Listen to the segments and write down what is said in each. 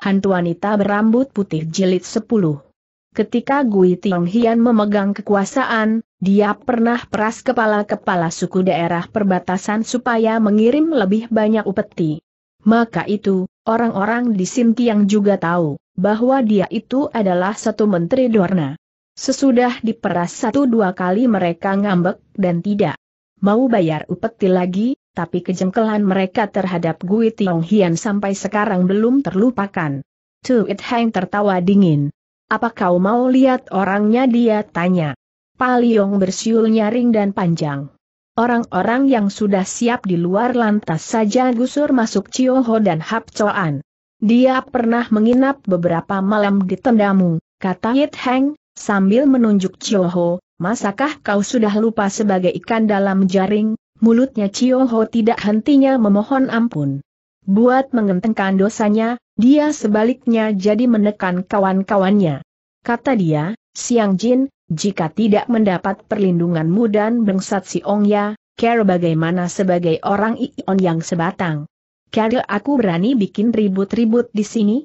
Hantu wanita berambut putih jilid 10. Ketika Gui Tiong Hian memegang kekuasaan, dia pernah peras kepala-kepala suku daerah perbatasan supaya mengirim lebih banyak upeti. Maka itu, orang-orang di Sintiang juga tahu bahwa dia itu adalah satu menteri Dorna. Sesudah diperas satu dua kali mereka ngambek dan tidak mau bayar upeti lagi, tapi kejengkelan mereka terhadap Gui Tiong Hian sampai sekarang belum terlupakan. It Heng tertawa dingin. Apa kau mau lihat orangnya dia tanya. Paliong bersiul nyaring dan panjang. Orang-orang yang sudah siap di luar lantas saja gusur masuk Cioho dan Hap Choan. Dia pernah menginap beberapa malam di tendamu, kata It Heng, sambil menunjuk Cioho, masakah kau sudah lupa sebagai ikan dalam jaring, mulutnya Cio Ho tidak hentinya memohon ampun. Buat mengentengkan dosanya, dia sebaliknya jadi menekan kawan-kawannya. Kata dia, Siang Jin, jika tidak mendapat perlindunganmu dan bengsat si Ya, care bagaimana sebagai orang Ion yang sebatang? Care aku berani bikin ribut-ribut di sini?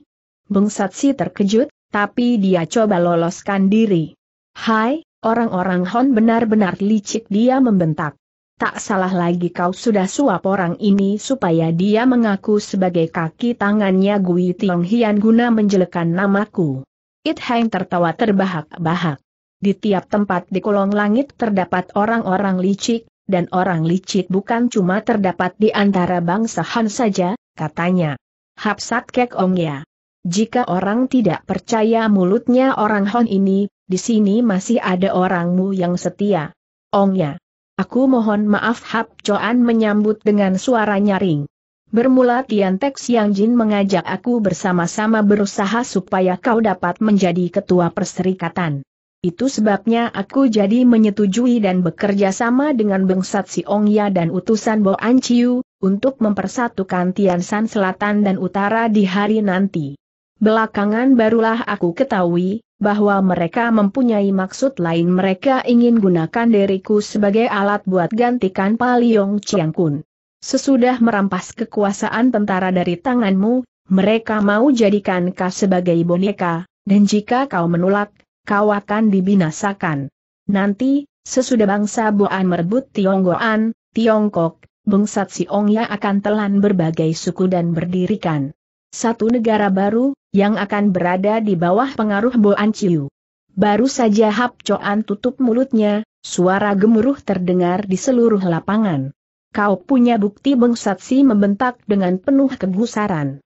Bengsat si terkejut, tapi dia coba loloskan diri. Hai, orang-orang Hon benar-benar licik dia membentak. Tak salah lagi kau sudah suap orang ini supaya dia mengaku sebagai kaki tangannya Gui Tiong Hian guna menjelekan namaku. It Heng tertawa terbahak-bahak. Di tiap tempat di kolong langit terdapat orang-orang licik, dan orang licik bukan cuma terdapat di antara bangsa Han saja, katanya. Hapsat Kek Ong ya. Jika orang tidak percaya mulutnya orang Hon ini, di sini masih ada orangmu yang setia. Ong ya. Aku mohon maaf Hap Choan menyambut dengan suara nyaring. Bermula Tian Tek Siang Jin mengajak aku bersama-sama berusaha supaya kau dapat menjadi ketua perserikatan. Itu sebabnya aku jadi menyetujui dan bekerja sama dengan Bengsat Siongya dan utusan Bo An Chiu, untuk mempersatukan Tiansan Selatan dan Utara di hari nanti. Belakangan barulah aku ketahui, bahwa mereka mempunyai maksud lain mereka ingin gunakan diriku sebagai alat buat gantikan Paliong Chiang Kun. Sesudah merampas kekuasaan tentara dari tanganmu, mereka mau jadikan kau sebagai boneka, dan jika kau menolak, kau akan dibinasakan. Nanti, sesudah bangsa Boan merebut Tionggoan, Tiongkok, Bungsat Siongya akan telan berbagai suku dan berdirikan satu negara baru, yang akan berada di bawah pengaruh Boan Chiu. Baru saja Hap Choan tutup mulutnya, suara gemuruh terdengar di seluruh lapangan. Kau punya bukti si membentak dengan penuh kegusaran.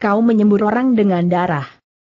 Kau menyembur orang dengan darah.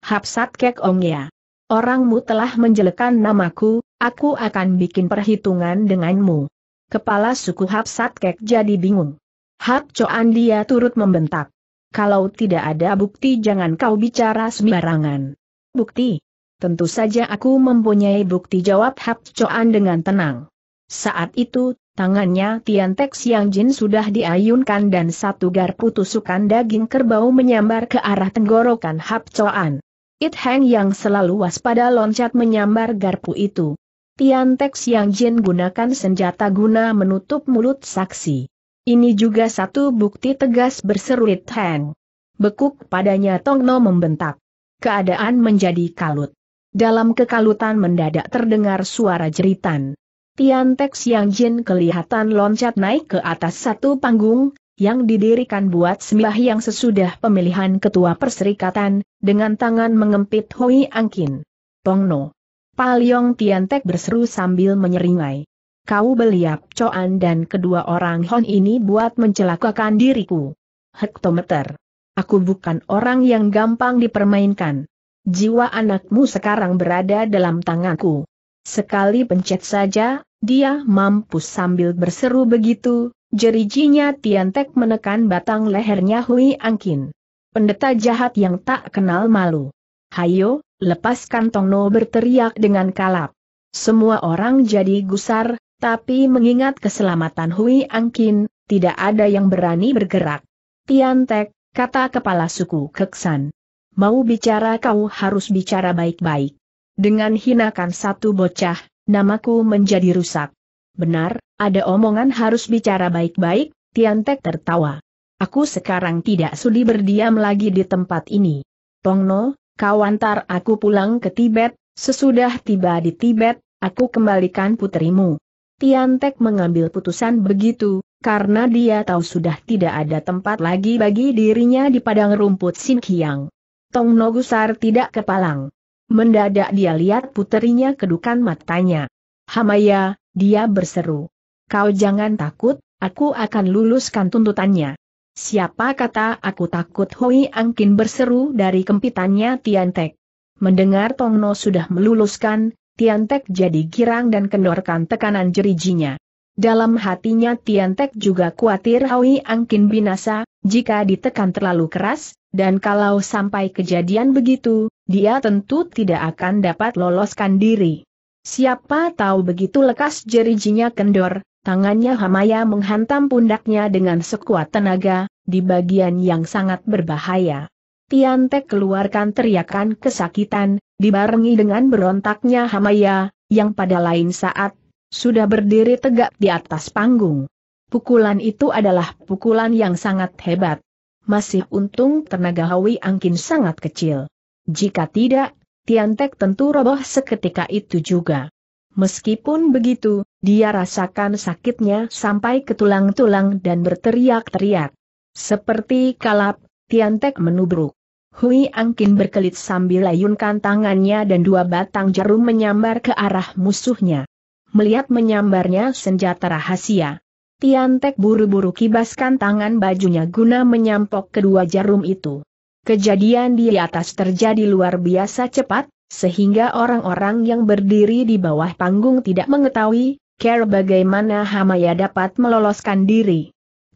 Hap Sat Kek Ong ya, Orangmu telah menjelekan namaku, aku akan bikin perhitungan denganmu. Kepala suku Hap Sat Kek jadi bingung. Hap Choan dia turut membentak kalau tidak ada bukti jangan kau bicara sembarangan. Bukti? Tentu saja aku mempunyai bukti jawab Hap Choan dengan tenang. Saat itu, tangannya Tian Tek Yang Jin sudah diayunkan dan satu garpu tusukan daging kerbau menyambar ke arah tenggorokan Hap Choan. It Heng yang selalu waspada loncat menyambar garpu itu. Tian Tek Yang Jin gunakan senjata guna menutup mulut saksi. Ini juga satu bukti tegas berseru Lit Heng. Bekuk padanya Tongno membentak. Keadaan menjadi kalut. Dalam kekalutan mendadak terdengar suara jeritan. Tian Tek Siang Jin kelihatan loncat naik ke atas satu panggung, yang didirikan buat yang sesudah pemilihan ketua perserikatan, dengan tangan mengempit Hui Angkin. Tongno. Palyong Tian Tek berseru sambil menyeringai kau beliap Coan dan kedua orang Hon ini buat mencelakakan diriku. Hektometer. Aku bukan orang yang gampang dipermainkan. Jiwa anakmu sekarang berada dalam tanganku. Sekali pencet saja, dia mampus sambil berseru begitu, jerijinya Tiantek menekan batang lehernya Hui Angkin. Pendeta jahat yang tak kenal malu. Hayo, lepaskan Tongno berteriak dengan kalap. Semua orang jadi gusar, tapi mengingat keselamatan Hui Angkin, tidak ada yang berani bergerak. Tian Tiantek, kata kepala suku Keksan. Mau bicara kau harus bicara baik-baik. Dengan hinakan satu bocah, namaku menjadi rusak. Benar, ada omongan harus bicara baik-baik, Tian Tiantek tertawa. Aku sekarang tidak sudi berdiam lagi di tempat ini. Tongno, kau antar aku pulang ke Tibet, sesudah tiba di Tibet, aku kembalikan putrimu. Tiantek mengambil putusan begitu, karena dia tahu sudah tidak ada tempat lagi bagi dirinya di padang rumput Sin Kiang. Tong Nogusar tidak kepalang. Mendadak dia lihat puterinya kedukan matanya. Hamaya, dia berseru. Kau jangan takut, aku akan luluskan tuntutannya. Siapa kata aku takut Hoi Angkin berseru dari kempitannya Tiantek. Mendengar Tongno sudah meluluskan, Tiantek jadi girang dan kendorkan tekanan jerijinya. Dalam hatinya Tiantek juga khawatir Hawi Angkin binasa, jika ditekan terlalu keras, dan kalau sampai kejadian begitu, dia tentu tidak akan dapat loloskan diri. Siapa tahu begitu lekas jerijinya kendor, tangannya Hamaya menghantam pundaknya dengan sekuat tenaga, di bagian yang sangat berbahaya. Tiantek keluarkan teriakan kesakitan, dibarengi dengan berontaknya Hamaya, yang pada lain saat, sudah berdiri tegak di atas panggung. Pukulan itu adalah pukulan yang sangat hebat. Masih untung tenaga Hawi Angkin sangat kecil. Jika tidak, Tiantek tentu roboh seketika itu juga. Meskipun begitu, dia rasakan sakitnya sampai ke tulang-tulang dan berteriak-teriak. Seperti kalap, Tiantek menubruk. Hui Angkin berkelit sambil layunkan tangannya dan dua batang jarum menyambar ke arah musuhnya. Melihat menyambarnya senjata rahasia. Tiantek buru-buru kibaskan tangan bajunya guna menyampok kedua jarum itu. Kejadian di atas terjadi luar biasa cepat, sehingga orang-orang yang berdiri di bawah panggung tidak mengetahui, care bagaimana Hamaya dapat meloloskan diri.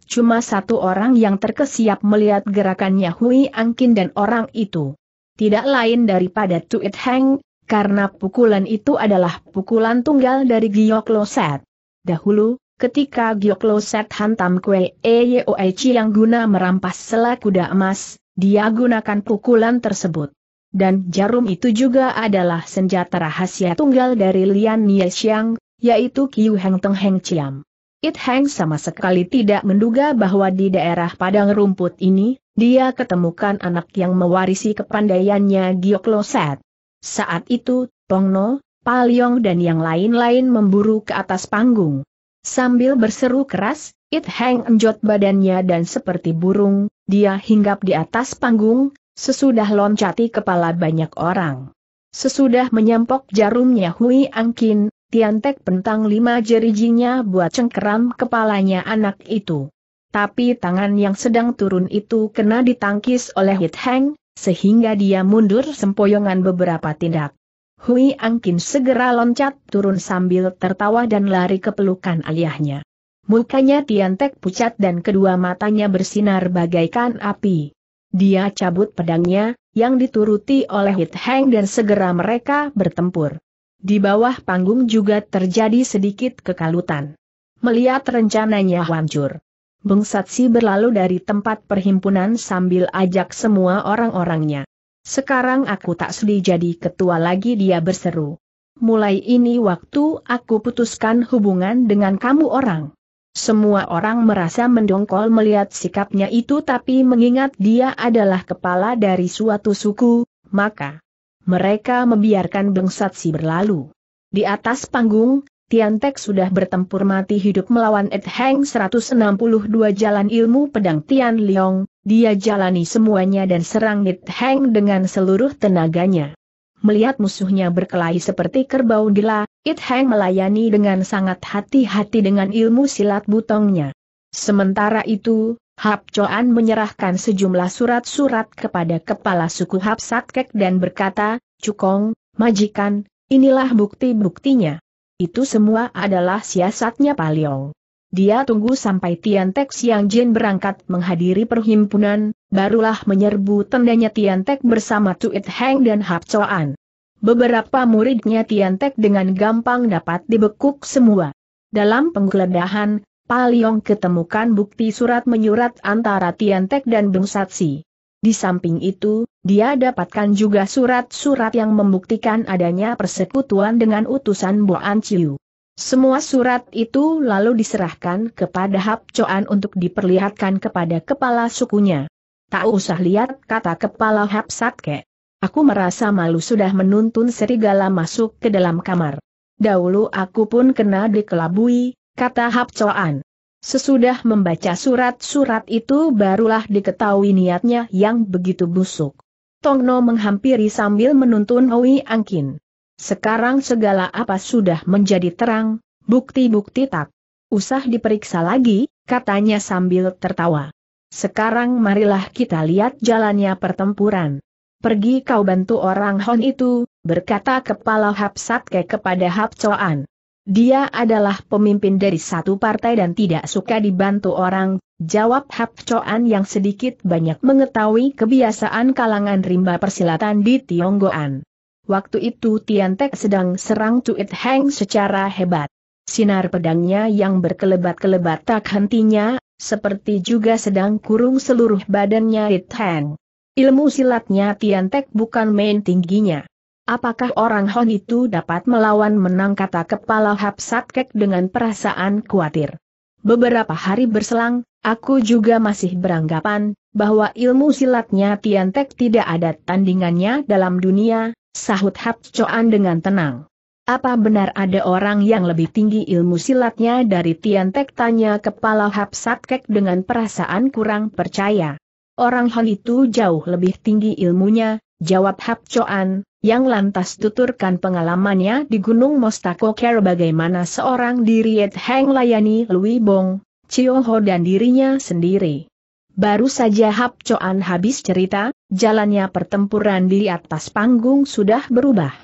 Cuma satu orang yang terkesiap melihat gerakannya Hui Angkin dan orang itu. Tidak lain daripada Tuit Heng, karena pukulan itu adalah pukulan tunggal dari Giok Loset. Dahulu, ketika Giok Loset hantam Kue Eyoechi yang guna merampas sela kuda emas, dia gunakan pukulan tersebut. Dan jarum itu juga adalah senjata rahasia tunggal dari Lian Xiang, yaitu Kiu Heng Teng Heng Chiam. It Hang sama sekali tidak menduga bahwa di daerah padang rumput ini, dia ketemukan anak yang mewarisi kepandaiannya Giok Loset. Saat itu, Tongno, Palyong dan yang lain-lain memburu ke atas panggung. Sambil berseru keras, It Hang enjot badannya dan seperti burung, dia hinggap di atas panggung, sesudah loncati kepala banyak orang. Sesudah menyampok jarumnya Hui Angkin, Tiantek pentang lima jerijinya buat cengkeram kepalanya anak itu. Tapi tangan yang sedang turun itu kena ditangkis oleh Hit Heng, sehingga dia mundur sempoyongan beberapa tindak. Hui Angkin segera loncat turun sambil tertawa dan lari ke pelukan aliahnya. Mukanya Tiantek pucat dan kedua matanya bersinar bagaikan api. Dia cabut pedangnya, yang dituruti oleh Hit Heng dan segera mereka bertempur. Di bawah panggung juga terjadi sedikit kekalutan. Melihat rencananya hancur. Beng Satsi berlalu dari tempat perhimpunan sambil ajak semua orang-orangnya. Sekarang aku tak sedih jadi ketua lagi dia berseru. Mulai ini waktu aku putuskan hubungan dengan kamu orang. Semua orang merasa mendongkol melihat sikapnya itu tapi mengingat dia adalah kepala dari suatu suku, maka mereka membiarkan Bengsat Si berlalu. Di atas panggung, Tiantek sudah bertempur mati hidup melawan Ed Heng 162 jalan ilmu pedang Tian Liong, dia jalani semuanya dan serang Ed Heng dengan seluruh tenaganya. Melihat musuhnya berkelahi seperti kerbau gila, It Heng melayani dengan sangat hati-hati dengan ilmu silat butongnya. Sementara itu, Hap Choan menyerahkan sejumlah surat-surat kepada kepala suku Hap Satkek dan berkata, Cukong, majikan, inilah bukti-buktinya. Itu semua adalah siasatnya Paliong. Dia tunggu sampai Tian Tek Siang Jin berangkat menghadiri perhimpunan, barulah menyerbu tendanya Tian Tek bersama Tuit Heng dan Hap Choan. Beberapa muridnya Tian Tek dengan gampang dapat dibekuk semua. Dalam penggeledahan, Paliong ketemukan bukti surat menyurat antara Tiantek dan Beng Satsi. Di samping itu, dia dapatkan juga surat-surat yang membuktikan adanya persekutuan dengan utusan Bo Chiu. Semua surat itu lalu diserahkan kepada Hap Choan untuk diperlihatkan kepada kepala sukunya. Tak usah lihat kata kepala Hap Satke. Aku merasa malu sudah menuntun serigala masuk ke dalam kamar. Dahulu aku pun kena dikelabui, kata Hap Choan. Sesudah membaca surat-surat itu barulah diketahui niatnya yang begitu busuk. Tongno menghampiri sambil menuntun Hui Angkin. Sekarang segala apa sudah menjadi terang, bukti-bukti tak usah diperiksa lagi, katanya sambil tertawa. Sekarang marilah kita lihat jalannya pertempuran. Pergi kau bantu orang Hon itu, berkata kepala Hapsatke kepada Hapcoan. Dia adalah pemimpin dari satu partai dan tidak suka dibantu orang, jawab Hap Choan yang sedikit banyak mengetahui kebiasaan kalangan rimba persilatan di Tionggoan. Waktu itu Tian Tek sedang serang Cuit Heng secara hebat. Sinar pedangnya yang berkelebat-kelebat tak hentinya, seperti juga sedang kurung seluruh badannya Rit Heng. Ilmu silatnya Tian Tek bukan main tingginya. Apakah orang Hon itu dapat melawan menang kata kepala Kek dengan perasaan khawatir? Beberapa hari berselang, aku juga masih beranggapan, bahwa ilmu silatnya Tian Tek tidak ada tandingannya dalam dunia, sahut Hap Choan dengan tenang. Apa benar ada orang yang lebih tinggi ilmu silatnya dari Tian Tek tanya kepala Hapsat Kek dengan perasaan kurang percaya. Orang Hon itu jauh lebih tinggi ilmunya, jawab Hap Choan, yang lantas tuturkan pengalamannya di Gunung Mostako Care bagaimana seorang diri Yet Heng layani Lui Bong, Chio Ho dan dirinya sendiri. Baru saja Hap Choan habis cerita, jalannya pertempuran di atas panggung sudah berubah.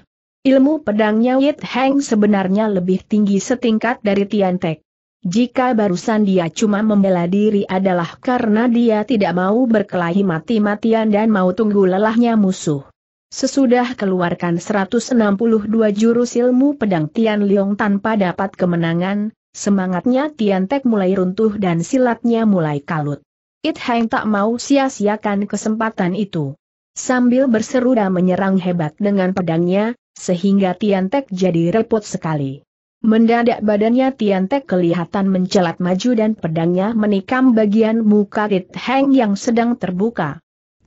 Ilmu pedangnya Yit Heng sebenarnya lebih tinggi setingkat dari Tian Tiantek. Jika barusan dia cuma membela diri adalah karena dia tidak mau berkelahi mati-matian dan mau tunggu lelahnya musuh. Sesudah keluarkan 162 jurus ilmu pedang Tian Liong tanpa dapat kemenangan, semangatnya Tian Tek mulai runtuh dan silatnya mulai kalut. It Heng tak mau sia-siakan kesempatan itu. Sambil berseru dan menyerang hebat dengan pedangnya, sehingga Tian Tek jadi repot sekali. Mendadak badannya Tian Tek kelihatan mencelat maju dan pedangnya menikam bagian muka It Heng yang sedang terbuka.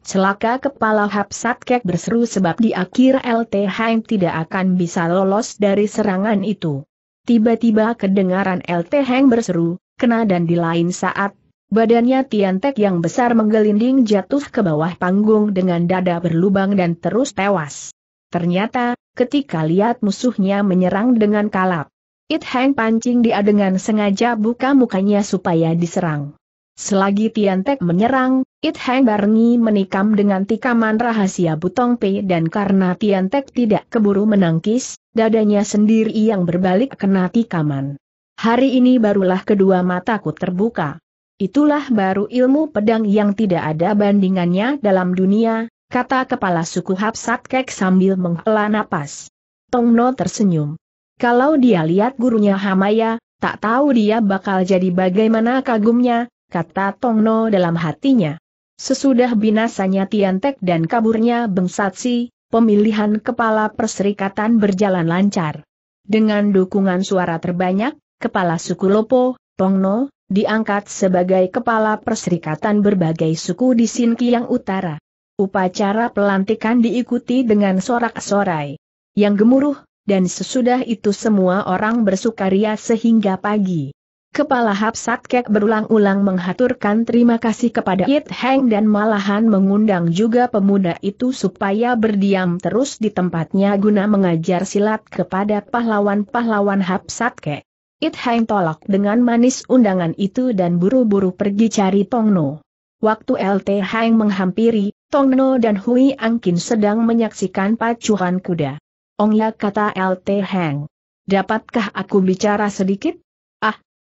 Celaka kepala Hapsat Kek berseru sebab di akhir LTHM tidak akan bisa lolos dari serangan itu. Tiba-tiba kedengaran LTHM berseru, kena dan di lain saat, badannya Tian Tiantek yang besar menggelinding jatuh ke bawah panggung dengan dada berlubang dan terus tewas. Ternyata, ketika lihat musuhnya menyerang dengan kalap, It Hang pancing dia dengan sengaja buka mukanya supaya diserang. Selagi Tian Tiantek menyerang, It Hang barengi menikam dengan tikaman rahasia Butong Pei dan karena Tian Tek tidak keburu menangkis, dadanya sendiri yang berbalik kena tikaman. Hari ini barulah kedua mataku terbuka. Itulah baru ilmu pedang yang tidak ada bandingannya dalam dunia, kata kepala suku Hapsat Kek sambil menghela napas. Tong No tersenyum. Kalau dia lihat gurunya Hamaya, tak tahu dia bakal jadi bagaimana kagumnya, kata Tong No dalam hatinya. Sesudah binasanya Tiantek dan kaburnya Bengsatsi, pemilihan kepala perserikatan berjalan lancar. Dengan dukungan suara terbanyak, kepala suku Lopo, Tongno, diangkat sebagai kepala perserikatan berbagai suku di Sinkiang Utara. Upacara pelantikan diikuti dengan sorak-sorai yang gemuruh, dan sesudah itu semua orang bersukaria sehingga pagi. Kepala Hapsat Kek berulang-ulang menghaturkan terima kasih kepada It Heng dan malahan mengundang juga pemuda itu supaya berdiam terus di tempatnya guna mengajar silat kepada pahlawan-pahlawan Hapsat Kek. It Heng tolak dengan manis undangan itu dan buru-buru pergi cari Tong No. Waktu LT Heng menghampiri, Tong No dan Hui Angkin sedang menyaksikan pacuan kuda. Ong ya kata LT Heng. Dapatkah aku bicara sedikit?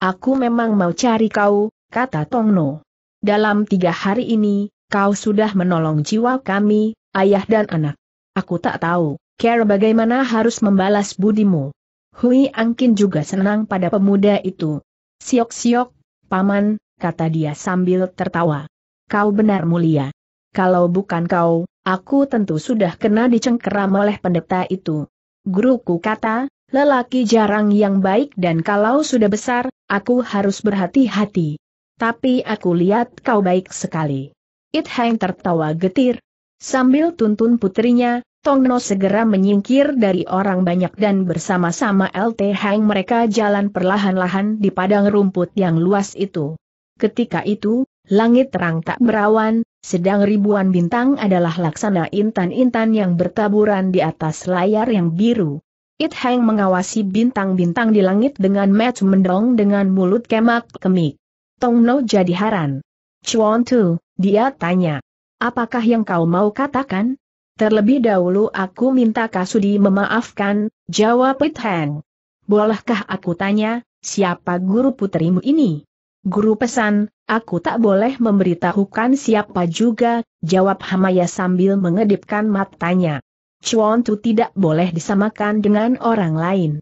Aku memang mau cari kau, kata Tongno. Dalam tiga hari ini, kau sudah menolong jiwa kami, ayah dan anak. Aku tak tahu, care bagaimana harus membalas budimu. Hui Angkin juga senang pada pemuda itu. Siok-siok, paman, kata dia sambil tertawa. Kau benar mulia. Kalau bukan kau, aku tentu sudah kena dicengkeram oleh pendeta itu. Guruku kata, lelaki jarang yang baik dan kalau sudah besar, aku harus berhati-hati. Tapi aku lihat kau baik sekali. It Hang tertawa getir. Sambil tuntun putrinya, Tongno segera menyingkir dari orang banyak dan bersama-sama LT Hang mereka jalan perlahan-lahan di padang rumput yang luas itu. Ketika itu, langit terang tak berawan, sedang ribuan bintang adalah laksana intan-intan yang bertaburan di atas layar yang biru. It Heng mengawasi bintang-bintang di langit dengan match mendong dengan mulut kemak kemik. Tong No jadi haran. Chuan Tu, dia tanya. Apakah yang kau mau katakan? Terlebih dahulu aku minta Kasudi memaafkan, jawab It Heng. Bolehkah aku tanya, siapa guru putrimu ini? Guru pesan, aku tak boleh memberitahukan siapa juga, jawab Hamaya sambil mengedipkan matanya. Chuan Tu tidak boleh disamakan dengan orang lain.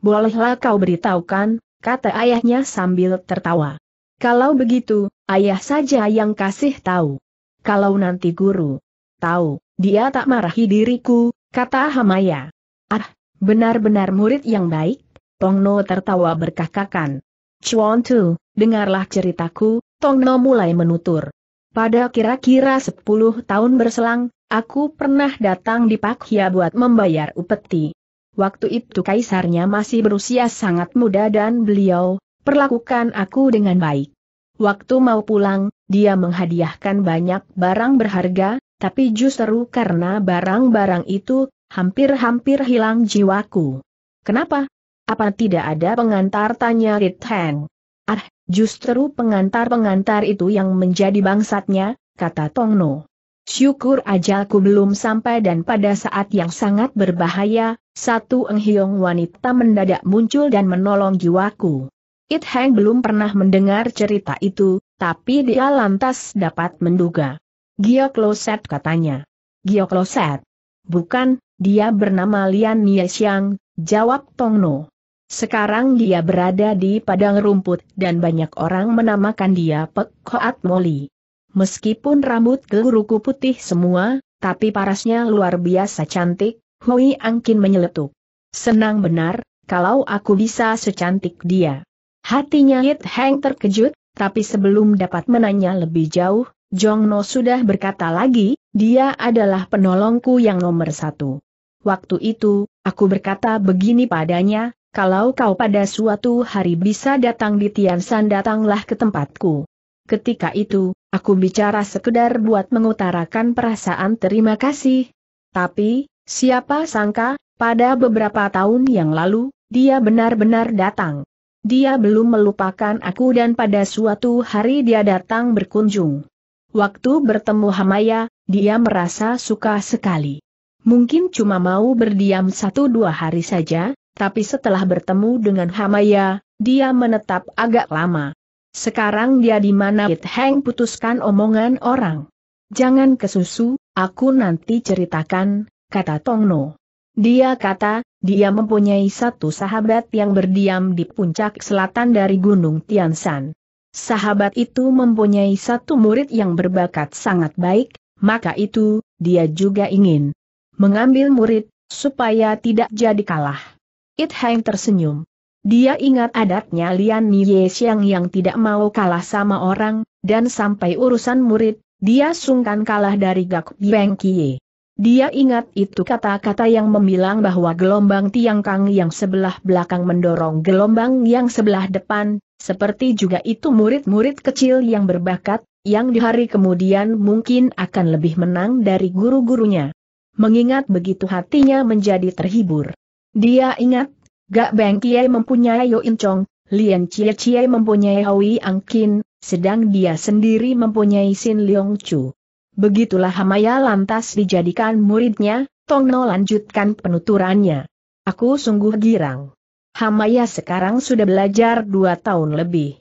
Bolehlah kau beritahukan, kata ayahnya sambil tertawa. Kalau begitu, ayah saja yang kasih tahu. Kalau nanti guru tahu, dia tak marahi diriku, kata Hamaya. Ah, benar-benar murid yang baik, Tongno tertawa berkakakan. Chuan Tu, dengarlah ceritaku, Tongno mulai menutur. Pada kira-kira 10 tahun berselang, Aku pernah datang di Pakhya buat membayar upeti. Waktu itu kaisarnya masih berusia sangat muda dan beliau, perlakukan aku dengan baik. Waktu mau pulang, dia menghadiahkan banyak barang berharga, tapi justru karena barang-barang itu, hampir-hampir hilang jiwaku. Kenapa? Apa tidak ada pengantar tanya Riteng? Ah, justru pengantar-pengantar itu yang menjadi bangsatnya, kata Tongno. Syukur ajalku belum sampai dan pada saat yang sangat berbahaya, satu enghiong wanita mendadak muncul dan menolong jiwaku. It Hang belum pernah mendengar cerita itu, tapi dia lantas dapat menduga. Gio Kloset katanya. Gio Kloset. Bukan, dia bernama Lian Niesiang, jawab Tong Tongno. Sekarang dia berada di padang rumput dan banyak orang menamakan dia Pek Hoat Moli. Meskipun rambut guruku putih semua, tapi parasnya luar biasa cantik, Hui Angkin menyeletuk. Senang benar, kalau aku bisa secantik dia. Hatinya Yit Heng terkejut, tapi sebelum dapat menanya lebih jauh, Jong No sudah berkata lagi, dia adalah penolongku yang nomor satu. Waktu itu, aku berkata begini padanya, kalau kau pada suatu hari bisa datang di Tiansan datanglah ke tempatku. Ketika itu, Aku bicara sekedar buat mengutarakan perasaan terima kasih. Tapi, siapa sangka, pada beberapa tahun yang lalu, dia benar-benar datang. Dia belum melupakan aku dan pada suatu hari dia datang berkunjung. Waktu bertemu Hamaya, dia merasa suka sekali. Mungkin cuma mau berdiam satu dua hari saja, tapi setelah bertemu dengan Hamaya, dia menetap agak lama. Sekarang dia di mana It Heng putuskan omongan orang. Jangan kesusu, aku nanti ceritakan, kata Tong No. Dia kata, dia mempunyai satu sahabat yang berdiam di puncak selatan dari Gunung Tiansan. Sahabat itu mempunyai satu murid yang berbakat sangat baik, maka itu, dia juga ingin mengambil murid, supaya tidak jadi kalah. It Heng tersenyum. Dia ingat adatnya Lian Ye Xiang yang tidak mau kalah sama orang, dan sampai urusan murid, dia sungkan kalah dari Gak Beng Kie. Dia ingat itu kata-kata yang membilang bahwa gelombang tiang kang yang sebelah belakang mendorong gelombang yang sebelah depan, seperti juga itu murid-murid kecil yang berbakat, yang di hari kemudian mungkin akan lebih menang dari guru-gurunya. Mengingat begitu hatinya menjadi terhibur. Dia ingat Gak Beng Kie mempunyai Yo In Chong, Lian Chie Chie mempunyai Hui Ang Kin, sedang dia sendiri mempunyai Sin Leong Chu. Begitulah Hamaya lantas dijadikan muridnya, Tong No lanjutkan penuturannya. Aku sungguh girang. Hamaya sekarang sudah belajar dua tahun lebih.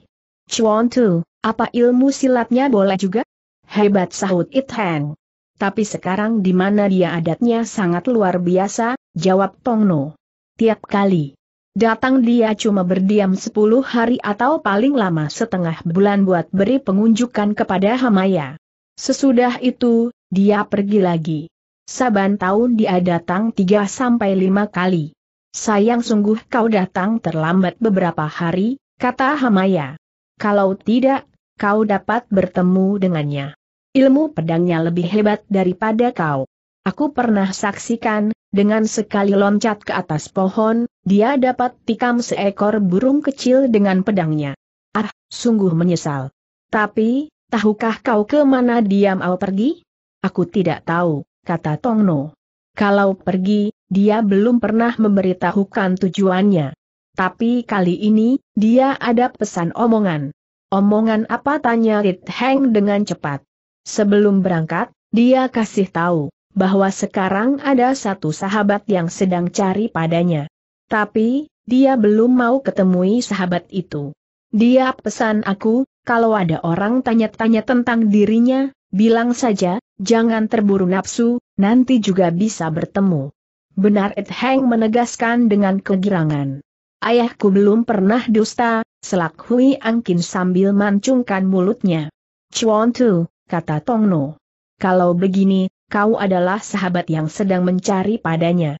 Chuan Tu, apa ilmu silatnya boleh juga? Hebat sahut It Hang. Tapi sekarang di mana dia adatnya sangat luar biasa, jawab Tong No. Tiap kali Datang dia cuma berdiam sepuluh hari atau paling lama setengah bulan buat beri pengunjukan kepada Hamaya. Sesudah itu, dia pergi lagi. Saban tahun dia datang tiga sampai lima kali. Sayang sungguh kau datang terlambat beberapa hari, kata Hamaya. Kalau tidak, kau dapat bertemu dengannya. Ilmu pedangnya lebih hebat daripada kau. Aku pernah saksikan, dengan sekali loncat ke atas pohon, dia dapat tikam seekor burung kecil dengan pedangnya. Ah, sungguh menyesal. Tapi, tahukah kau ke mana dia mau pergi? Aku tidak tahu, kata Tongno. Kalau pergi, dia belum pernah memberitahukan tujuannya. Tapi kali ini, dia ada pesan omongan. Omongan apa tanya Rit Heng dengan cepat. Sebelum berangkat, dia kasih tahu bahwa sekarang ada satu sahabat yang sedang cari padanya. Tapi, dia belum mau ketemui sahabat itu. Dia pesan aku, kalau ada orang tanya-tanya tentang dirinya, bilang saja, jangan terburu nafsu, nanti juga bisa bertemu. Benar Ed Heng menegaskan dengan kegirangan. Ayahku belum pernah dusta, selak Hui Angkin sambil mancungkan mulutnya. Chuan Tu, kata Tong No. Kalau begini, kau adalah sahabat yang sedang mencari padanya.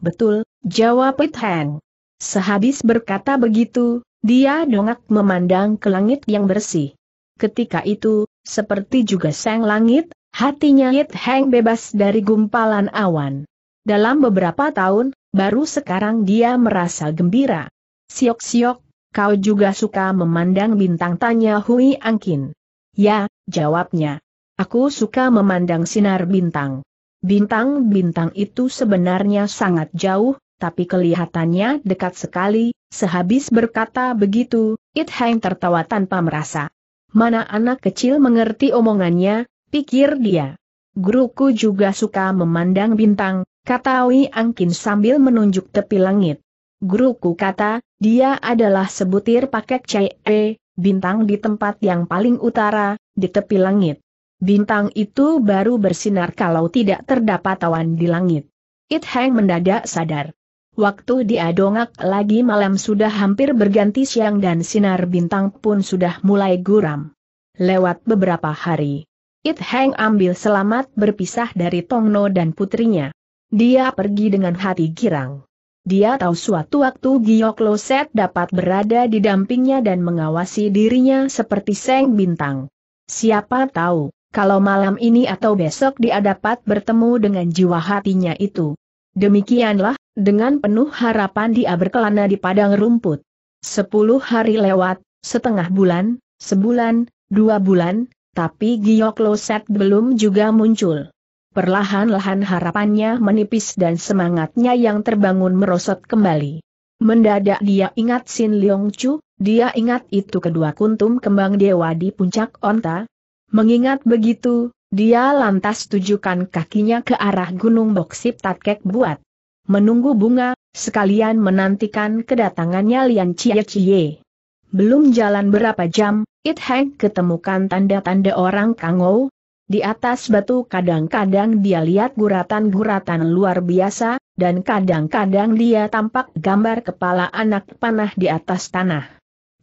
Betul, jawab It Hang. Sehabis berkata begitu, dia dongak memandang ke langit yang bersih. Ketika itu, seperti juga sang langit, hatinya It Heng bebas dari gumpalan awan. Dalam beberapa tahun, baru sekarang dia merasa gembira. Siok-siok, kau juga suka memandang bintang tanya Hui Angkin. Ya, jawabnya. Aku suka memandang sinar bintang. Bintang-bintang itu sebenarnya sangat jauh, tapi kelihatannya dekat sekali, sehabis berkata begitu, It Heng tertawa tanpa merasa. Mana anak kecil mengerti omongannya, pikir dia. Guruku juga suka memandang bintang, kata Wi Angkin sambil menunjuk tepi langit. Guruku kata, dia adalah sebutir paket CE, bintang di tempat yang paling utara, di tepi langit. Bintang itu baru bersinar kalau tidak terdapat awan di langit. It Hang mendadak sadar. Waktu dia dongak lagi malam sudah hampir berganti siang dan sinar bintang pun sudah mulai guram. Lewat beberapa hari, It Hang ambil selamat berpisah dari Tongno dan putrinya. Dia pergi dengan hati girang. Dia tahu suatu waktu Giok Loset dapat berada di dampingnya dan mengawasi dirinya seperti Seng Bintang. Siapa tahu, kalau malam ini atau besok dia dapat bertemu dengan jiwa hatinya itu. Demikianlah, dengan penuh harapan dia berkelana di padang rumput. Sepuluh hari lewat, setengah bulan, sebulan, dua bulan, tapi Giok Loset belum juga muncul. Perlahan-lahan harapannya menipis dan semangatnya yang terbangun merosot kembali. Mendadak dia ingat Sin Leong Chu, dia ingat itu kedua kuntum kembang dewa di puncak onta, Mengingat begitu, dia lantas tujukan kakinya ke arah Gunung Boksip Tatkek buat. Menunggu bunga, sekalian menantikan kedatangannya Lian Cie Cie. Belum jalan berapa jam, It Heng ketemukan tanda-tanda orang Kangou. Di atas batu kadang-kadang dia lihat guratan-guratan luar biasa, dan kadang-kadang dia tampak gambar kepala anak panah di atas tanah.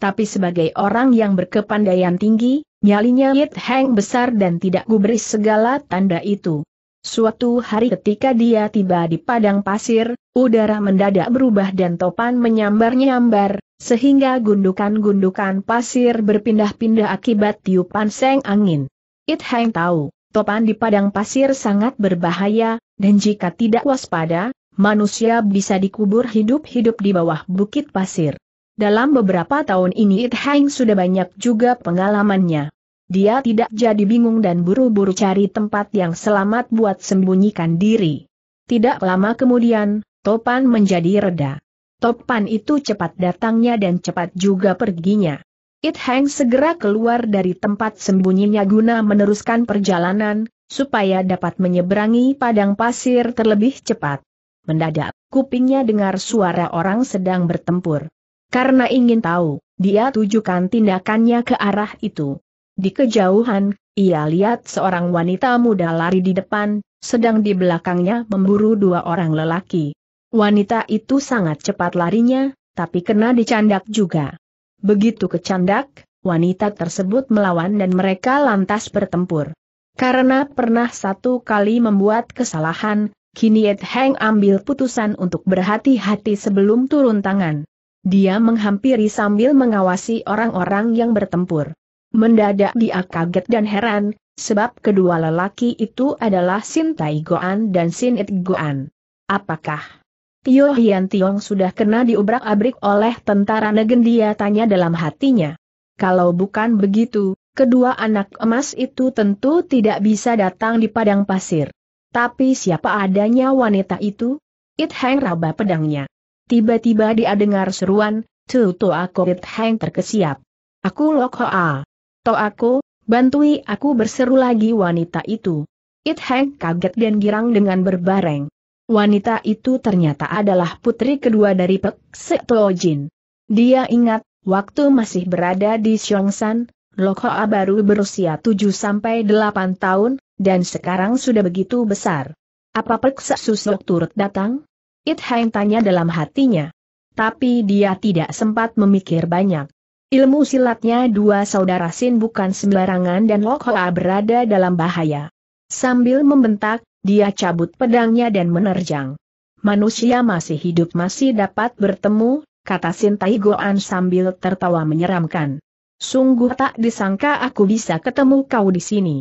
Tapi sebagai orang yang berkepandaian tinggi, nyalinya Yit Heng besar dan tidak gubris segala tanda itu. Suatu hari ketika dia tiba di padang pasir, udara mendadak berubah dan topan menyambar-nyambar, sehingga gundukan-gundukan pasir berpindah-pindah akibat tiupan seng angin. It Heng tahu, topan di padang pasir sangat berbahaya, dan jika tidak waspada, manusia bisa dikubur hidup-hidup di bawah bukit pasir dalam beberapa tahun ini It Hang sudah banyak juga pengalamannya. Dia tidak jadi bingung dan buru-buru cari tempat yang selamat buat sembunyikan diri. Tidak lama kemudian, topan menjadi reda. Topan itu cepat datangnya dan cepat juga perginya. It Hang segera keluar dari tempat sembunyinya guna meneruskan perjalanan, supaya dapat menyeberangi padang pasir terlebih cepat. Mendadak, kupingnya dengar suara orang sedang bertempur. Karena ingin tahu, dia tujukan tindakannya ke arah itu. Di kejauhan, ia lihat seorang wanita muda lari di depan, sedang di belakangnya memburu dua orang lelaki. Wanita itu sangat cepat larinya, tapi kena dicandak juga. Begitu kecandak, wanita tersebut melawan dan mereka lantas bertempur. Karena pernah satu kali membuat kesalahan, kini Ed Heng ambil putusan untuk berhati-hati sebelum turun tangan. Dia menghampiri sambil mengawasi orang-orang yang bertempur. Mendadak dia kaget dan heran, sebab kedua lelaki itu adalah Sin Tai Goan dan Sin It Goan. Apakah Tio Hian Tiong sudah kena diubrak-abrik oleh tentara Negendia tanya dalam hatinya. Kalau bukan begitu, kedua anak emas itu tentu tidak bisa datang di padang pasir. Tapi siapa adanya wanita itu? It Hang raba pedangnya. Tiba-tiba dia dengar seruan, Tu Toa Koit Heng terkesiap. Aku Lok Hoa. To aku, bantui aku berseru lagi wanita itu. It Heng kaget dan girang dengan berbareng. Wanita itu ternyata adalah putri kedua dari Pek Sek Jin. Dia ingat, waktu masih berada di Xiongsan, Hoa baru berusia 7-8 tahun, dan sekarang sudah begitu besar. Apa Pek Se Susok turut datang? It Hang tanya dalam hatinya. Tapi dia tidak sempat memikir banyak. Ilmu silatnya dua saudara Sin bukan sembarangan dan Lok Hoa berada dalam bahaya. Sambil membentak, dia cabut pedangnya dan menerjang. Manusia masih hidup masih dapat bertemu, kata Sin Tai sambil tertawa menyeramkan. Sungguh tak disangka aku bisa ketemu kau di sini.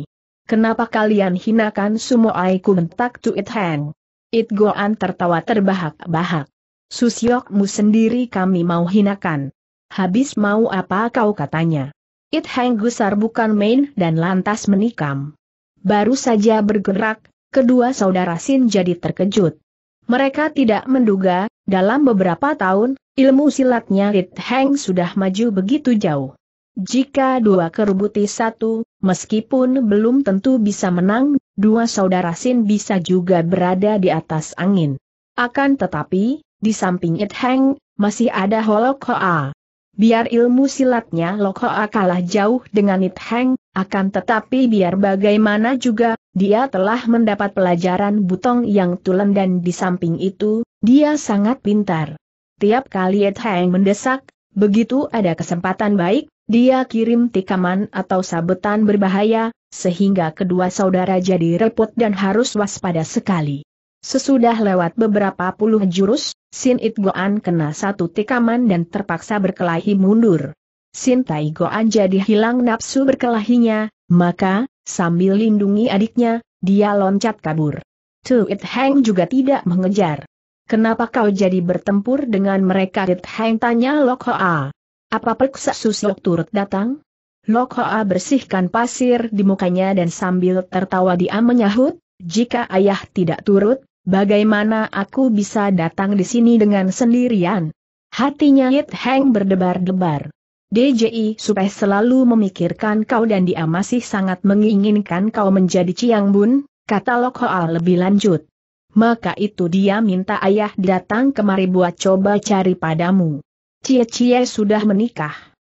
Kenapa kalian hinakan semua aiku bentak It Hang? It Goan tertawa terbahak-bahak. Susiokmu sendiri kami mau hinakan. Habis mau apa kau katanya. It Heng Gusar bukan main dan lantas menikam. Baru saja bergerak, kedua saudara Sin jadi terkejut. Mereka tidak menduga, dalam beberapa tahun, ilmu silatnya It Heng sudah maju begitu jauh. Jika dua kerubuti satu, meskipun belum tentu bisa menang dua saudara Sin bisa juga berada di atas angin. Akan tetapi, di samping It Heng, masih ada Holokoa. Biar ilmu silatnya Lok kalah jauh dengan It Heng, akan tetapi biar bagaimana juga, dia telah mendapat pelajaran butong yang tulen dan di samping itu, dia sangat pintar. Tiap kali It Heng mendesak, begitu ada kesempatan baik, dia kirim tikaman atau sabetan berbahaya, sehingga kedua saudara jadi repot dan harus waspada sekali. Sesudah lewat beberapa puluh jurus, Sin It Goan kena satu tikaman dan terpaksa berkelahi mundur. Sin Tai Goan jadi hilang nafsu berkelahinya, maka, sambil lindungi adiknya, dia loncat kabur. It Heng juga tidak mengejar. Kenapa kau jadi bertempur dengan mereka? It Heng tanya Lok Hoa. Apa peksa susuk turut datang? Lokoa bersihkan pasir di mukanya dan sambil tertawa dia menyahut, jika ayah tidak turut, bagaimana aku bisa datang di sini dengan sendirian? Hatinya Yit Heng berdebar-debar. DJI supaya selalu memikirkan kau dan dia masih sangat menginginkan kau menjadi Ciang Bun, kata Lokoa lebih lanjut. Maka itu dia minta ayah datang kemari buat coba cari padamu. Cie-cie sudah menikah.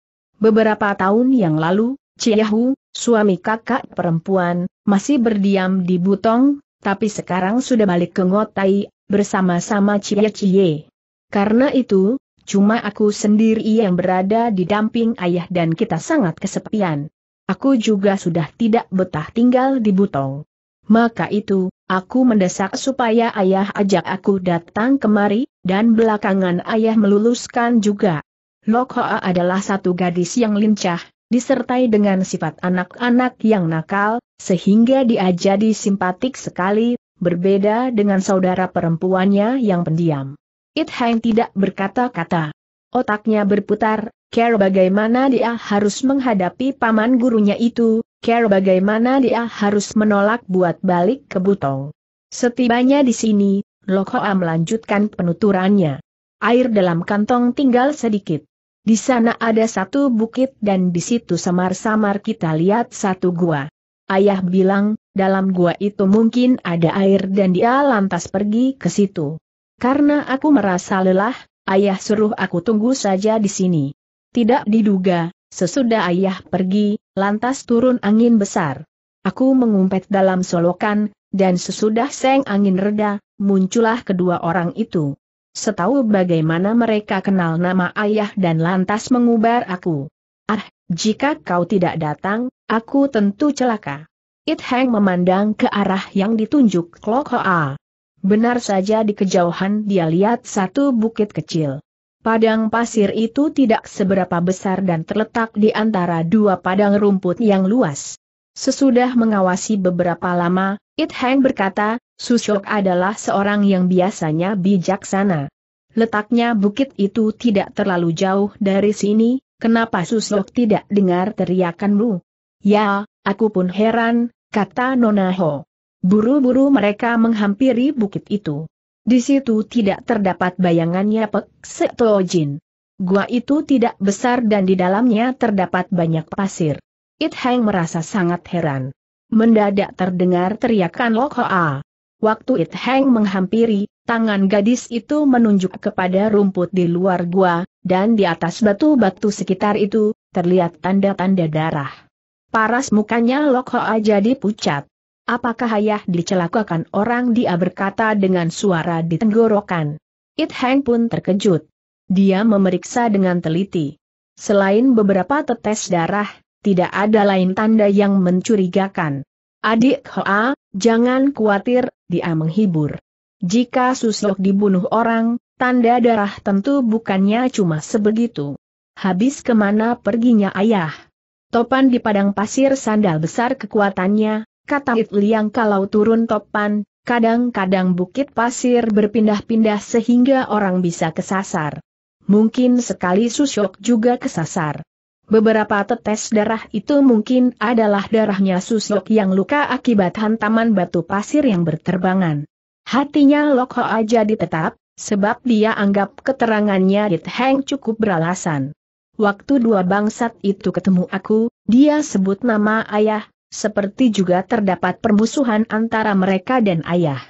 Beberapa tahun yang lalu, Ciahu, suami kakak perempuan, masih berdiam di Butong, tapi sekarang sudah balik ke Ngotai, bersama-sama Cie Cie. Karena itu, cuma aku sendiri yang berada di damping ayah dan kita sangat kesepian. Aku juga sudah tidak betah tinggal di Butong. Maka itu, aku mendesak supaya ayah ajak aku datang kemari, dan belakangan ayah meluluskan juga Lokhoa adalah satu gadis yang lincah, disertai dengan sifat anak-anak yang nakal, sehingga dia jadi simpatik sekali, berbeda dengan saudara perempuannya yang pendiam. It Hang tidak berkata-kata. Otaknya berputar, care bagaimana dia harus menghadapi paman gurunya itu, care bagaimana dia harus menolak buat balik ke Butong. Setibanya di sini, Lokoa melanjutkan penuturannya. Air dalam kantong tinggal sedikit. Di sana ada satu bukit dan di situ samar-samar kita lihat satu gua. Ayah bilang, dalam gua itu mungkin ada air dan dia lantas pergi ke situ. Karena aku merasa lelah, ayah suruh aku tunggu saja di sini. Tidak diduga, sesudah ayah pergi, lantas turun angin besar. Aku mengumpet dalam solokan, dan sesudah seng angin reda, muncullah kedua orang itu. Setahu bagaimana mereka kenal nama ayah dan lantas mengubar aku. Ah, jika kau tidak datang, aku tentu celaka. It Hang memandang ke arah yang ditunjuk Klok Hoa. Benar saja di kejauhan dia lihat satu bukit kecil. Padang pasir itu tidak seberapa besar dan terletak di antara dua padang rumput yang luas. Sesudah mengawasi beberapa lama, It Hang berkata, "Susuk adalah seorang yang biasanya bijaksana. Letaknya bukit itu tidak terlalu jauh dari sini, kenapa Susuk tidak dengar teriakanmu? Ya, aku pun heran, kata Nona Ho. Buru-buru mereka menghampiri bukit itu. Di situ tidak terdapat bayangannya Pek Setojin. Gua itu tidak besar dan di dalamnya terdapat banyak pasir. It Heng merasa sangat heran. Mendadak terdengar teriakan Lok Hoa. Waktu It Heng menghampiri, tangan gadis itu menunjuk kepada rumput di luar gua, dan di atas batu-batu sekitar itu, terlihat tanda-tanda darah. Paras mukanya Lok Hoa jadi pucat. Apakah ayah dicelakakan orang dia berkata dengan suara ditenggorokan. It Heng pun terkejut. Dia memeriksa dengan teliti. Selain beberapa tetes darah, tidak ada lain tanda yang mencurigakan. Adik Hoa, jangan khawatir, dia menghibur. Jika susuk dibunuh orang, tanda darah tentu bukannya cuma sebegitu. Habis kemana perginya ayah? Topan di padang pasir sandal besar kekuatannya, kata Itliang. kalau turun topan, kadang-kadang bukit pasir berpindah-pindah sehingga orang bisa kesasar. Mungkin sekali susuk juga kesasar. Beberapa tetes darah itu mungkin adalah darahnya susuk yang luka akibat hantaman batu pasir yang berterbangan. Hatinya Lok Hoa jadi tetap, sebab dia anggap keterangannya Yit Heng cukup beralasan. Waktu dua bangsat itu ketemu aku, dia sebut nama ayah, seperti juga terdapat permusuhan antara mereka dan ayah.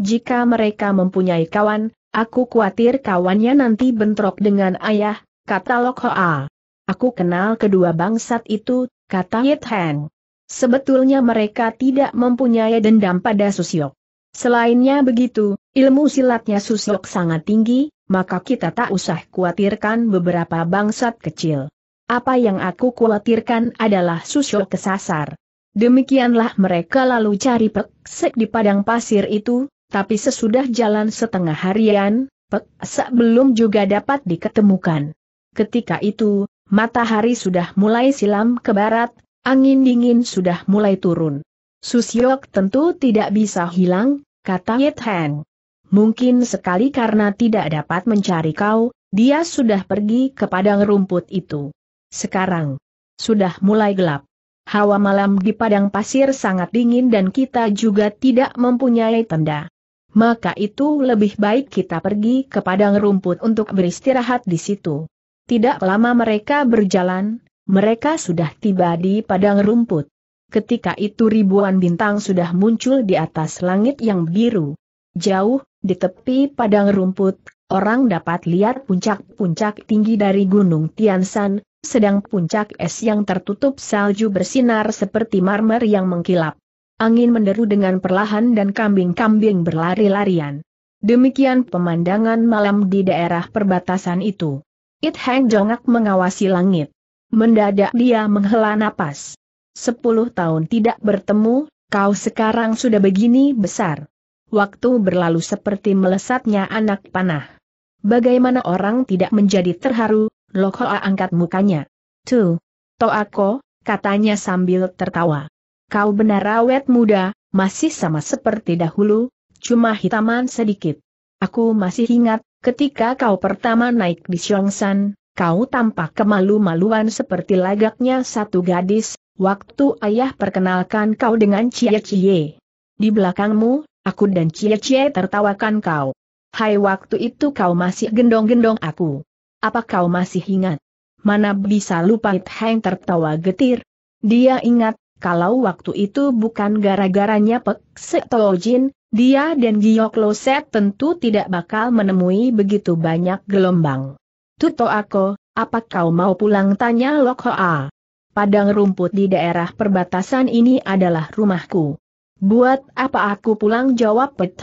Jika mereka mempunyai kawan, aku khawatir kawannya nanti bentrok dengan ayah, kata Lok Hoa. Aku kenal kedua bangsat itu, kata Yit Heng. Sebetulnya mereka tidak mempunyai dendam pada Susiok. Selainnya begitu, ilmu silatnya Susiok sangat tinggi, maka kita tak usah khawatirkan beberapa bangsat kecil. Apa yang aku khawatirkan adalah Susiok kesasar. Demikianlah mereka lalu cari peksek di padang pasir itu, tapi sesudah jalan setengah harian, peksek belum juga dapat diketemukan. Ketika itu, Matahari sudah mulai silam ke barat, angin dingin sudah mulai turun. Susyok tentu tidak bisa hilang, kata Yit Heng. Mungkin sekali karena tidak dapat mencari kau, dia sudah pergi ke padang rumput itu. Sekarang, sudah mulai gelap. Hawa malam di padang pasir sangat dingin dan kita juga tidak mempunyai tenda. Maka itu lebih baik kita pergi ke padang rumput untuk beristirahat di situ. Tidak lama mereka berjalan, mereka sudah tiba di padang rumput. Ketika itu ribuan bintang sudah muncul di atas langit yang biru. Jauh, di tepi padang rumput, orang dapat lihat puncak-puncak tinggi dari Gunung Tiansan, sedang puncak es yang tertutup salju bersinar seperti marmer yang mengkilap. Angin menderu dengan perlahan dan kambing-kambing berlari-larian. Demikian pemandangan malam di daerah perbatasan itu. It Hang jongak mengawasi langit. Mendadak dia menghela napas. Sepuluh tahun tidak bertemu, kau sekarang sudah begini besar. Waktu berlalu seperti melesatnya anak panah. Bagaimana orang tidak menjadi terharu, Lokhoa angkat mukanya. Tuh, aku, katanya sambil tertawa. Kau benar awet muda, masih sama seperti dahulu, cuma hitaman sedikit. Aku masih ingat, Ketika kau pertama naik di Xiongsan, kau tampak kemalu-maluan seperti lagaknya satu gadis, waktu ayah perkenalkan kau dengan Cie Cie. Di belakangmu, aku dan Cie Cie tertawakan kau. Hai waktu itu kau masih gendong-gendong aku. Apa kau masih ingat? Mana bisa lupa It Heng tertawa getir? Dia ingat, kalau waktu itu bukan gara-garanya Pek Setojin, dia dan Giok Loset tentu tidak bakal menemui begitu banyak gelombang. Tuto aku, apa kau mau pulang tanya Lok Hoa. Padang rumput di daerah perbatasan ini adalah rumahku. Buat apa aku pulang jawab Pet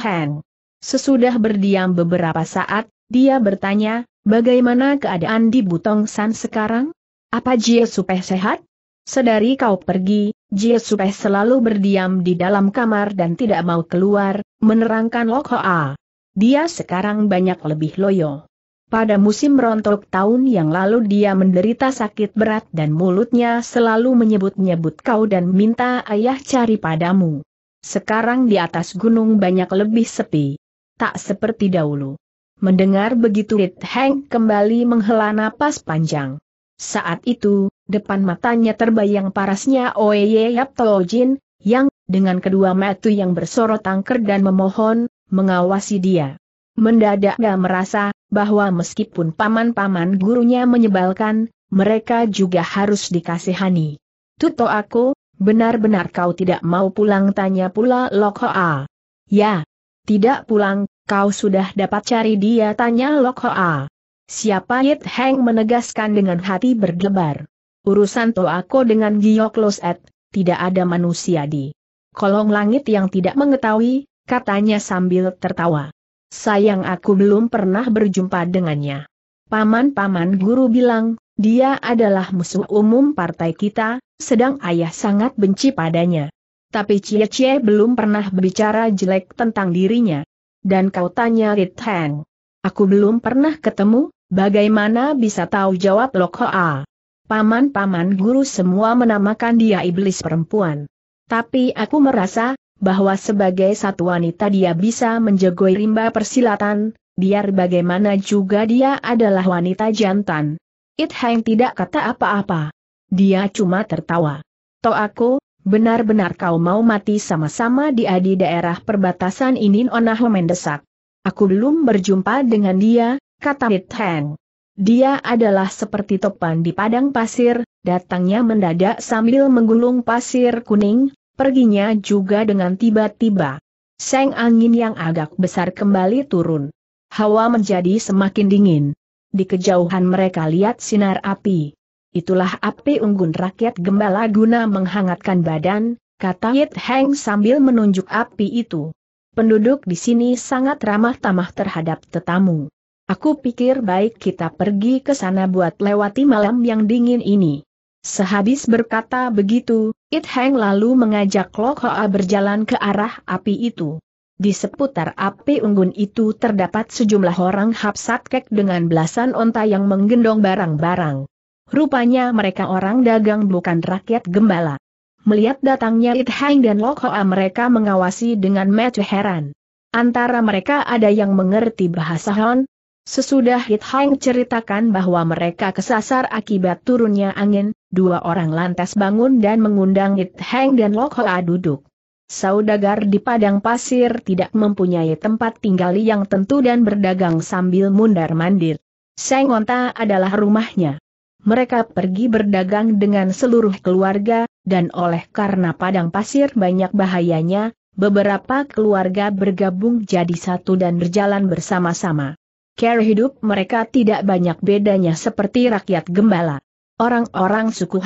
Sesudah berdiam beberapa saat, dia bertanya, bagaimana keadaan di Butong San sekarang? Apa Jie Supeh sehat? Sedari kau pergi, Jie Supe selalu berdiam di dalam kamar dan tidak mau keluar, menerangkan Lok Hoa. Dia sekarang banyak lebih loyo. Pada musim rontok tahun yang lalu dia menderita sakit berat dan mulutnya selalu menyebut-nyebut kau dan minta ayah cari padamu. Sekarang di atas gunung banyak lebih sepi. Tak seperti dahulu. Mendengar begitu It Heng kembali menghela napas panjang. Saat itu, depan matanya terbayang parasnya Oye Yap Tojin, yang, dengan kedua mata yang bersorot angker dan memohon, mengawasi dia. Mendadak gak merasa, bahwa meskipun paman-paman gurunya menyebalkan, mereka juga harus dikasihani. Tuto aku, benar-benar kau tidak mau pulang tanya pula Lok Hoa. Ya, tidak pulang, kau sudah dapat cari dia tanya Lok Hoa. Siapa Yit Heng menegaskan dengan hati berdebar. Urusan Toako dengan Loset, tidak ada manusia di kolong langit yang tidak mengetahui, katanya sambil tertawa. Sayang aku belum pernah berjumpa dengannya. Paman-paman guru bilang, dia adalah musuh umum partai kita, sedang ayah sangat benci padanya. Tapi Cie Cie belum pernah berbicara jelek tentang dirinya. Dan kau tanya Rit Heng. Aku belum pernah ketemu, bagaimana bisa tahu jawab Lok Hoa? paman-paman guru semua menamakan dia iblis perempuan. Tapi aku merasa, bahwa sebagai satu wanita dia bisa menjegoi rimba persilatan, biar bagaimana juga dia adalah wanita jantan. It Hang tidak kata apa-apa. Dia cuma tertawa. Toh aku, benar-benar kau mau mati sama-sama di adi daerah perbatasan ini Onah mendesak. Aku belum berjumpa dengan dia, kata It Hang. Dia adalah seperti topan di padang pasir, datangnya mendadak sambil menggulung pasir kuning, perginya juga dengan tiba-tiba. Seng angin yang agak besar kembali turun. Hawa menjadi semakin dingin. Di kejauhan mereka lihat sinar api. Itulah api unggun rakyat gembala guna menghangatkan badan, kata Yit Heng sambil menunjuk api itu. Penduduk di sini sangat ramah tamah terhadap tetamu. Aku pikir baik kita pergi ke sana buat lewati malam yang dingin ini. Sehabis berkata begitu, It Heng lalu mengajak Lok Hoa berjalan ke arah api itu. Di seputar api unggun itu terdapat sejumlah orang hapsatkek dengan belasan onta yang menggendong barang-barang. Rupanya mereka orang dagang bukan rakyat gembala. Melihat datangnya It Heng dan Lok Hoa mereka mengawasi dengan mata heran. Antara mereka ada yang mengerti bahasa Han, Sesudah Hit Hang ceritakan bahwa mereka kesasar akibat turunnya angin, dua orang lantas bangun dan mengundang Hit Hang dan Lok Hoa duduk. Saudagar di padang pasir tidak mempunyai tempat tinggal yang tentu dan berdagang sambil mundar-mandir. Sengonta adalah rumahnya. Mereka pergi berdagang dengan seluruh keluarga, dan oleh karena padang pasir banyak bahayanya, beberapa keluarga bergabung jadi satu dan berjalan bersama-sama. Care hidup mereka tidak banyak bedanya seperti rakyat gembala. Orang-orang suku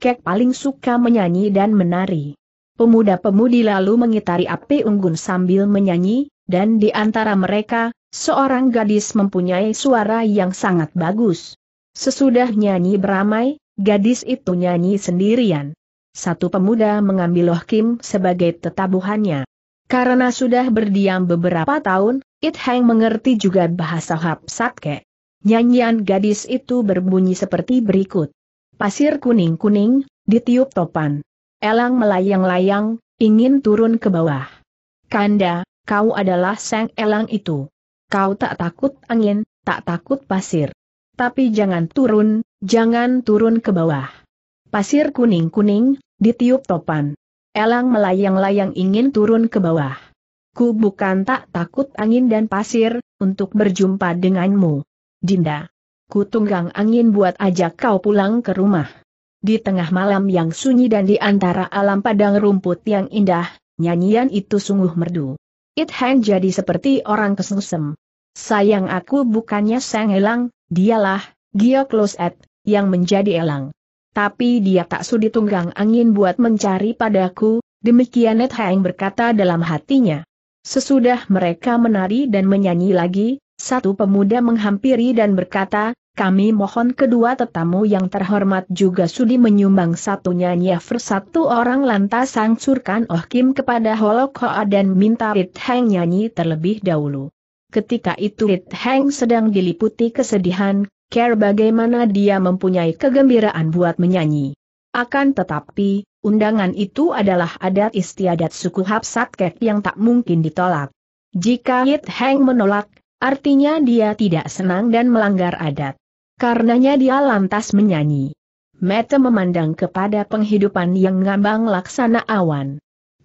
Kek paling suka menyanyi dan menari. Pemuda-pemudi lalu mengitari api unggun sambil menyanyi, dan di antara mereka, seorang gadis mempunyai suara yang sangat bagus. Sesudah nyanyi beramai, gadis itu nyanyi sendirian. Satu pemuda mengambil Loh Kim sebagai tetabuhannya. Karena sudah berdiam beberapa tahun, It Hang mengerti juga bahasa Hapsatke. Nyanyian gadis itu berbunyi seperti berikut. Pasir kuning-kuning, ditiup topan. Elang melayang-layang, ingin turun ke bawah. Kanda, kau adalah sang elang itu. Kau tak takut angin, tak takut pasir. Tapi jangan turun, jangan turun ke bawah. Pasir kuning-kuning, ditiup topan. Elang melayang-layang ingin turun ke bawah. Ku bukan tak takut angin dan pasir, untuk berjumpa denganmu. Dinda. Ku tunggang angin buat ajak kau pulang ke rumah. Di tengah malam yang sunyi dan di antara alam padang rumput yang indah, nyanyian itu sungguh merdu. It Hang jadi seperti orang kesengsem. Sayang aku bukannya sang elang, dialah, Gio Closet, yang menjadi elang tapi dia tak sudi tunggang angin buat mencari padaku, demikian Net Heng berkata dalam hatinya. Sesudah mereka menari dan menyanyi lagi, satu pemuda menghampiri dan berkata, kami mohon kedua tetamu yang terhormat juga sudi menyumbang satu nyanyi satu orang lantas sangsurkan Oh Kim kepada Holok Hoa dan minta Rit Heng nyanyi terlebih dahulu. Ketika itu Rit Heng sedang diliputi kesedihan, care bagaimana dia mempunyai kegembiraan buat menyanyi. Akan tetapi, undangan itu adalah adat istiadat suku Hapsatkek yang tak mungkin ditolak. Jika Yit Heng menolak, artinya dia tidak senang dan melanggar adat. Karenanya dia lantas menyanyi. Mete memandang kepada penghidupan yang ngambang laksana awan.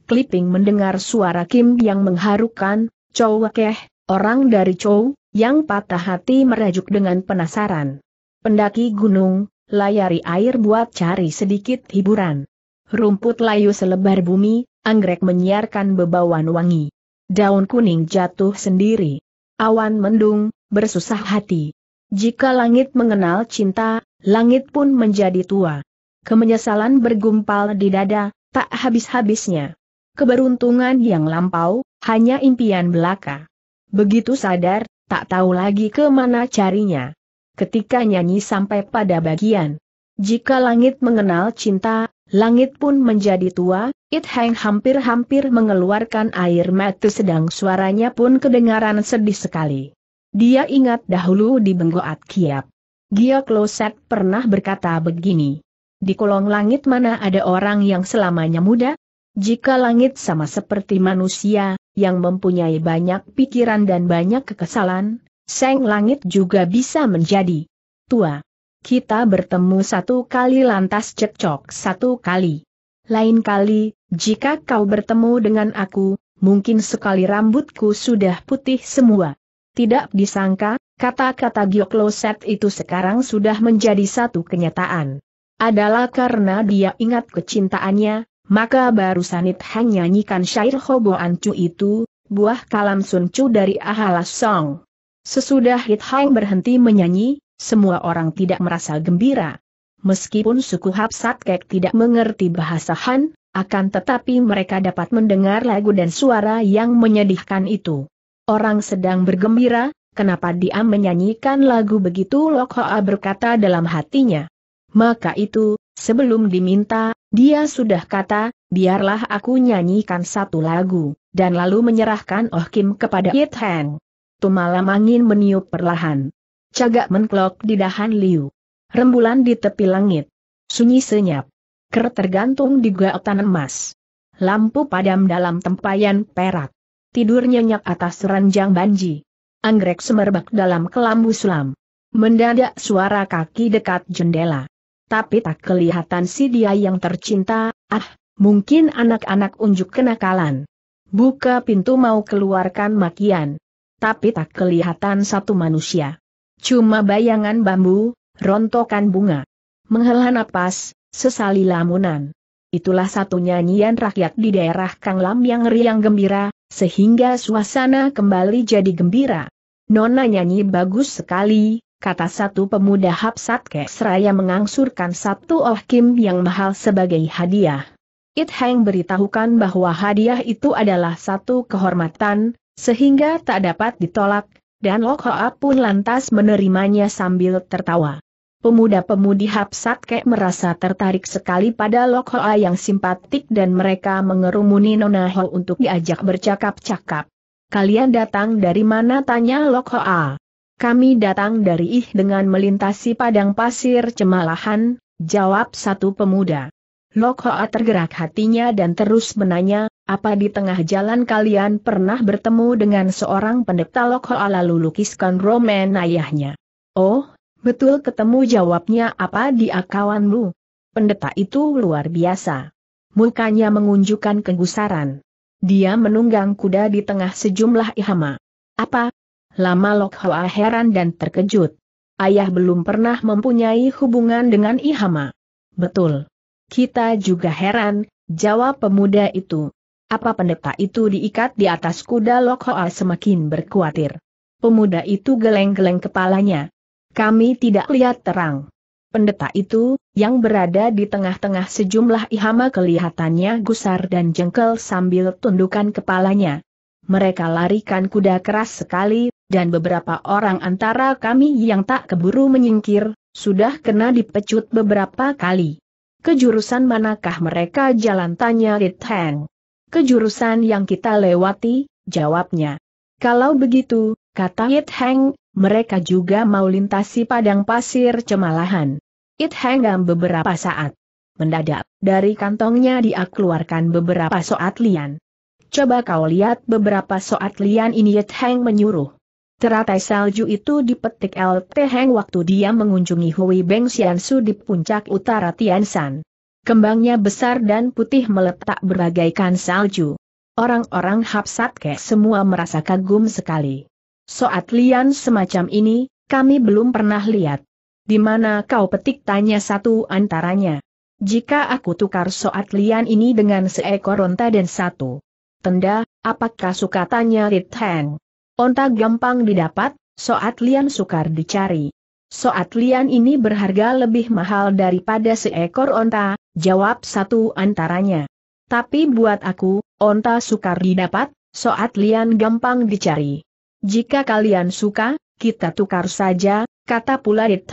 Clipping mendengar suara Kim yang mengharukan, Chow Keh, orang dari Chow, yang patah hati merajuk dengan penasaran. Pendaki gunung, layari air buat cari sedikit hiburan. Rumput layu selebar bumi, anggrek menyiarkan bebauan wangi. Daun kuning jatuh sendiri. Awan mendung, bersusah hati. Jika langit mengenal cinta, langit pun menjadi tua. Kemenyesalan bergumpal di dada, tak habis-habisnya. Keberuntungan yang lampau, hanya impian belaka. Begitu sadar, tak tahu lagi ke mana carinya. Ketika nyanyi sampai pada bagian, jika langit mengenal cinta, langit pun menjadi tua, It Heng hampir-hampir mengeluarkan air mata sedang suaranya pun kedengaran sedih sekali. Dia ingat dahulu di Benggoat Kiap. Gia Kloset pernah berkata begini. Di kolong langit mana ada orang yang selamanya muda? Jika langit sama seperti manusia, yang mempunyai banyak pikiran dan banyak kekesalan, Seng Langit juga bisa menjadi tua. Kita bertemu satu kali lantas cekcok satu kali. Lain kali, jika kau bertemu dengan aku, mungkin sekali rambutku sudah putih semua. Tidak disangka, kata-kata Giokloset itu sekarang sudah menjadi satu kenyataan. Adalah karena dia ingat kecintaannya, maka baru Sanit Hang nyanyikan syair Hobo Ancu itu, buah kalam Sun Chu dari Ahalas Song. Sesudah Hit Hang berhenti menyanyi, semua orang tidak merasa gembira. Meskipun suku hapsat kek tidak mengerti bahasa Han, akan tetapi mereka dapat mendengar lagu dan suara yang menyedihkan itu. Orang sedang bergembira, kenapa dia menyanyikan lagu begitu Lokhoa berkata dalam hatinya. Maka itu, sebelum diminta, dia sudah kata, biarlah aku nyanyikan satu lagu, dan lalu menyerahkan Oh Kim kepada Yit Hang. Tumalam angin meniup perlahan. Cagak mengklok di dahan liu. Rembulan di tepi langit. Sunyi senyap. Ker tergantung di gaotan emas. Lampu padam dalam tempayan perak. Tidur nyenyak atas ranjang banji. Anggrek semerbak dalam kelambu sulam. Mendadak suara kaki dekat jendela tapi tak kelihatan si dia yang tercinta, ah, mungkin anak-anak unjuk kenakalan. Buka pintu mau keluarkan makian. Tapi tak kelihatan satu manusia. Cuma bayangan bambu, rontokan bunga. Menghela napas, sesali lamunan. Itulah satu nyanyian rakyat di daerah Kang Lam yang riang gembira, sehingga suasana kembali jadi gembira. Nona nyanyi bagus sekali, kata satu pemuda Hapsat seraya mengangsurkan satu olah kim yang mahal sebagai hadiah. It Heng beritahukan bahwa hadiah itu adalah satu kehormatan, sehingga tak dapat ditolak, dan Lok Hoa pun lantas menerimanya sambil tertawa. Pemuda-pemudi Hapsat merasa tertarik sekali pada Lok Hoa yang simpatik dan mereka mengerumuni Nona Ho untuk diajak bercakap-cakap. Kalian datang dari mana tanya Lok Hoa? kami datang dari ih dengan melintasi padang pasir cemalahan, jawab satu pemuda. Lok Hoa tergerak hatinya dan terus menanya, apa di tengah jalan kalian pernah bertemu dengan seorang pendeta Lok Hoa lalu lukiskan roman ayahnya? Oh, betul ketemu jawabnya apa di lu? Pendeta itu luar biasa. Mukanya mengunjukkan kegusaran. Dia menunggang kuda di tengah sejumlah ihama. Apa, Lama Lok Hoa heran dan terkejut. Ayah belum pernah mempunyai hubungan dengan Ihama. Betul. Kita juga heran, jawab pemuda itu. Apa pendeta itu diikat di atas kuda Lok Hoa semakin berkuatir. Pemuda itu geleng-geleng kepalanya. Kami tidak lihat terang. Pendeta itu, yang berada di tengah-tengah sejumlah ihama kelihatannya gusar dan jengkel sambil tundukan kepalanya. Mereka larikan kuda keras sekali, dan beberapa orang antara kami yang tak keburu menyingkir, sudah kena dipecut beberapa kali. Kejurusan manakah mereka jalan tanya Riteng? Kejurusan yang kita lewati, jawabnya. Kalau begitu, kata Hang, mereka juga mau lintasi padang pasir cemalahan. gam beberapa saat. Mendadak, dari kantongnya dia keluarkan beberapa soat lian. Coba kau lihat beberapa soat lian ini It Heng menyuruh. Teratai salju itu dipetik LT Heng waktu dia mengunjungi Hui Beng Xiansu di puncak utara Tianshan. Kembangnya besar dan putih meletak berbagaikan salju. Orang-orang Hapsat Ke semua merasa kagum sekali. Soat lian semacam ini, kami belum pernah lihat. Di mana kau petik tanya satu antaranya. Jika aku tukar soat lian ini dengan seekor ronta dan satu tenda, apakah suka Rit Heng? Onta gampang didapat, soat lian sukar dicari. Soat lian ini berharga lebih mahal daripada seekor onta, jawab satu antaranya. Tapi buat aku, onta sukar didapat, soat lian gampang dicari. Jika kalian suka, kita tukar saja, kata pula Dit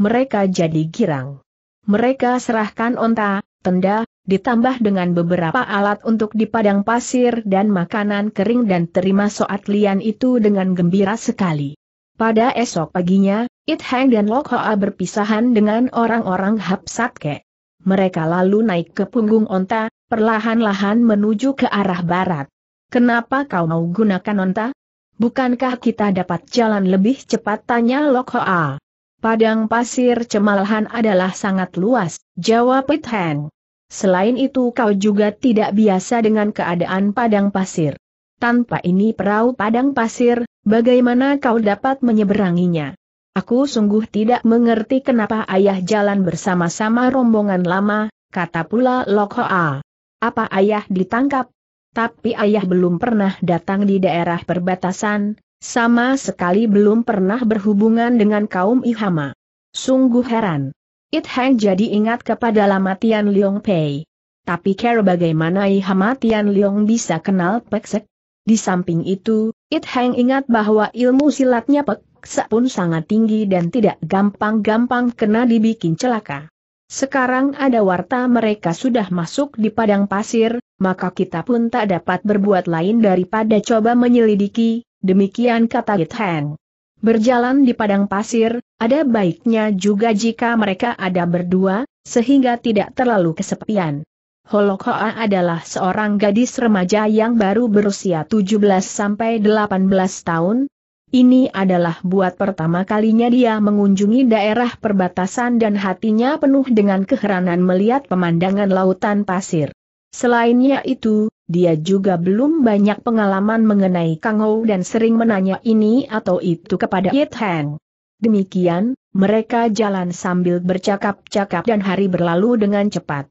Mereka jadi girang. Mereka serahkan onta, tenda, ditambah dengan beberapa alat untuk dipadang pasir dan makanan kering dan terima soat lian itu dengan gembira sekali. Pada esok paginya, It Hang dan Lok Hoa berpisahan dengan orang-orang Hapsatke. Mereka lalu naik ke punggung onta, perlahan-lahan menuju ke arah barat. Kenapa kau mau gunakan onta? Bukankah kita dapat jalan lebih cepat tanya Lok Hoa. Padang pasir Cemalahan adalah sangat luas, jawab It Hang. Selain itu kau juga tidak biasa dengan keadaan padang pasir. Tanpa ini perahu padang pasir, bagaimana kau dapat menyeberanginya? Aku sungguh tidak mengerti kenapa ayah jalan bersama-sama rombongan lama, kata pula Lokhoa. Apa ayah ditangkap? Tapi ayah belum pernah datang di daerah perbatasan, sama sekali belum pernah berhubungan dengan kaum Ihama. Sungguh heran. It Hang jadi ingat kepada lamatian Tian Leong Pei. Tapi care bagaimana Ihama Tian Leong bisa kenal Peksek? Di samping itu, It Hang ingat bahwa ilmu silatnya Peksek pun sangat tinggi dan tidak gampang-gampang kena dibikin celaka. Sekarang ada warta mereka sudah masuk di padang pasir, maka kita pun tak dapat berbuat lain daripada coba menyelidiki, demikian kata It Hang. Berjalan di padang pasir, ada baiknya juga jika mereka ada berdua, sehingga tidak terlalu kesepian. Holokoa adalah seorang gadis remaja yang baru berusia 17-18 tahun. Ini adalah buat pertama kalinya dia mengunjungi daerah perbatasan dan hatinya penuh dengan keheranan melihat pemandangan lautan pasir. Selainnya itu, dia juga belum banyak pengalaman mengenai Kang Ho dan sering menanya ini atau itu kepada Yit Heng. Demikian, mereka jalan sambil bercakap-cakap dan hari berlalu dengan cepat.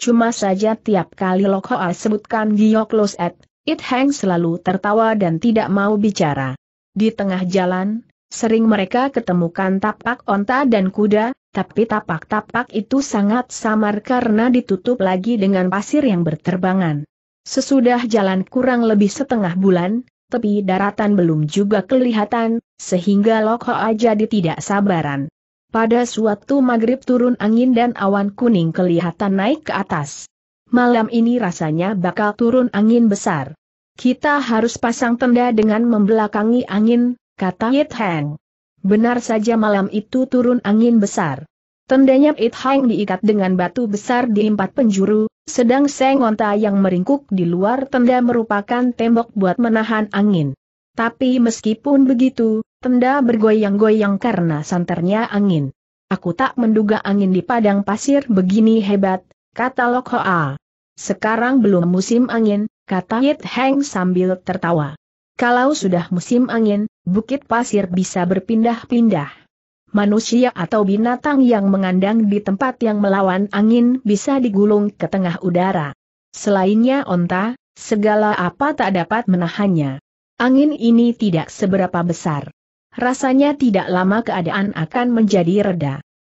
Cuma saja tiap kali Lok Hoa sebutkan Giyok Los Et, It Hang selalu tertawa dan tidak mau bicara. Di tengah jalan, sering mereka ketemukan tapak onta dan kuda, tapi tapak-tapak itu sangat samar karena ditutup lagi dengan pasir yang berterbangan. Sesudah jalan kurang lebih setengah bulan, tepi daratan belum juga kelihatan, sehingga Lokhoa jadi tidak sabaran. Pada suatu maghrib turun angin dan awan kuning kelihatan naik ke atas. Malam ini rasanya bakal turun angin besar. Kita harus pasang tenda dengan membelakangi angin, kata Yit Hang. Benar saja malam itu turun angin besar. Tendanya It Hang diikat dengan batu besar di empat penjuru, sedang seng onta yang meringkuk di luar tenda merupakan tembok buat menahan angin. Tapi meskipun begitu, tenda bergoyang-goyang karena santernya angin. Aku tak menduga angin di padang pasir begini hebat, kata Lok Hoa. Sekarang belum musim angin, kata Yit Heng sambil tertawa. Kalau sudah musim angin, bukit pasir bisa berpindah-pindah manusia atau binatang yang mengandang di tempat yang melawan angin bisa digulung ke tengah udara. Selainnya onta, segala apa tak dapat menahannya. Angin ini tidak seberapa besar. Rasanya tidak lama keadaan akan menjadi reda.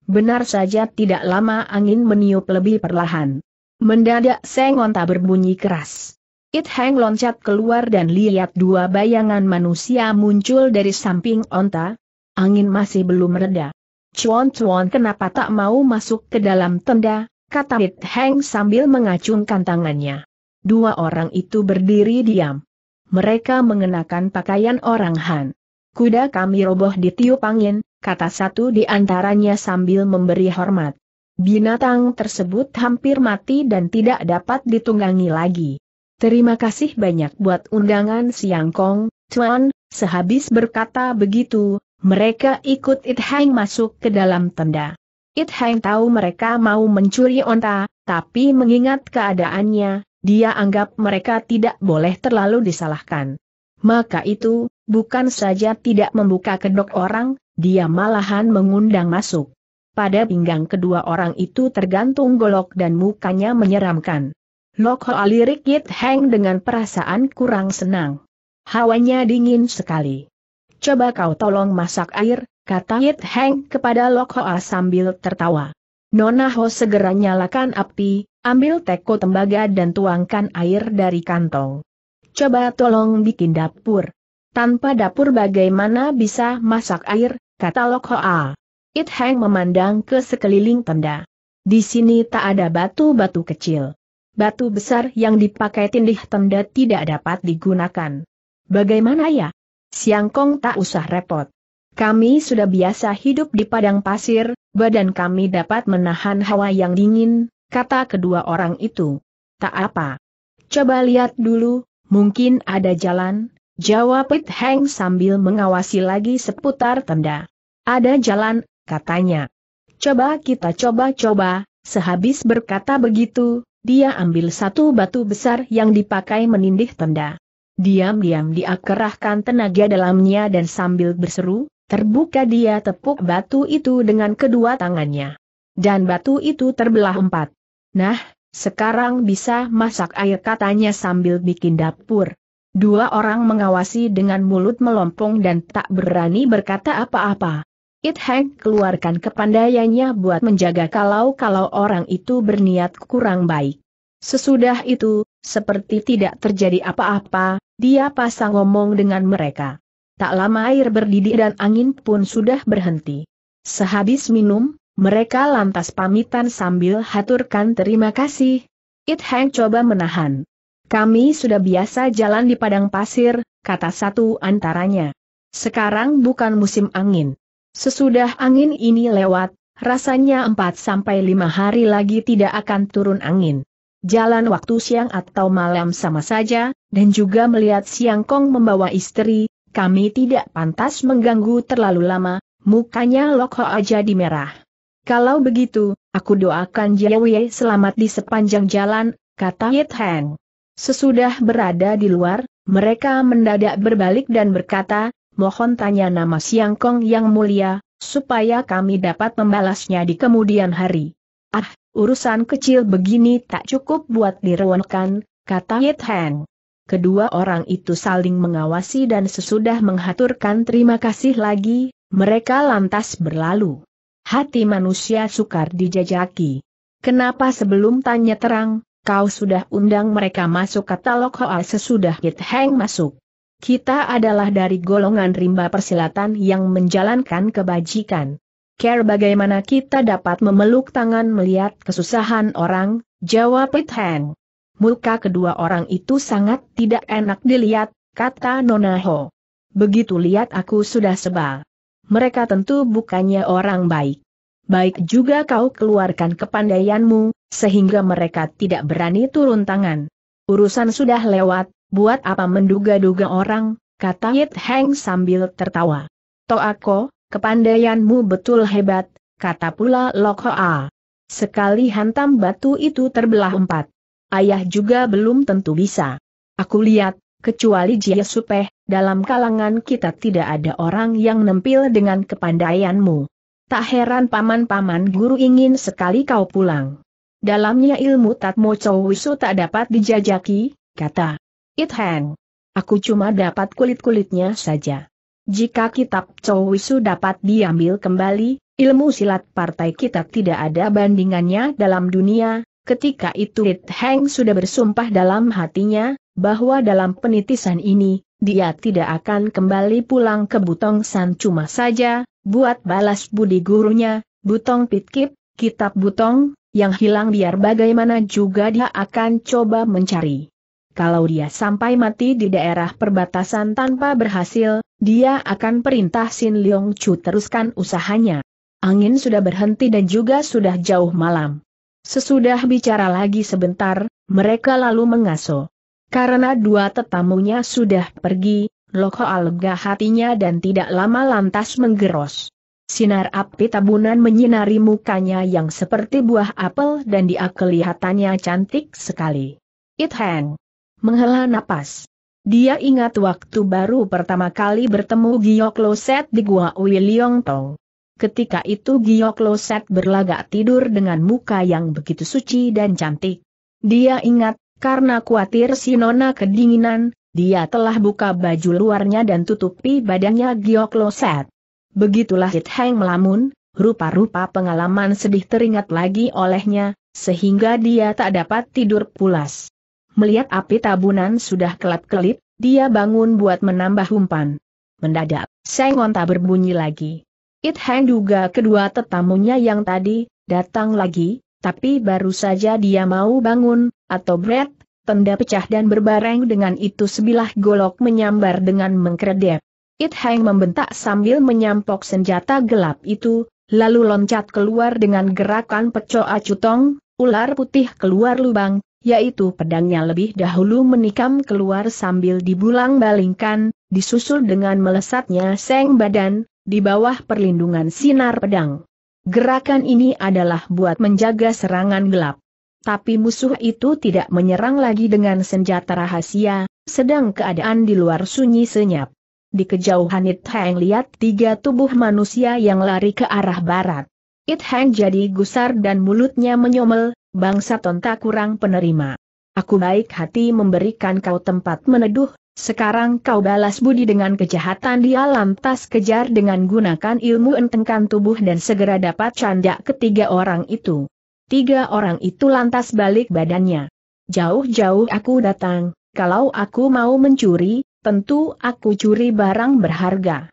Benar saja tidak lama angin meniup lebih perlahan. Mendadak seng onta berbunyi keras. It Heng loncat keluar dan lihat dua bayangan manusia muncul dari samping onta, angin masih belum reda. Cuan-cuan kenapa tak mau masuk ke dalam tenda, kata Hit Heng sambil mengacungkan tangannya. Dua orang itu berdiri diam. Mereka mengenakan pakaian orang Han. Kuda kami roboh ditiup angin, kata satu di antaranya sambil memberi hormat. Binatang tersebut hampir mati dan tidak dapat ditunggangi lagi. Terima kasih banyak buat undangan siang Kong, Tuan, sehabis berkata begitu, mereka ikut It Hang masuk ke dalam tenda. It Hang tahu mereka mau mencuri onta, tapi mengingat keadaannya, dia anggap mereka tidak boleh terlalu disalahkan. Maka itu, bukan saja tidak membuka kedok orang, dia malahan mengundang masuk. Pada pinggang kedua orang itu tergantung golok dan mukanya menyeramkan. Lok Hoa lirik Hang Heng dengan perasaan kurang senang. Hawanya dingin sekali coba kau tolong masak air, kata Yit Heng kepada Lok Hoa sambil tertawa. Nona Ho segera nyalakan api, ambil teko tembaga dan tuangkan air dari kantong. Coba tolong bikin dapur. Tanpa dapur bagaimana bisa masak air, kata Lok Hoa. It Heng memandang ke sekeliling tenda. Di sini tak ada batu-batu kecil. Batu besar yang dipakai tindih tenda tidak dapat digunakan. Bagaimana ya? Siang Kong tak usah repot. Kami sudah biasa hidup di padang pasir, badan kami dapat menahan hawa yang dingin, kata kedua orang itu. Tak apa. Coba lihat dulu, mungkin ada jalan, jawab Pit Heng sambil mengawasi lagi seputar tenda. Ada jalan, katanya. Coba kita coba-coba, sehabis berkata begitu, dia ambil satu batu besar yang dipakai menindih tenda. Diam-diam dia kerahkan tenaga dalamnya dan sambil berseru, terbuka dia tepuk batu itu dengan kedua tangannya. Dan batu itu terbelah empat. Nah, sekarang bisa masak air katanya sambil bikin dapur. Dua orang mengawasi dengan mulut melompong dan tak berani berkata apa-apa. It Hank keluarkan kepandaiannya buat menjaga kalau-kalau orang itu berniat kurang baik. Sesudah itu, seperti tidak terjadi apa-apa, dia pasang ngomong dengan mereka. Tak lama air berdidih dan angin pun sudah berhenti. Sehabis minum, mereka lantas pamitan sambil haturkan terima kasih. It Hang coba menahan. Kami sudah biasa jalan di padang pasir, kata satu antaranya. Sekarang bukan musim angin. Sesudah angin ini lewat, rasanya 4 sampai 5 hari lagi tidak akan turun angin jalan waktu siang atau malam sama saja, dan juga melihat Siang Kong membawa istri, kami tidak pantas mengganggu terlalu lama, mukanya Lok aja di merah. Kalau begitu, aku doakan Jiawie selamat di sepanjang jalan, kata Yit Heng. Sesudah berada di luar, mereka mendadak berbalik dan berkata, mohon tanya nama Siang Kong yang mulia, supaya kami dapat membalasnya di kemudian hari. Ah, urusan kecil begini tak cukup buat diruankan, kata Yit Heng. Kedua orang itu saling mengawasi dan sesudah menghaturkan terima kasih lagi, mereka lantas berlalu. Hati manusia sukar dijajaki. Kenapa sebelum tanya terang, kau sudah undang mereka masuk katalog Hoa sesudah Yit Heng masuk? Kita adalah dari golongan rimba persilatan yang menjalankan kebajikan care bagaimana kita dapat memeluk tangan melihat kesusahan orang, jawab Pit Hang. Muka kedua orang itu sangat tidak enak dilihat, kata Nona Ho. Begitu lihat aku sudah sebal. Mereka tentu bukannya orang baik. Baik juga kau keluarkan kepandaianmu, sehingga mereka tidak berani turun tangan. Urusan sudah lewat, buat apa menduga-duga orang, kata Yit Heng sambil tertawa. Toako, Kepandaianmu betul hebat, kata pula Lokhoa. Sekali hantam batu itu terbelah empat. Ayah juga belum tentu bisa. Aku lihat, kecuali Jia Supeh, dalam kalangan kita tidak ada orang yang nempil dengan kepandaianmu. Tak heran paman-paman guru ingin sekali kau pulang. Dalamnya ilmu Tatmo Chowisu tak dapat dijajaki, kata It Hang. Aku cuma dapat kulit-kulitnya saja. Jika kitab Wisu dapat diambil kembali, ilmu silat partai kita tidak ada bandingannya dalam dunia, ketika itu It Heng sudah bersumpah dalam hatinya, bahwa dalam penitisan ini, dia tidak akan kembali pulang ke Butong San cuma saja, buat balas budi gurunya, Butong Pitkip, kitab Butong, yang hilang biar bagaimana juga dia akan coba mencari kalau dia sampai mati di daerah perbatasan tanpa berhasil, dia akan perintah Sin Leong Chu teruskan usahanya. Angin sudah berhenti dan juga sudah jauh malam. Sesudah bicara lagi sebentar, mereka lalu mengaso. Karena dua tetamunya sudah pergi, Loko alga hatinya dan tidak lama lantas menggeros. Sinar api tabunan menyinari mukanya yang seperti buah apel dan dia kelihatannya cantik sekali. It Hang menghela napas. Dia ingat waktu baru pertama kali bertemu Giok Loset di Gua Wiliong Tong. Ketika itu Giok Loset berlagak tidur dengan muka yang begitu suci dan cantik. Dia ingat, karena khawatir si Nona kedinginan, dia telah buka baju luarnya dan tutupi badannya Giok Loset. Begitulah Hit Heng melamun, rupa-rupa pengalaman sedih teringat lagi olehnya, sehingga dia tak dapat tidur pulas melihat api tabunan sudah kelap-kelip, dia bangun buat menambah umpan. Mendadak, sengon tak berbunyi lagi. It Hang duga kedua tetamunya yang tadi, datang lagi, tapi baru saja dia mau bangun, atau Brett, tenda pecah dan berbareng dengan itu sebilah golok menyambar dengan mengkredep. It Hang membentak sambil menyampok senjata gelap itu, lalu loncat keluar dengan gerakan pecoa acutong, ular putih keluar lubang, yaitu pedangnya lebih dahulu menikam keluar sambil dibulang balingkan, disusul dengan melesatnya seng badan, di bawah perlindungan sinar pedang. Gerakan ini adalah buat menjaga serangan gelap. Tapi musuh itu tidak menyerang lagi dengan senjata rahasia, sedang keadaan di luar sunyi senyap. Di kejauhan It Heng lihat tiga tubuh manusia yang lari ke arah barat. It Heng jadi gusar dan mulutnya menyomel, bangsa tonta kurang penerima. Aku baik hati memberikan kau tempat meneduh, sekarang kau balas budi dengan kejahatan dia lantas kejar dengan gunakan ilmu entengkan tubuh dan segera dapat canda ketiga orang itu. Tiga orang itu lantas balik badannya. Jauh-jauh aku datang, kalau aku mau mencuri, tentu aku curi barang berharga.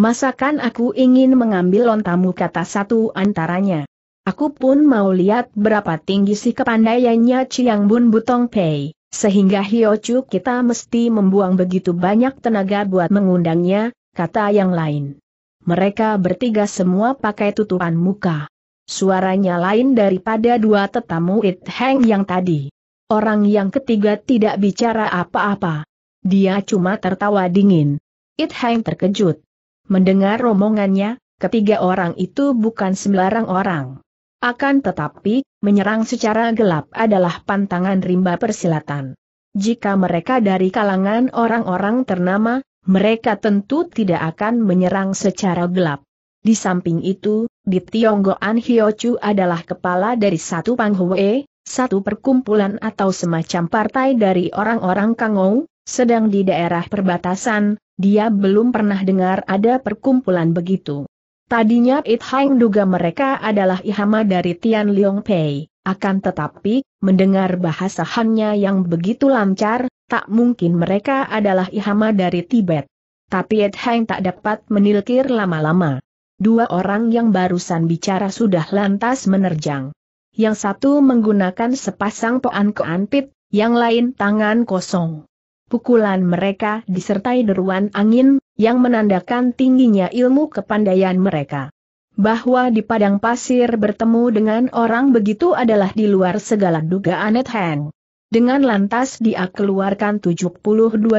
Masakan aku ingin mengambil lontamu kata satu antaranya. Aku pun mau lihat berapa tinggi si kepandaiannya Chiang Bun Butong Pei, sehingga Chu kita mesti membuang begitu banyak tenaga buat mengundangnya, kata yang lain. Mereka bertiga semua pakai tutupan muka. Suaranya lain daripada dua tetamu It Heng yang tadi. Orang yang ketiga tidak bicara apa-apa. Dia cuma tertawa dingin. It Heng terkejut. Mendengar romongannya, ketiga orang itu bukan sembarang orang. Akan tetapi, menyerang secara gelap adalah pantangan rimba persilatan. Jika mereka dari kalangan orang-orang ternama, mereka tentu tidak akan menyerang secara gelap. Di samping itu, di Tionggoan Hiochu adalah kepala dari satu Panghue, satu perkumpulan atau semacam partai dari orang-orang Kangou, sedang di daerah perbatasan, dia belum pernah dengar ada perkumpulan begitu. Tadinya It Hang duga mereka adalah Ihama dari Tian Leong Pei, akan tetapi, mendengar bahasa Hannya yang begitu lancar, tak mungkin mereka adalah Ihama dari Tibet. Tapi It Hang tak dapat menilkir lama-lama. Dua orang yang barusan bicara sudah lantas menerjang. Yang satu menggunakan sepasang poan keanpit, yang lain tangan kosong. Pukulan mereka disertai deruan angin, yang menandakan tingginya ilmu kepandaian mereka. Bahwa di padang pasir bertemu dengan orang begitu adalah di luar segala dugaan Net Heng. Dengan lantas dia keluarkan 72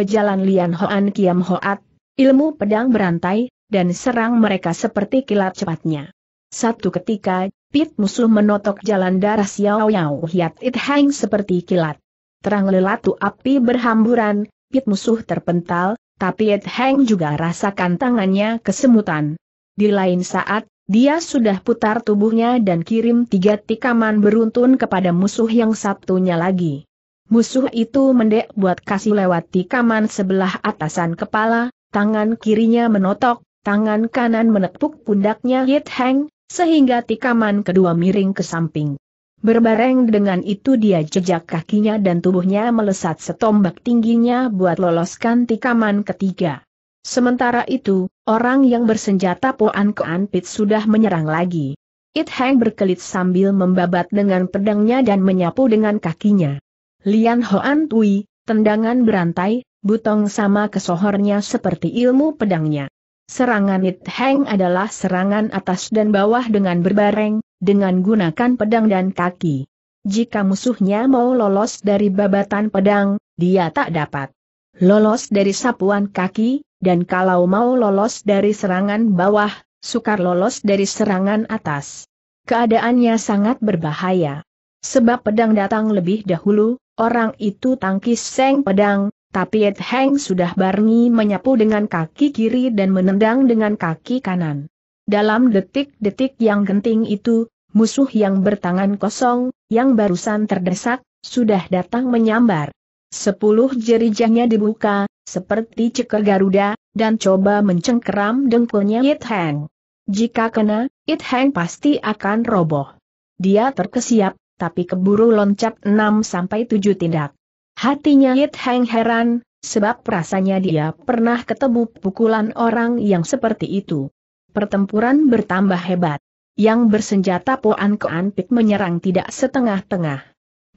jalan Lian Hoan Kiam Hoat, ilmu pedang berantai, dan serang mereka seperti kilat cepatnya. Satu ketika, pit musuh menotok jalan darah Xiao Yao Hiat It Heng seperti kilat terang lelatu api berhamburan, pit musuh terpental, tapi Ed Heng juga rasakan tangannya kesemutan. Di lain saat, dia sudah putar tubuhnya dan kirim tiga tikaman beruntun kepada musuh yang satunya lagi. Musuh itu mendek buat kasih lewat tikaman sebelah atasan kepala, tangan kirinya menotok, tangan kanan menepuk pundaknya Yit Heng, sehingga tikaman kedua miring ke samping. Berbareng dengan itu dia jejak kakinya dan tubuhnya melesat setombak tingginya buat loloskan tikaman ketiga. Sementara itu, orang yang bersenjata Poan Koan Pit sudah menyerang lagi. It Hang berkelit sambil membabat dengan pedangnya dan menyapu dengan kakinya. Lian Hoan Tui, tendangan berantai, butong sama kesohornya seperti ilmu pedangnya. Serangan It Heng adalah serangan atas dan bawah dengan berbareng, dengan gunakan pedang dan kaki. Jika musuhnya mau lolos dari babatan pedang, dia tak dapat lolos dari sapuan kaki, dan kalau mau lolos dari serangan bawah, sukar lolos dari serangan atas. Keadaannya sangat berbahaya. Sebab pedang datang lebih dahulu, orang itu tangkis seng pedang, tapi Ed Heng sudah barengi menyapu dengan kaki kiri dan menendang dengan kaki kanan. Dalam detik-detik yang genting itu, musuh yang bertangan kosong, yang barusan terdesak, sudah datang menyambar. Sepuluh jerijahnya dibuka, seperti ceker Garuda, dan coba mencengkeram dengkulnya It Hang. Jika kena, It Hang pasti akan roboh. Dia terkesiap, tapi keburu loncat 6-7 tindak. Hatinya Yit Heng heran, sebab rasanya dia pernah ketemu pukulan orang yang seperti itu. Pertempuran bertambah hebat. Yang bersenjata Poan Koan Pit menyerang tidak setengah-tengah.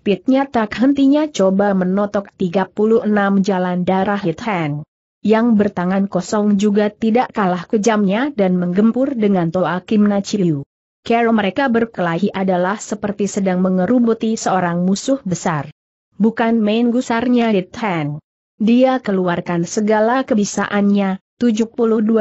Pitnya tak hentinya coba menotok 36 jalan darah Hit Heng yang bertangan kosong juga tidak kalah kejamnya dan menggempur dengan Toa Kim Na Chiu. Kero mereka berkelahi adalah seperti sedang mengerubuti seorang musuh besar bukan main gusarnya Hang. Dia keluarkan segala kebisaannya, 72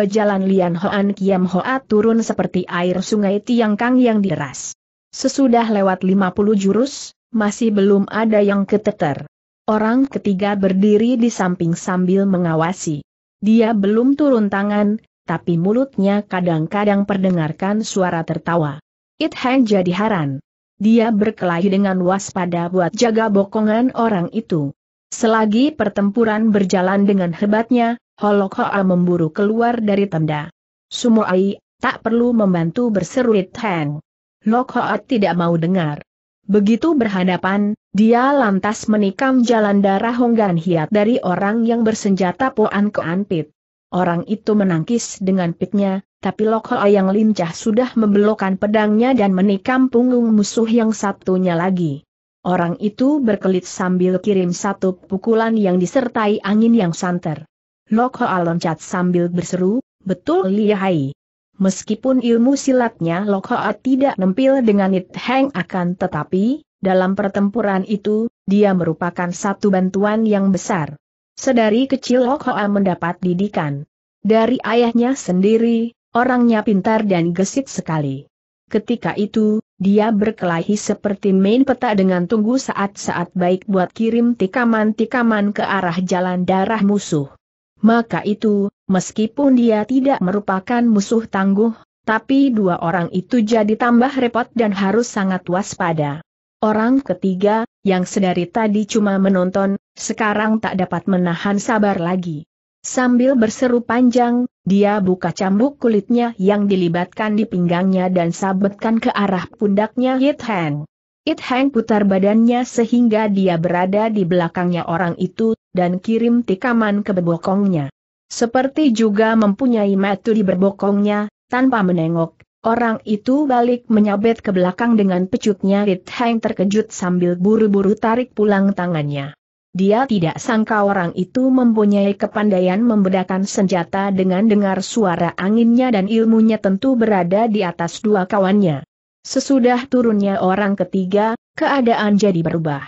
jalan Lian Hoan Kiam Hoa turun seperti air sungai Tiang Kang yang deras. Sesudah lewat 50 jurus, masih belum ada yang keteter. Orang ketiga berdiri di samping sambil mengawasi. Dia belum turun tangan, tapi mulutnya kadang-kadang perdengarkan suara tertawa. It Hang jadi haran dia berkelahi dengan waspada buat jaga bokongan orang itu. Selagi pertempuran berjalan dengan hebatnya, Holok memburu keluar dari tenda. Sumoai, tak perlu membantu berseru Hang. Lok Hoa tidak mau dengar. Begitu berhadapan, dia lantas menikam jalan darah Honggan Hiat dari orang yang bersenjata Poan Koan Pit. Orang itu menangkis dengan piknya, tapi Lokhoa yang lincah sudah membelokkan pedangnya dan menikam punggung musuh yang satunya lagi. Orang itu berkelit sambil kirim satu pukulan yang disertai angin yang santer. Lokhoa loncat sambil berseru, betul lihai. Meskipun ilmu silatnya Lokhoa tidak nempil dengan It Heng akan tetapi, dalam pertempuran itu, dia merupakan satu bantuan yang besar. Sedari kecil Lok Hoa mendapat didikan. Dari ayahnya sendiri, orangnya pintar dan gesit sekali. Ketika itu, dia berkelahi seperti main peta dengan tunggu saat-saat baik buat kirim tikaman-tikaman ke arah jalan darah musuh. Maka itu, meskipun dia tidak merupakan musuh tangguh, tapi dua orang itu jadi tambah repot dan harus sangat waspada. Orang ketiga, yang sedari tadi cuma menonton, sekarang tak dapat menahan sabar lagi. Sambil berseru panjang, dia buka cambuk kulitnya yang dilibatkan di pinggangnya dan sabetkan ke arah pundaknya Hit Hang. It Hang putar badannya sehingga dia berada di belakangnya orang itu, dan kirim tikaman ke berbokongnya. Seperti juga mempunyai metu di berbokongnya, tanpa menengok, orang itu balik menyabet ke belakang dengan pecutnya It Hang terkejut sambil buru-buru tarik pulang tangannya. Dia tidak sangka orang itu mempunyai kepandaian membedakan senjata dengan dengar suara anginnya dan ilmunya tentu berada di atas dua kawannya. Sesudah turunnya orang ketiga, keadaan jadi berubah.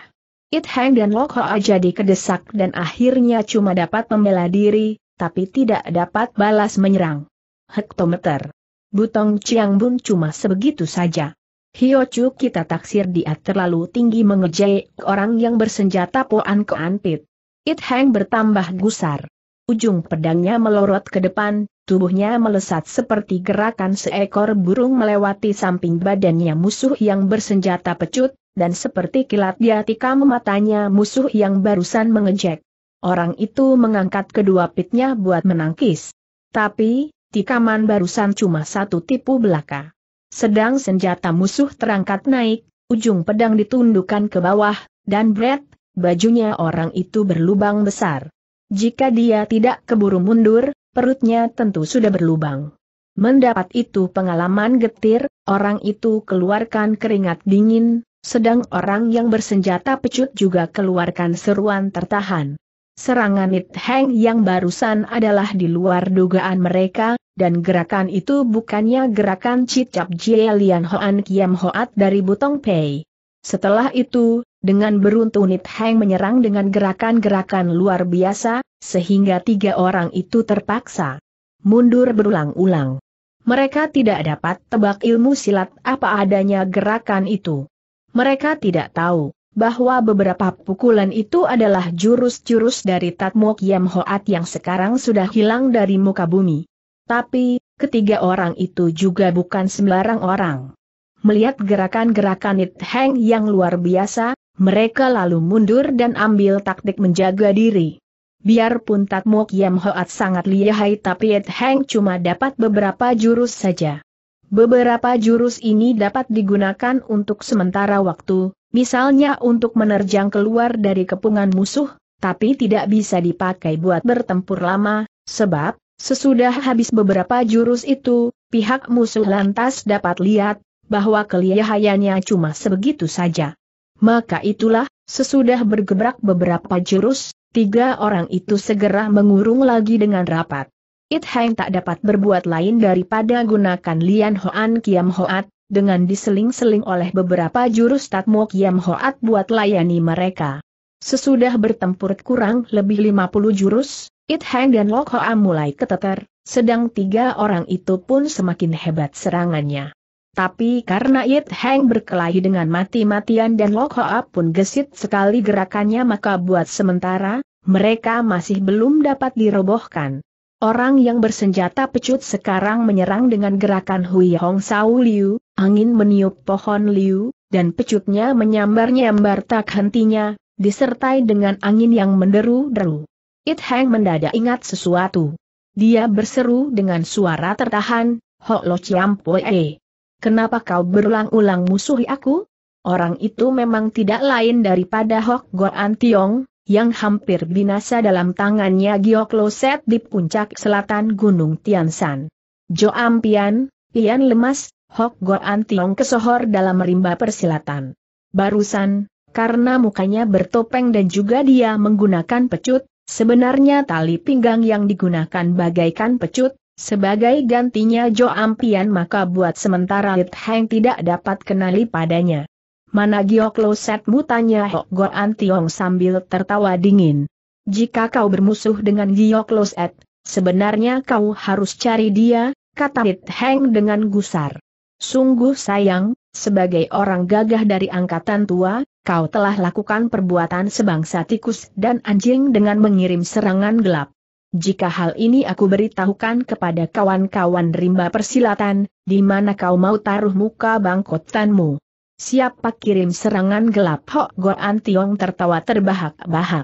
It Hang dan Lok Hoa jadi kedesak dan akhirnya cuma dapat membela diri, tapi tidak dapat balas menyerang. Hektometer. Butong Chiang Bun cuma sebegitu saja. Hio Chu kita taksir dia terlalu tinggi mengejek orang yang bersenjata Poan keanpit. It Hang bertambah gusar. Ujung pedangnya melorot ke depan, tubuhnya melesat seperti gerakan seekor burung melewati samping badannya musuh yang bersenjata pecut, dan seperti kilat dia tikam matanya musuh yang barusan mengejek. Orang itu mengangkat kedua pitnya buat menangkis. Tapi, tikaman barusan cuma satu tipu belaka. Sedang senjata musuh terangkat naik, ujung pedang ditundukkan ke bawah, dan Brett, bajunya orang itu berlubang besar. Jika dia tidak keburu mundur, perutnya tentu sudah berlubang. Mendapat itu pengalaman getir, orang itu keluarkan keringat dingin, sedang orang yang bersenjata pecut juga keluarkan seruan tertahan. Serangan It Heng yang barusan adalah di luar dugaan mereka, dan gerakan itu bukannya gerakan cicap Jie Lian Hoan Kiam Hoat dari Butong Pei. Setelah itu, dengan beruntun It Heng menyerang dengan gerakan-gerakan luar biasa, sehingga tiga orang itu terpaksa mundur berulang-ulang. Mereka tidak dapat tebak ilmu silat apa adanya gerakan itu. Mereka tidak tahu bahwa beberapa pukulan itu adalah jurus-jurus dari Tatmok Yam Hoat yang sekarang sudah hilang dari muka bumi. Tapi, ketiga orang itu juga bukan sembarang orang. Melihat gerakan-gerakan It Heng yang luar biasa, mereka lalu mundur dan ambil taktik menjaga diri. Biarpun Tatmok Yam Hoat sangat lihai tapi It Heng cuma dapat beberapa jurus saja. Beberapa jurus ini dapat digunakan untuk sementara waktu, Misalnya untuk menerjang keluar dari kepungan musuh, tapi tidak bisa dipakai buat bertempur lama, sebab, sesudah habis beberapa jurus itu, pihak musuh lantas dapat lihat, bahwa kelihayanya cuma sebegitu saja. Maka itulah, sesudah bergebrak beberapa jurus, tiga orang itu segera mengurung lagi dengan rapat. It heng tak dapat berbuat lain daripada gunakan Lian Hoan Kiam Hoat, dengan diseling-seling oleh beberapa jurus Tatmok Yam Hoat buat layani mereka. Sesudah bertempur kurang lebih 50 jurus, It Hang dan Lok Hoa mulai keteter, sedang tiga orang itu pun semakin hebat serangannya. Tapi karena It Hang berkelahi dengan mati-matian dan Lok Hoa pun gesit sekali gerakannya maka buat sementara, mereka masih belum dapat dirobohkan. Orang yang bersenjata pecut sekarang menyerang dengan gerakan Hui Hong Sao Liu, Angin meniup pohon liu, dan pecutnya menyambar-nyambar tak hentinya, disertai dengan angin yang menderu-deru. It Hang mendadak ingat sesuatu. Dia berseru dengan suara tertahan, Ho Lo Chiam Poe. Kenapa kau berulang-ulang musuhi aku? Orang itu memang tidak lain daripada Hok Goan Tiong, yang hampir binasa dalam tangannya Giok Lo Set di puncak selatan Gunung Tian San. Jo Ampian, Pian lemas, Hok Goan Tiong kesohor dalam rimba persilatan. Barusan, karena mukanya bertopeng dan juga dia menggunakan pecut, sebenarnya tali pinggang yang digunakan bagaikan pecut, sebagai gantinya Jo Ampian maka buat sementara Lit Heng tidak dapat kenali padanya. Mana Giok Lo Setmu tanya Hok Goan Tiong sambil tertawa dingin. Jika kau bermusuh dengan Giok Lo Set, sebenarnya kau harus cari dia, kata Lit Heng dengan gusar. Sungguh sayang, sebagai orang gagah dari angkatan tua, kau telah lakukan perbuatan sebangsa tikus dan anjing dengan mengirim serangan gelap. Jika hal ini aku beritahukan kepada kawan-kawan rimba persilatan, di mana kau mau taruh muka bangkotanmu? Siapa kirim serangan gelap? Hok Goan Tiong tertawa terbahak-bahak.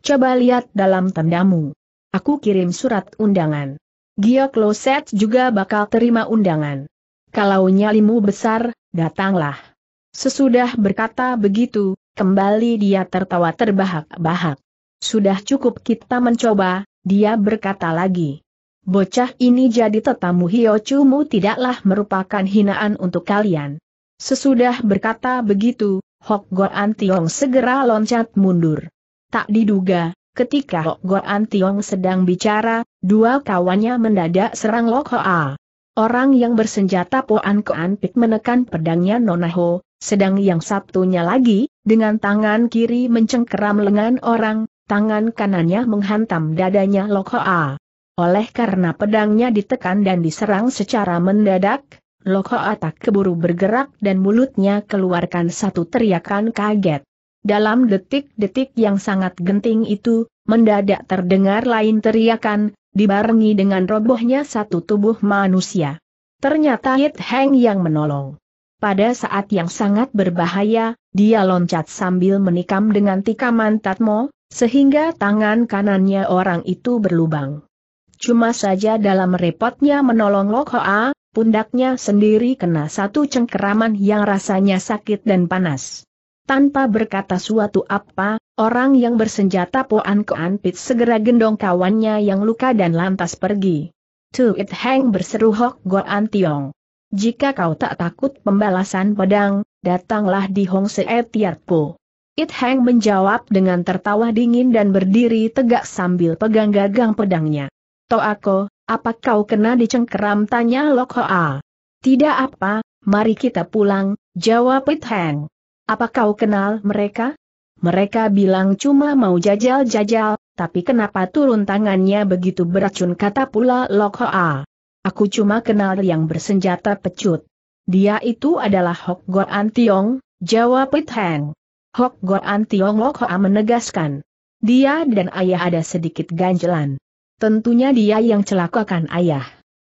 Coba lihat dalam tendamu. Aku kirim surat undangan. Gia Kloset juga bakal terima undangan kalau nyalimu besar, datanglah. Sesudah berkata begitu, kembali dia tertawa terbahak-bahak. Sudah cukup kita mencoba, dia berkata lagi. Bocah ini jadi tetamu Hiochumu tidaklah merupakan hinaan untuk kalian. Sesudah berkata begitu, Hok Go Antiong segera loncat mundur. Tak diduga, ketika Hok Go Antiong sedang bicara, dua kawannya mendadak serang Lok Hoa. Orang yang bersenjata Poan Pik menekan pedangnya Nona Ho, sedang yang satunya lagi, dengan tangan kiri mencengkeram lengan orang, tangan kanannya menghantam dadanya Lokhoa. Oleh karena pedangnya ditekan dan diserang secara mendadak, Lokhoa tak keburu bergerak dan mulutnya keluarkan satu teriakan kaget. Dalam detik-detik yang sangat genting itu, mendadak terdengar lain teriakan, dibarengi dengan robohnya satu tubuh manusia. Ternyata Yit Heng yang menolong. Pada saat yang sangat berbahaya, dia loncat sambil menikam dengan tikaman Tatmo, sehingga tangan kanannya orang itu berlubang. Cuma saja dalam repotnya menolong Lokhoa, pundaknya sendiri kena satu cengkeraman yang rasanya sakit dan panas. Tanpa berkata suatu apa, orang yang bersenjata Poan Koan Pit segera gendong kawannya yang luka dan lantas pergi. it Heng berseru Hok Goan Tiong. Jika kau tak takut pembalasan pedang, datanglah di Hong Se Tiat Po. It Heng menjawab dengan tertawa dingin dan berdiri tegak sambil pegang gagang pedangnya. Toako, apa kau kena dicengkeram tanya Lok Hoa. Tidak apa, mari kita pulang, jawab It Heng. Apa kau kenal mereka? Mereka bilang cuma mau jajal-jajal, tapi kenapa turun tangannya begitu beracun kata pula Lok Hoa. Aku cuma kenal yang bersenjata pecut. Dia itu adalah Hok Go An Tiong, jawab Pit Heng. Hok Go An Tiong Lok Hoa menegaskan. Dia dan ayah ada sedikit ganjelan. Tentunya dia yang celakakan ayah.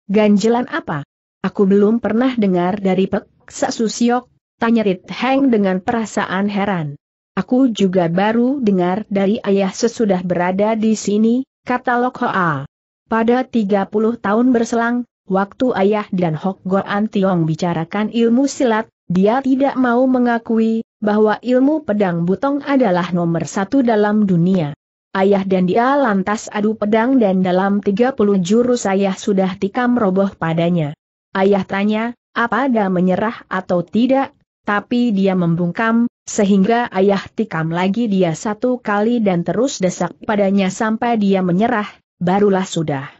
Ganjelan apa? Aku belum pernah dengar dari Pek Sa Susiok, Tanya Rit Heng dengan perasaan heran. Aku juga baru dengar dari ayah sesudah berada di sini, kata Lok Hoa. Pada 30 tahun berselang, waktu ayah dan Hok Goan Tiong bicarakan ilmu silat, dia tidak mau mengakui bahwa ilmu pedang butong adalah nomor satu dalam dunia. Ayah dan dia lantas adu pedang dan dalam 30 jurus ayah sudah tikam roboh padanya. Ayah tanya, apa ada menyerah atau tidak, tapi dia membungkam, sehingga ayah tikam lagi dia satu kali dan terus desak padanya sampai dia menyerah, barulah sudah.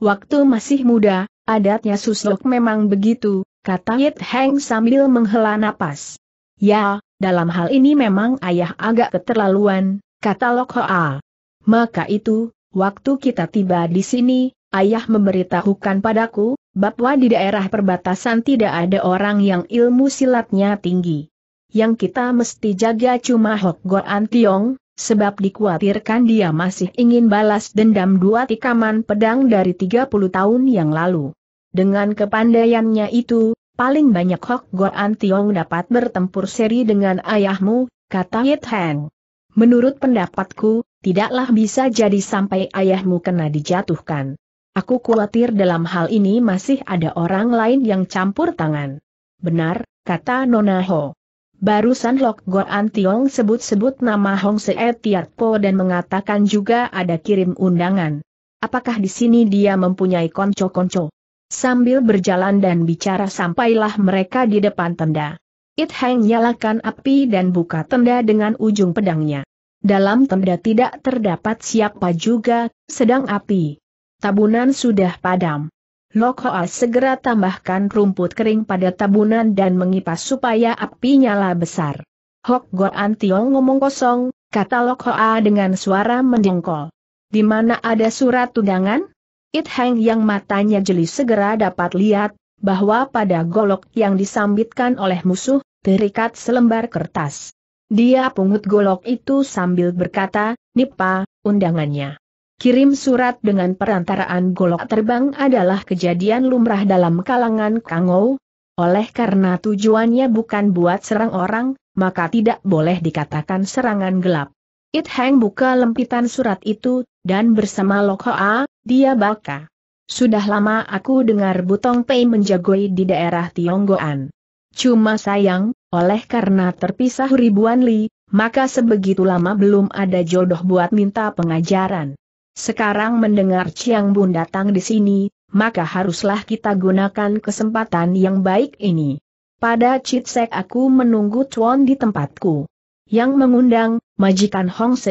Waktu masih muda, adatnya suslok memang begitu, kata Yit Heng sambil menghela napas. Ya, dalam hal ini memang ayah agak keterlaluan, kata Lok Hoa. Maka itu, waktu kita tiba di sini, ayah memberitahukan padaku, bahwa di daerah perbatasan tidak ada orang yang ilmu silatnya tinggi. Yang kita mesti jaga cuma Hok Go Antiong, sebab dikhawatirkan dia masih ingin balas dendam dua tikaman pedang dari 30 tahun yang lalu. Dengan kepandaiannya itu, paling banyak Hok Go Antiong dapat bertempur seri dengan ayahmu, kata Yit Heng. Menurut pendapatku, tidaklah bisa jadi sampai ayahmu kena dijatuhkan. Aku khawatir dalam hal ini masih ada orang lain yang campur tangan. Benar, kata Nona Ho. Barusan Lok Goan Tiong sebut-sebut nama Hong Se Tiat Po dan mengatakan juga ada kirim undangan. Apakah di sini dia mempunyai konco-konco? Sambil berjalan dan bicara sampailah mereka di depan tenda. It Hang nyalakan api dan buka tenda dengan ujung pedangnya. Dalam tenda tidak terdapat siapa juga, sedang api tabunan sudah padam. Lok segera tambahkan rumput kering pada tabunan dan mengipas supaya api nyala besar. Hok Goan Tiong ngomong kosong, kata Lok dengan suara mendengkol. Di mana ada surat tundangan? It Heng yang matanya jeli segera dapat lihat, bahwa pada golok yang disambitkan oleh musuh, terikat selembar kertas. Dia pungut golok itu sambil berkata, Nipa, undangannya. Kirim surat dengan perantaraan golok terbang adalah kejadian lumrah dalam kalangan Kangou. Oleh karena tujuannya bukan buat serang orang, maka tidak boleh dikatakan serangan gelap. It Hang buka lempitan surat itu, dan bersama Lok Hoa, dia baka. Sudah lama aku dengar Butong Pei menjagoi di daerah Tionggoan. Cuma sayang, oleh karena terpisah ribuan li, maka sebegitu lama belum ada jodoh buat minta pengajaran. Sekarang mendengar Chiang Bun datang di sini, maka haruslah kita gunakan kesempatan yang baik ini. Pada Sek aku menunggu Chuan di tempatku. Yang mengundang, majikan Hong Se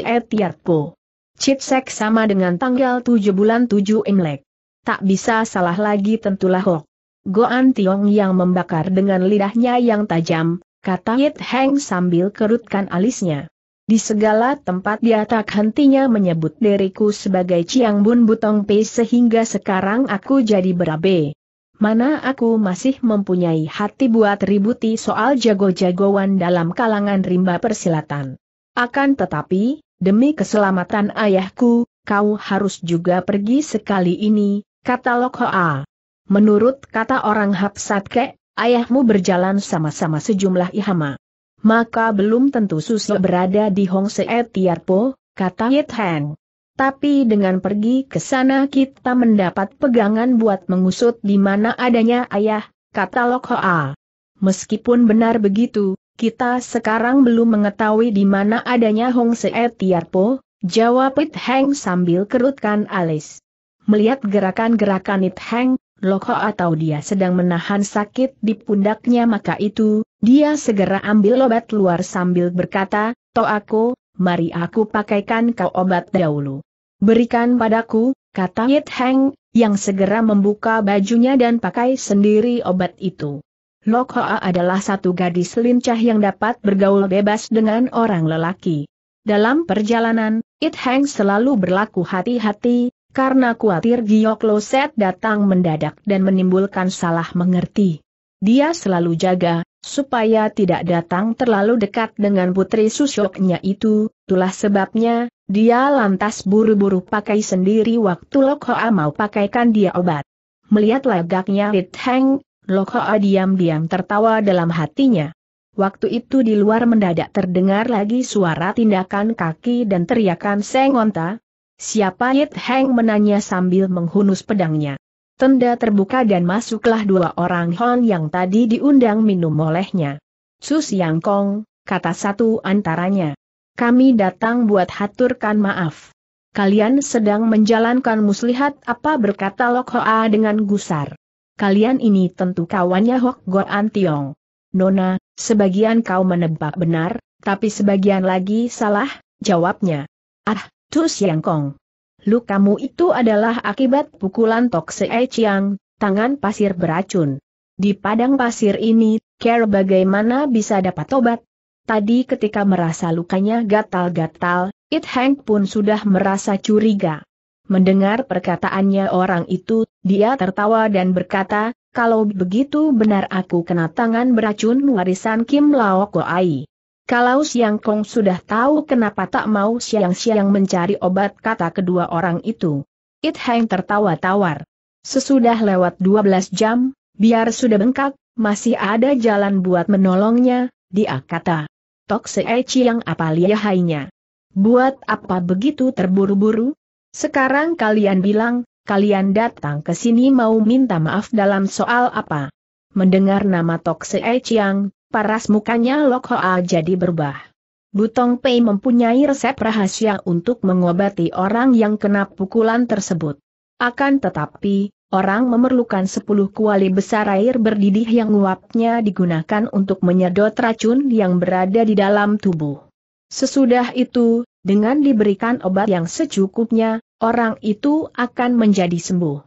Chit Sek sama dengan tanggal 7 bulan 7 Imlek. Tak bisa salah lagi tentulah Hok. Goan Tiong yang membakar dengan lidahnya yang tajam, kata Yit Heng sambil kerutkan alisnya. Di segala tempat dia tak hentinya menyebut diriku sebagai Chiang Bun Butong Pei sehingga sekarang aku jadi berabe. Mana aku masih mempunyai hati buat ributi soal jago-jagoan dalam kalangan rimba persilatan. Akan tetapi, demi keselamatan ayahku, kau harus juga pergi sekali ini, kata Lok Hoa. Menurut kata orang Hapsatke, ayahmu berjalan sama-sama sejumlah ihama maka belum tentu Susu berada di Hong Seet Tiarpo, kata Yit Heng. Tapi dengan pergi ke sana kita mendapat pegangan buat mengusut di mana adanya ayah, kata Lok Hoa. Meskipun benar begitu, kita sekarang belum mengetahui di mana adanya Hong Seet Tiarpo, jawab It Heng sambil kerutkan alis. Melihat gerakan-gerakan It Heng, Lok Hoa tahu dia sedang menahan sakit di pundaknya maka itu, dia segera ambil obat luar sambil berkata, "To aku, mari aku pakaikan kau obat dahulu. Berikan padaku, kata Yit Heng, yang segera membuka bajunya dan pakai sendiri obat itu. Lok Hoa adalah satu gadis lincah yang dapat bergaul bebas dengan orang lelaki. Dalam perjalanan, It Heng selalu berlaku hati-hati, karena khawatir Giok Loset datang mendadak dan menimbulkan salah mengerti. Dia selalu jaga, supaya tidak datang terlalu dekat dengan putri susyoknya itu, itulah sebabnya, dia lantas buru-buru pakai sendiri waktu Lok mau pakaikan dia obat. Melihat lagaknya Rit Heng, Lok diam-diam tertawa dalam hatinya. Waktu itu di luar mendadak terdengar lagi suara tindakan kaki dan teriakan Sengonta. Siapa Yit Heng menanya sambil menghunus pedangnya. Tenda terbuka dan masuklah dua orang Hon yang tadi diundang minum olehnya. Sus Yang Kong, kata satu antaranya. Kami datang buat haturkan maaf. Kalian sedang menjalankan muslihat apa berkata Lok Hoa dengan gusar. Kalian ini tentu kawannya Hok Goan Tiong. Nona, sebagian kau menebak benar, tapi sebagian lagi salah, jawabnya. Ah, Tus Yang Kong. Lukamu itu adalah akibat pukulan Tok Sei Chiang, tangan pasir beracun. Di padang pasir ini, Care bagaimana bisa dapat obat? Tadi ketika merasa lukanya gatal-gatal, It Hank pun sudah merasa curiga. Mendengar perkataannya orang itu, dia tertawa dan berkata, kalau begitu benar aku kena tangan beracun warisan Kim Lao Ai. Kalau Siang Kong sudah tahu kenapa tak mau siang-siang mencari obat kata kedua orang itu. It Heng tertawa tawar. Sesudah lewat 12 jam, biar sudah bengkak, masih ada jalan buat menolongnya, dia kata. Tok Seeci yang apa liahainya? Buat apa begitu terburu-buru? Sekarang kalian bilang, kalian datang ke sini mau minta maaf dalam soal apa? Mendengar nama Tok Chiang paras mukanya Lok Hoa jadi berubah. Butong Pei mempunyai resep rahasia untuk mengobati orang yang kena pukulan tersebut. Akan tetapi, orang memerlukan 10 kuali besar air berdidih yang uapnya digunakan untuk menyedot racun yang berada di dalam tubuh. Sesudah itu, dengan diberikan obat yang secukupnya, orang itu akan menjadi sembuh.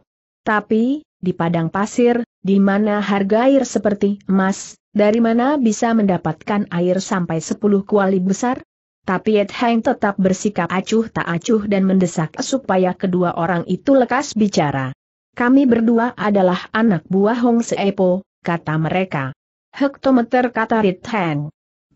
Tapi, di padang pasir, di mana harga air seperti emas, dari mana bisa mendapatkan air sampai 10 kuali besar? Tapi Ed Heng tetap bersikap acuh tak acuh dan mendesak supaya kedua orang itu lekas bicara. Kami berdua adalah anak buah Hong Seepo, kata mereka. Hektometer kata Ed Heng.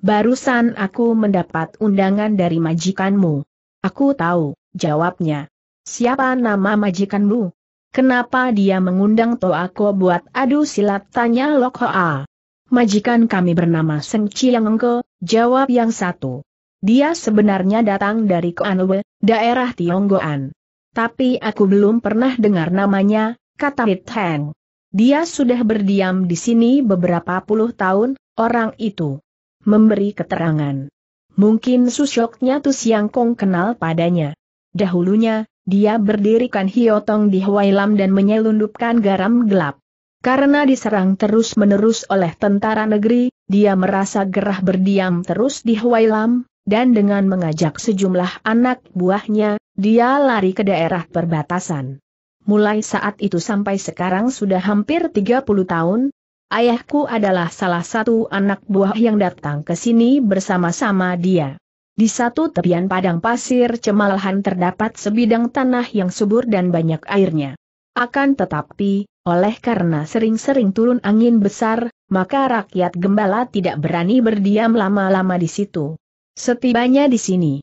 Barusan aku mendapat undangan dari majikanmu. Aku tahu, jawabnya. Siapa nama majikanmu? Kenapa dia mengundang Toako buat adu silat tanya Lok Hoa. Majikan kami bernama Seng Chiang jawab yang satu. Dia sebenarnya datang dari Koanwe, daerah Tionggoan. Tapi aku belum pernah dengar namanya, kata Hit Heng. Dia sudah berdiam di sini beberapa puluh tahun, orang itu. Memberi keterangan. Mungkin susyoknya Tu Siang Kong kenal padanya. Dahulunya, dia berdirikan hiotong di Huailam dan menyelundupkan garam gelap. Karena diserang terus-menerus oleh tentara negeri, dia merasa gerah berdiam terus di Huailam, dan dengan mengajak sejumlah anak buahnya, dia lari ke daerah perbatasan. Mulai saat itu sampai sekarang sudah hampir 30 tahun, ayahku adalah salah satu anak buah yang datang ke sini bersama-sama dia. Di satu tepian padang pasir cemalahan terdapat sebidang tanah yang subur dan banyak airnya. Akan tetapi, oleh karena sering-sering turun angin besar, maka rakyat gembala tidak berani berdiam lama-lama di situ. Setibanya di sini,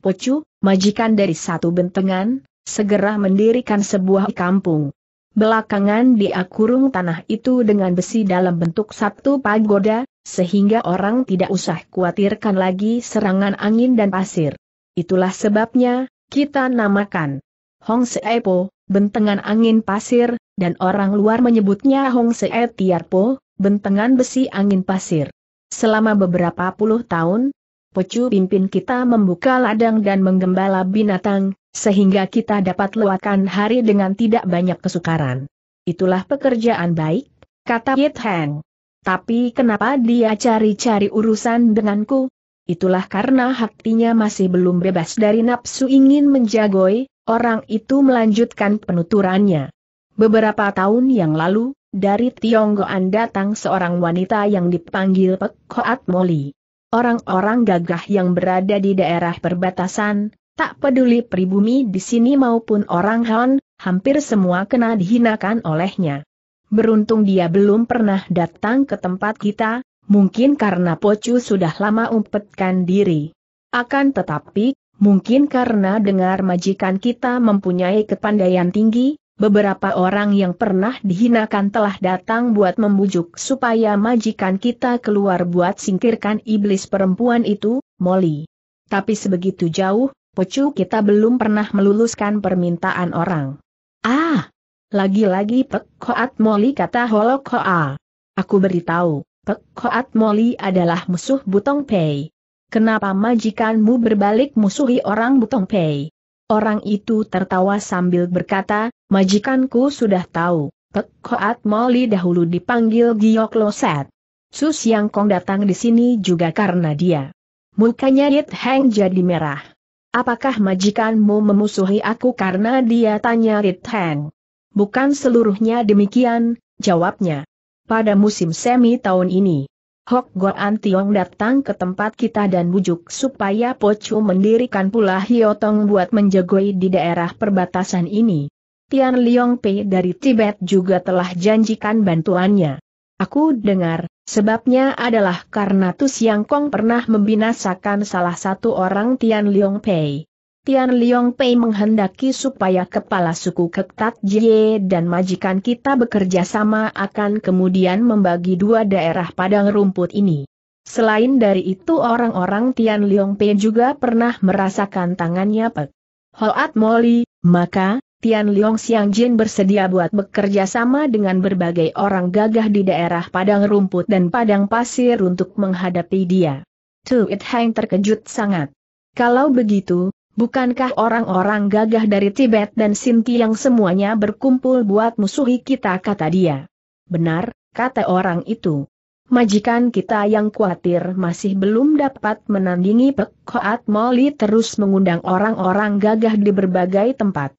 Pocu, majikan dari satu bentengan, segera mendirikan sebuah kampung. Belakangan dia kurung tanah itu dengan besi dalam bentuk satu pagoda, sehingga orang tidak usah khawatirkan lagi serangan angin dan pasir. Itulah sebabnya, kita namakan Hong Seepo, bentengan angin pasir, dan orang luar menyebutnya Hong Se Tiarpo, bentengan besi angin pasir. Selama beberapa puluh tahun, Pecu pimpin kita membuka ladang dan menggembala binatang, sehingga kita dapat lewatkan hari dengan tidak banyak kesukaran. Itulah pekerjaan baik, kata Yit Heng. Tapi kenapa dia cari-cari urusan denganku? Itulah karena hatinya masih belum bebas dari nafsu ingin menjagoi, orang itu melanjutkan penuturannya. Beberapa tahun yang lalu, dari Tionggoan datang seorang wanita yang dipanggil Pek Moli. Orang-orang gagah yang berada di daerah perbatasan, Tak peduli pribumi di sini maupun orang Han, hampir semua kena dihinakan olehnya. Beruntung dia belum pernah datang ke tempat kita, mungkin karena Pocu sudah lama umpetkan diri. Akan tetapi, mungkin karena dengar majikan kita mempunyai kepandaian tinggi, beberapa orang yang pernah dihinakan telah datang buat membujuk supaya majikan kita keluar buat singkirkan iblis perempuan itu, Molly. Tapi sebegitu jauh, Pecu kita belum pernah meluluskan permintaan orang. Ah! Lagi-lagi Pek Koat Moli kata Holokoa. Aku beritahu, Pek Koat Moli adalah musuh Butong Pei. Kenapa majikanmu berbalik musuhi orang Butong Pei? Orang itu tertawa sambil berkata, majikanku sudah tahu, Pek Koat Moli dahulu dipanggil Giyok Loset. Sus Yang Kong datang di sini juga karena dia. Mukanya Yit Heng jadi merah. Apakah majikanmu memusuhi aku karena dia tanya Riteng? Bukan seluruhnya demikian, jawabnya. Pada musim semi tahun ini, Hok Goan Tiong datang ke tempat kita dan bujuk supaya Chu mendirikan pula Hiotong buat menjagoi di daerah perbatasan ini. Tian Liong Pei dari Tibet juga telah janjikan bantuannya. Aku dengar, Sebabnya adalah karena Tu Siang Kong pernah membinasakan salah satu orang Tian Liong Pei. Tian Liong Pei menghendaki supaya kepala suku Kektat Jie dan majikan kita bekerja sama akan kemudian membagi dua daerah padang rumput ini. Selain dari itu orang-orang Tian Liong Pei juga pernah merasakan tangannya Pek Hoat Moli, maka, Tian Liong Xiang Jin bersedia buat bekerja sama dengan berbagai orang gagah di daerah padang rumput dan padang pasir untuk menghadapi dia. It Hang terkejut sangat. Kalau begitu, bukankah orang-orang gagah dari Tibet dan Sinti yang semuanya berkumpul buat musuhi kita kata dia. Benar, kata orang itu. Majikan kita yang khawatir masih belum dapat menandingi Pek Koat Moli terus mengundang orang-orang gagah di berbagai tempat.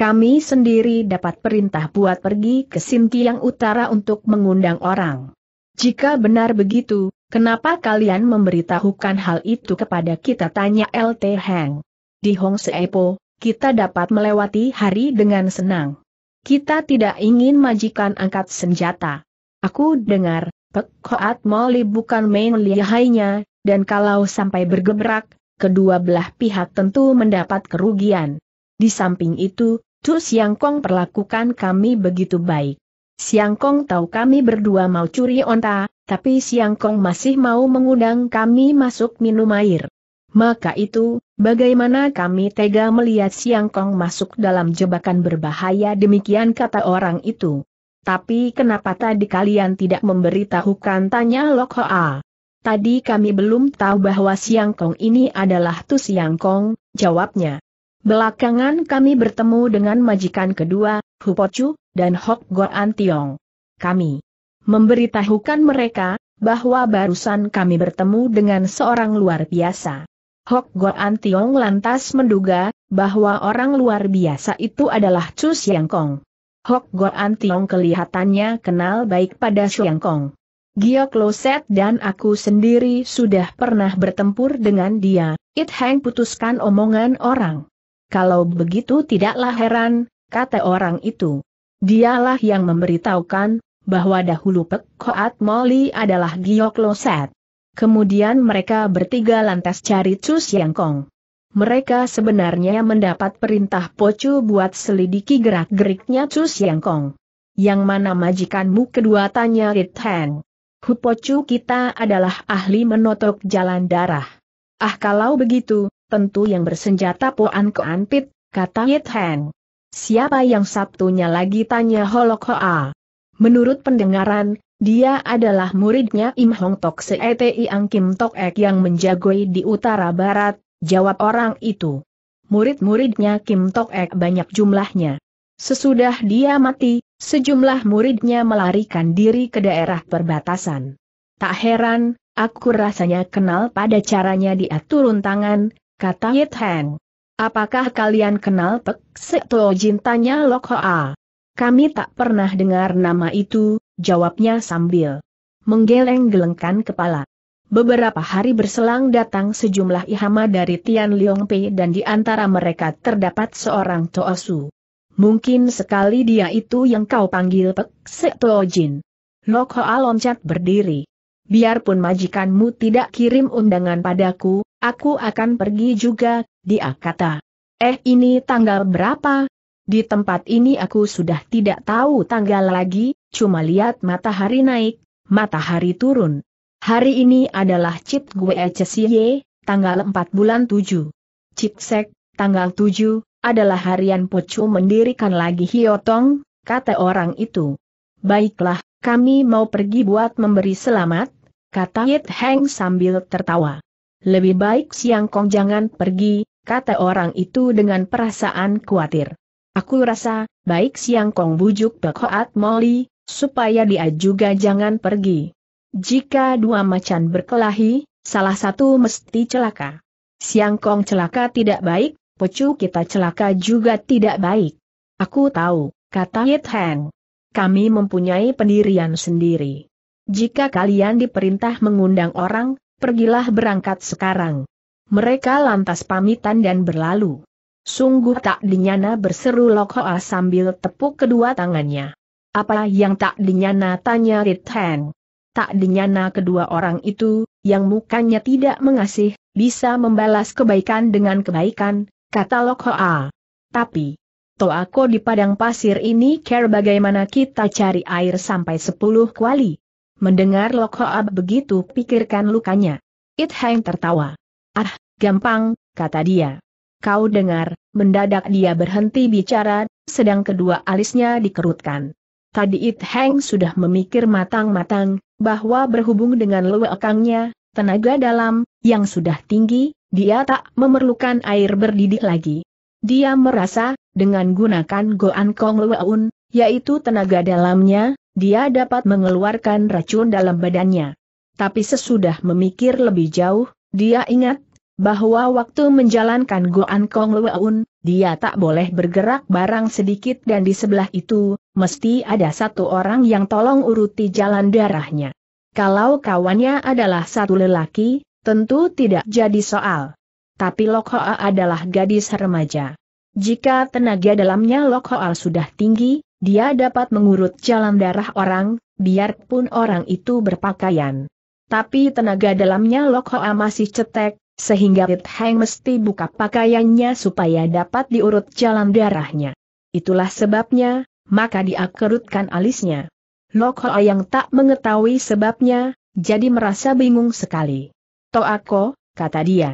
Kami sendiri dapat perintah buat pergi ke yang Utara untuk mengundang orang. Jika benar begitu, kenapa kalian memberitahukan hal itu kepada kita? Tanya LT Hang. Di Hong Seepo, kita dapat melewati hari dengan senang. Kita tidak ingin majikan angkat senjata. Aku dengar, Pek Hoat Moli bukan main lihainya, dan kalau sampai bergebrak, kedua belah pihak tentu mendapat kerugian. Di samping itu, Tu Siang Kong perlakukan kami begitu baik. Siang Kong tahu kami berdua mau curi onta, tapi Siang Kong masih mau mengundang kami masuk minum air. Maka itu, bagaimana kami tega melihat Siang Kong masuk dalam jebakan berbahaya demikian kata orang itu. Tapi kenapa tadi kalian tidak memberitahukan tanya Lok Hoa? Tadi kami belum tahu bahwa Siang Kong ini adalah Tu Siang Kong, jawabnya. Belakangan kami bertemu dengan majikan kedua, Hu Hupochu, dan Hok Goan Tiong. Kami memberitahukan mereka, bahwa barusan kami bertemu dengan seorang luar biasa. Hok Goan Tiong lantas menduga, bahwa orang luar biasa itu adalah Chu Siang Kong. Hok Goan Tiong kelihatannya kenal baik pada Siang Kong. Gio Kloset dan aku sendiri sudah pernah bertempur dengan dia, It Hang putuskan omongan orang. Kalau begitu tidaklah heran, kata orang itu. Dialah yang memberitahukan, bahwa dahulu Pek Koat Moli adalah Giok Loset. Kemudian mereka bertiga lantas cari Cus Yang Kong. Mereka sebenarnya mendapat perintah Pocu buat selidiki gerak-geriknya Cus Yang Kong. Yang mana majikanmu kedua tanya Rit Heng. Pocu kita adalah ahli menotok jalan darah. Ah kalau begitu, tentu yang bersenjata Poan Koan Pit, kata Yit Heng. Siapa yang satunya lagi tanya Holok Hoa. Menurut pendengaran, dia adalah muridnya Im Hong Tok Seeti Ang Kim Tok Ek yang menjagoi di utara barat, jawab orang itu. Murid-muridnya Kim Tok Ek banyak jumlahnya. Sesudah dia mati, sejumlah muridnya melarikan diri ke daerah perbatasan. Tak heran, aku rasanya kenal pada caranya dia turun tangan, kata Yit Heng. Apakah kalian kenal Pek Sekto Jin tanya Lok Hoa? Kami tak pernah dengar nama itu, jawabnya sambil menggeleng-gelengkan kepala. Beberapa hari berselang datang sejumlah ihama dari Tian Pei dan di antara mereka terdapat seorang Su. Mungkin sekali dia itu yang kau panggil Pek Sekto Jin. Lok Hoa loncat berdiri. Biarpun majikanmu tidak kirim undangan padaku, Aku akan pergi juga, dia kata. Eh ini tanggal berapa? Di tempat ini aku sudah tidak tahu tanggal lagi, cuma lihat matahari naik, matahari turun. Hari ini adalah Cip Gue Cesie, tanggal 4 bulan 7. sek, tanggal 7, adalah harian Pocu mendirikan lagi Hiotong, kata orang itu. Baiklah, kami mau pergi buat memberi selamat, kata Yit Heng sambil tertawa. Lebih baik Siang Kong jangan pergi, kata orang itu dengan perasaan khawatir. Aku rasa, baik Siang Kong bujuk Pek Hoat Moli, supaya dia juga jangan pergi. Jika dua macan berkelahi, salah satu mesti celaka. Siang Kong celaka tidak baik, Pecu kita celaka juga tidak baik. Aku tahu, kata Yit Heng. Kami mempunyai pendirian sendiri. Jika kalian diperintah mengundang orang, pergilah berangkat sekarang. Mereka lantas pamitan dan berlalu. Sungguh tak dinyana berseru Lokhoa sambil tepuk kedua tangannya. Apa yang tak dinyana tanya Ritheng? Tak dinyana kedua orang itu, yang mukanya tidak mengasih, bisa membalas kebaikan dengan kebaikan, kata Lokhoa. Tapi, toh aku di padang pasir ini care bagaimana kita cari air sampai sepuluh kuali. Mendengar Lokhoab begitu pikirkan lukanya. It Hang tertawa. Ah, gampang, kata dia. Kau dengar, mendadak dia berhenti bicara, sedang kedua alisnya dikerutkan. Tadi It Heng sudah memikir matang-matang, bahwa berhubung dengan lewekangnya, tenaga dalam, yang sudah tinggi, dia tak memerlukan air berdidih lagi. Dia merasa, dengan gunakan Goan Kong Leweun, yaitu tenaga dalamnya, dia dapat mengeluarkan racun dalam badannya. Tapi sesudah memikir lebih jauh, dia ingat bahwa waktu menjalankan Goan Kong Leun, dia tak boleh bergerak barang sedikit dan di sebelah itu, mesti ada satu orang yang tolong uruti jalan darahnya. Kalau kawannya adalah satu lelaki, tentu tidak jadi soal. Tapi Lok Hoa adalah gadis remaja. Jika tenaga dalamnya Lok Hoa sudah tinggi, dia dapat mengurut jalan darah orang, biarpun orang itu berpakaian. Tapi tenaga dalamnya Lok Hoa masih cetek, sehingga Rit Heng mesti buka pakaiannya supaya dapat diurut jalan darahnya. Itulah sebabnya, maka dia kerutkan alisnya. Lok Hoa yang tak mengetahui sebabnya, jadi merasa bingung sekali. Toako, kata dia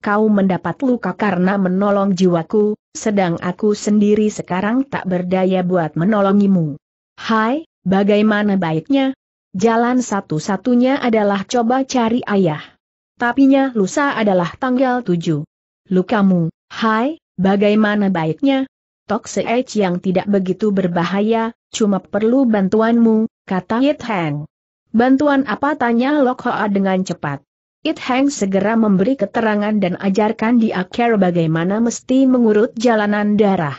kau mendapat luka karena menolong jiwaku, sedang aku sendiri sekarang tak berdaya buat menolongimu. Hai, bagaimana baiknya? Jalan satu-satunya adalah coba cari ayah. Tapinya lusa adalah tanggal 7. Lukamu, hai, bagaimana baiknya? Tok Seich yang tidak begitu berbahaya, cuma perlu bantuanmu, kata Yit Heng. Bantuan apa tanya Lok Hoa dengan cepat. It Hang segera memberi keterangan dan ajarkan di akhir bagaimana mesti mengurut jalanan darah.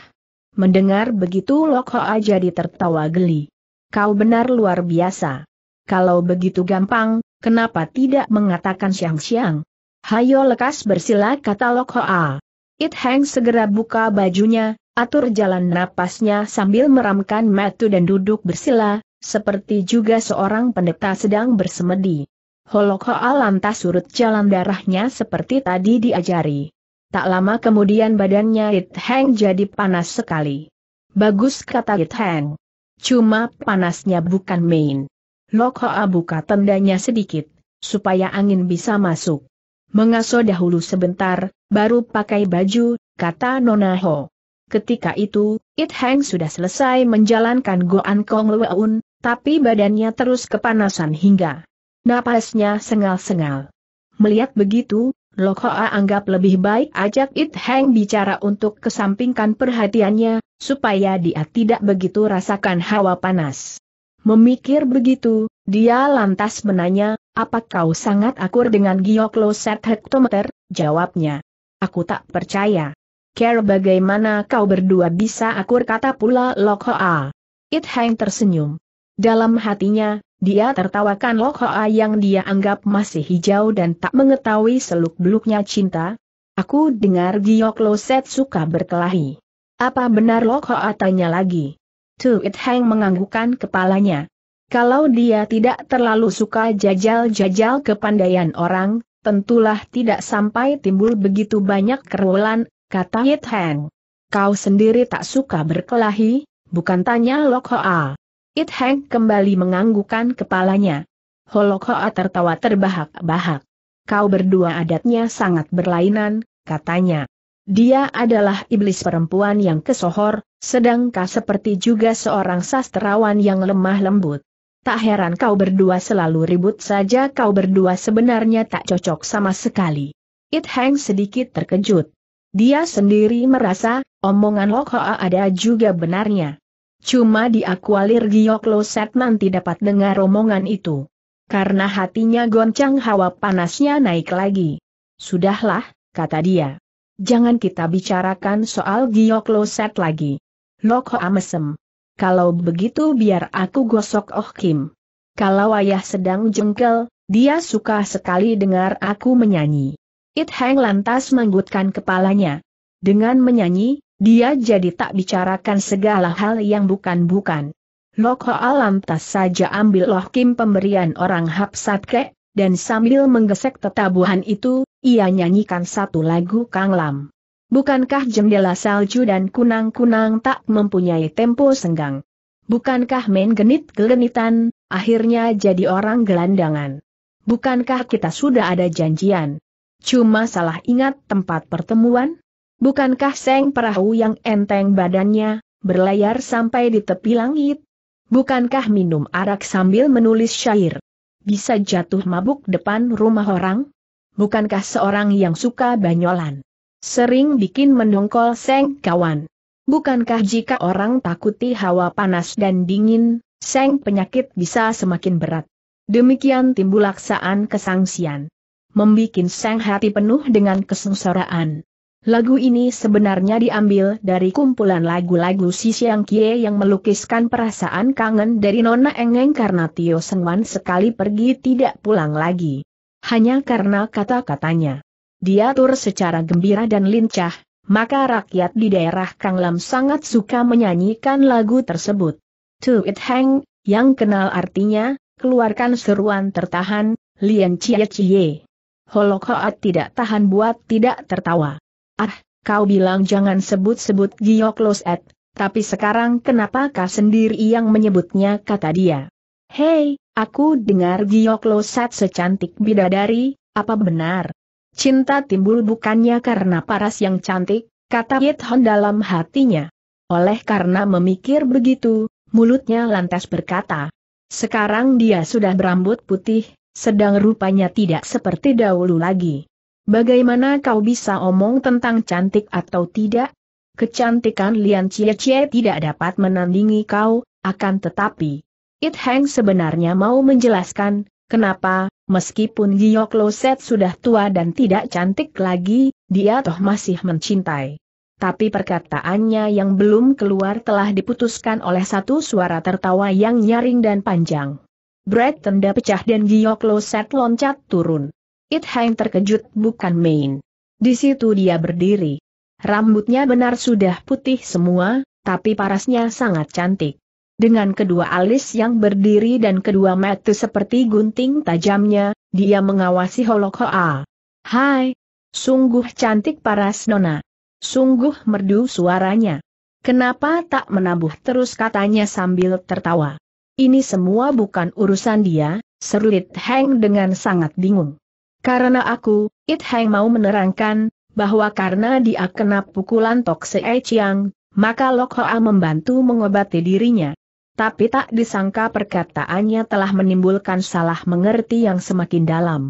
Mendengar begitu Lok Hoa jadi tertawa geli. Kau benar luar biasa. Kalau begitu gampang, kenapa tidak mengatakan siang-siang? Hayo lekas bersila kata Lok Hoa. It Hang segera buka bajunya, atur jalan napasnya sambil meramkan matu dan duduk bersila, seperti juga seorang pendeta sedang bersemedi. Holokoa lantas surut jalan darahnya seperti tadi diajari. Tak lama kemudian badannya It Heng jadi panas sekali. Bagus kata It Heng. Cuma panasnya bukan main. Lokoa buka tendanya sedikit, supaya angin bisa masuk. Mengaso dahulu sebentar, baru pakai baju, kata Nona Ho. Ketika itu, It Heng sudah selesai menjalankan Goan Kong Leun, tapi badannya terus kepanasan hingga Napasnya sengal-sengal. Melihat begitu, Lokoa anggap lebih baik ajak It Heng bicara untuk kesampingkan perhatiannya, supaya dia tidak begitu rasakan hawa panas. Memikir begitu, dia lantas menanya, apa kau sangat akur dengan Gioklo set hektometer? Jawabnya. Aku tak percaya. Care bagaimana kau berdua bisa akur kata pula Lokoa. It Heng tersenyum. Dalam hatinya, dia tertawakan Lok Hoa yang dia anggap masih hijau dan tak mengetahui seluk-beluknya cinta. Aku dengar Giok Lo Set suka berkelahi. Apa benar Lok Hoa tanya lagi? Tu It Hang menganggukkan kepalanya. Kalau dia tidak terlalu suka jajal-jajal kepandaian orang, tentulah tidak sampai timbul begitu banyak kerulan, kata It Hang. Kau sendiri tak suka berkelahi, bukan tanya Lok Hoa. It Hang kembali menganggukan kepalanya. Holokoa tertawa terbahak-bahak. Kau berdua adatnya sangat berlainan, katanya. Dia adalah iblis perempuan yang kesohor, sedangkan seperti juga seorang sastrawan yang lemah lembut. Tak heran kau berdua selalu ribut saja kau berdua sebenarnya tak cocok sama sekali. It Hang sedikit terkejut. Dia sendiri merasa, omongan Lokoa ada juga benarnya. Cuma di akualir Gioklo loset tidak dapat dengar omongan itu. Karena hatinya goncang hawa panasnya naik lagi. Sudahlah, kata dia. Jangan kita bicarakan soal Gioklo Set lagi. Loko amesem. Kalau begitu biar aku gosok Oh Kim. Kalau ayah sedang jengkel, dia suka sekali dengar aku menyanyi. It Hang lantas menggutkan kepalanya. Dengan menyanyi, dia jadi tak bicarakan segala hal yang bukan-bukan. Lok alam tas saja ambil Loh Kim pemberian orang Hap kek, dan sambil menggesek tetabuhan itu, ia nyanyikan satu lagu Kang Lam. Bukankah jendela salju dan kunang-kunang tak mempunyai tempo senggang? Bukankah main genit-genitan, akhirnya jadi orang gelandangan? Bukankah kita sudah ada janjian? Cuma salah ingat tempat pertemuan? Bukankah seng perahu yang enteng badannya, berlayar sampai di tepi langit? Bukankah minum arak sambil menulis syair? Bisa jatuh mabuk depan rumah orang? Bukankah seorang yang suka banyolan? Sering bikin mendongkol seng kawan. Bukankah jika orang takuti hawa panas dan dingin, seng penyakit bisa semakin berat? Demikian timbul laksaan kesangsian. Membikin seng hati penuh dengan kesengsaraan. Lagu ini sebenarnya diambil dari kumpulan lagu-lagu Si Siang Kie yang melukiskan perasaan kangen dari Nona Engeng karena Tio Sengwan sekali pergi tidak pulang lagi. Hanya karena kata-katanya. Diatur secara gembira dan lincah, maka rakyat di daerah Kang Lam sangat suka menyanyikan lagu tersebut. To It Hang, yang kenal artinya, keluarkan seruan tertahan, Lian Cie Chie. Holokoat tidak tahan buat tidak tertawa. Ah, kau bilang jangan sebut-sebut Giok Loset, tapi sekarang kenapa kau sendiri yang menyebutnya kata dia. Hei, aku dengar Giok Loset secantik bidadari, apa benar? Cinta timbul bukannya karena paras yang cantik, kata Yithon dalam hatinya. Oleh karena memikir begitu, mulutnya lantas berkata. Sekarang dia sudah berambut putih, sedang rupanya tidak seperti dahulu lagi. Bagaimana kau bisa omong tentang cantik atau tidak? Kecantikan Lian Cie Cie tidak dapat menandingi kau, akan tetapi. It Heng sebenarnya mau menjelaskan, kenapa, meskipun Giyok Loset sudah tua dan tidak cantik lagi, dia toh masih mencintai tapi perkataannya yang belum keluar telah diputuskan oleh satu suara tertawa yang nyaring dan panjang. Brad tenda pecah dan Giok Loset loncat turun. It Hang terkejut bukan main. Di situ dia berdiri. Rambutnya benar sudah putih semua, tapi parasnya sangat cantik. Dengan kedua alis yang berdiri dan kedua mata seperti gunting tajamnya, dia mengawasi Holok Hai! Sungguh cantik paras nona. Sungguh merdu suaranya. Kenapa tak menabuh terus katanya sambil tertawa. Ini semua bukan urusan dia, serulit Heng dengan sangat bingung. Karena aku, It Hang mau menerangkan, bahwa karena dia kena pukulan Tok Sei Chiang, maka Lok Hoa membantu mengobati dirinya. Tapi tak disangka perkataannya telah menimbulkan salah mengerti yang semakin dalam.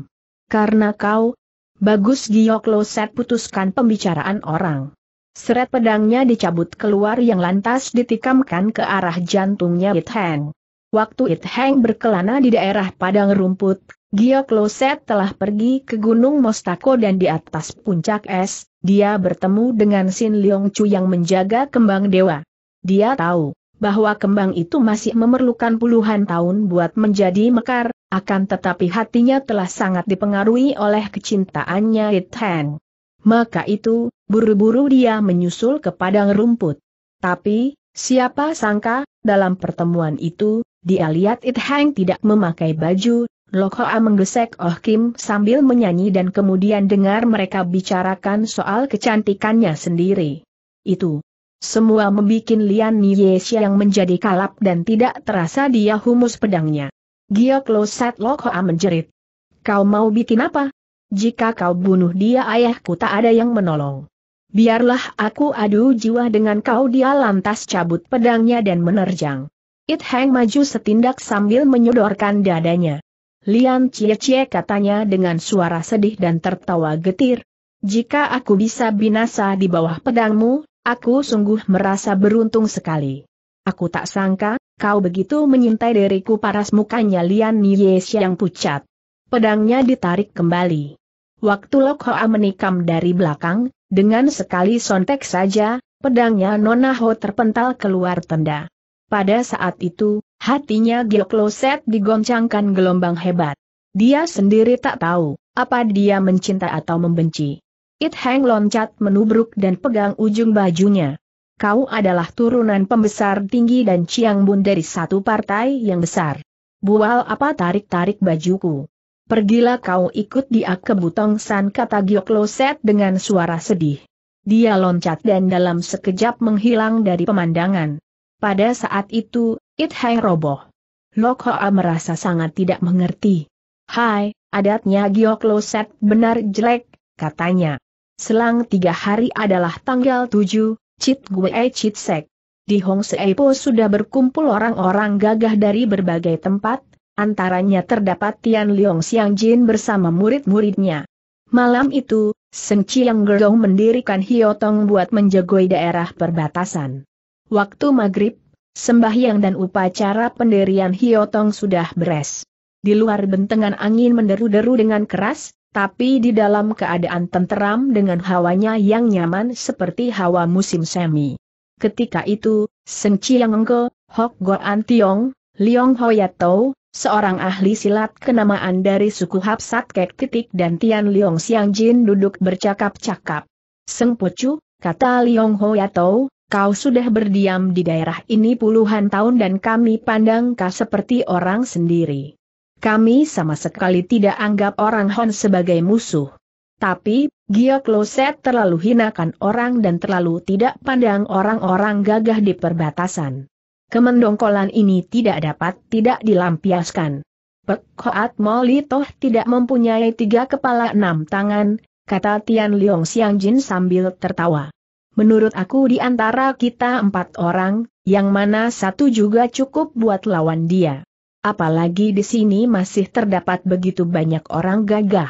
Karena kau, bagus Giok Set putuskan pembicaraan orang. Seret pedangnya dicabut keluar yang lantas ditikamkan ke arah jantungnya It Hang. Waktu It Hang berkelana di daerah padang rumput, Gio Giokloset telah pergi ke Gunung Mostako dan di atas puncak es, dia bertemu dengan Sin Leong Chu yang menjaga kembang dewa. Dia tahu bahwa kembang itu masih memerlukan puluhan tahun buat menjadi mekar, akan tetapi hatinya telah sangat dipengaruhi oleh kecintaannya It Hang. Maka itu, buru-buru dia menyusul ke padang rumput. Tapi, siapa sangka, dalam pertemuan itu, dia lihat It Hang tidak memakai baju, Lokoa menggesek Oh Kim sambil menyanyi dan kemudian dengar mereka bicarakan soal kecantikannya sendiri. Itu. Semua membuat Lian Yesha yang menjadi kalap dan tidak terasa dia humus pedangnya. Giok Lo Sat Lokoa menjerit. Kau mau bikin apa? Jika kau bunuh dia ayahku tak ada yang menolong. Biarlah aku adu jiwa dengan kau dia lantas cabut pedangnya dan menerjang. It Hang maju setindak sambil menyodorkan dadanya. Lian Cie Cie katanya dengan suara sedih dan tertawa getir. Jika aku bisa binasa di bawah pedangmu, aku sungguh merasa beruntung sekali. Aku tak sangka, kau begitu menyintai diriku paras mukanya Lian Ye yang pucat. Pedangnya ditarik kembali. Waktu Lok Hoa menikam dari belakang, dengan sekali sontek saja, pedangnya Nona Ho terpental keluar tenda. Pada saat itu, hatinya Gil Kloset digoncangkan gelombang hebat. Dia sendiri tak tahu, apa dia mencinta atau membenci. It Hang loncat menubruk dan pegang ujung bajunya. Kau adalah turunan pembesar tinggi dan Ciang Bun dari satu partai yang besar. Bual apa tarik-tarik bajuku. Pergilah kau ikut dia ke Butong San kata Giok Loset dengan suara sedih. Dia loncat dan dalam sekejap menghilang dari pemandangan. Pada saat itu, It Hai roboh. Lok Hoa merasa sangat tidak mengerti. Hai, adatnya Giok Loset benar jelek, katanya. Selang tiga hari adalah tanggal tujuh, Cit Gue Cit Sek. Di Hong Seipo sudah berkumpul orang-orang gagah dari berbagai tempat, antaranya terdapat Tian Leong Siang Jin bersama murid-muridnya. Malam itu, Seng Chiang Gerong mendirikan Hiotong buat menjagoi daerah perbatasan. Waktu maghrib, sembahyang dan upacara penderian Hiotong sudah beres. Di luar bentengan angin menderu-deru dengan keras, tapi di dalam keadaan tenteram dengan hawanya yang nyaman seperti hawa musim semi. Ketika itu, Seng Chiang Engko, Hok Goan Tiong, Liong Hoyato, seorang ahli silat kenamaan dari suku Hapsat Kek Titik dan Tian Liong Siang Jin duduk bercakap-cakap. Seng Pocu, kata Liong Hoyato, kau sudah berdiam di daerah ini puluhan tahun dan kami pandang kau seperti orang sendiri. Kami sama sekali tidak anggap orang Hon sebagai musuh. Tapi, Gia Kloset terlalu hinakan orang dan terlalu tidak pandang orang-orang gagah di perbatasan. Kemendongkolan ini tidak dapat tidak dilampiaskan. Pekhoat Moli Toh tidak mempunyai tiga kepala enam tangan, kata Tian Liong Jin sambil tertawa. Menurut aku di antara kita empat orang, yang mana satu juga cukup buat lawan dia. Apalagi di sini masih terdapat begitu banyak orang gagah.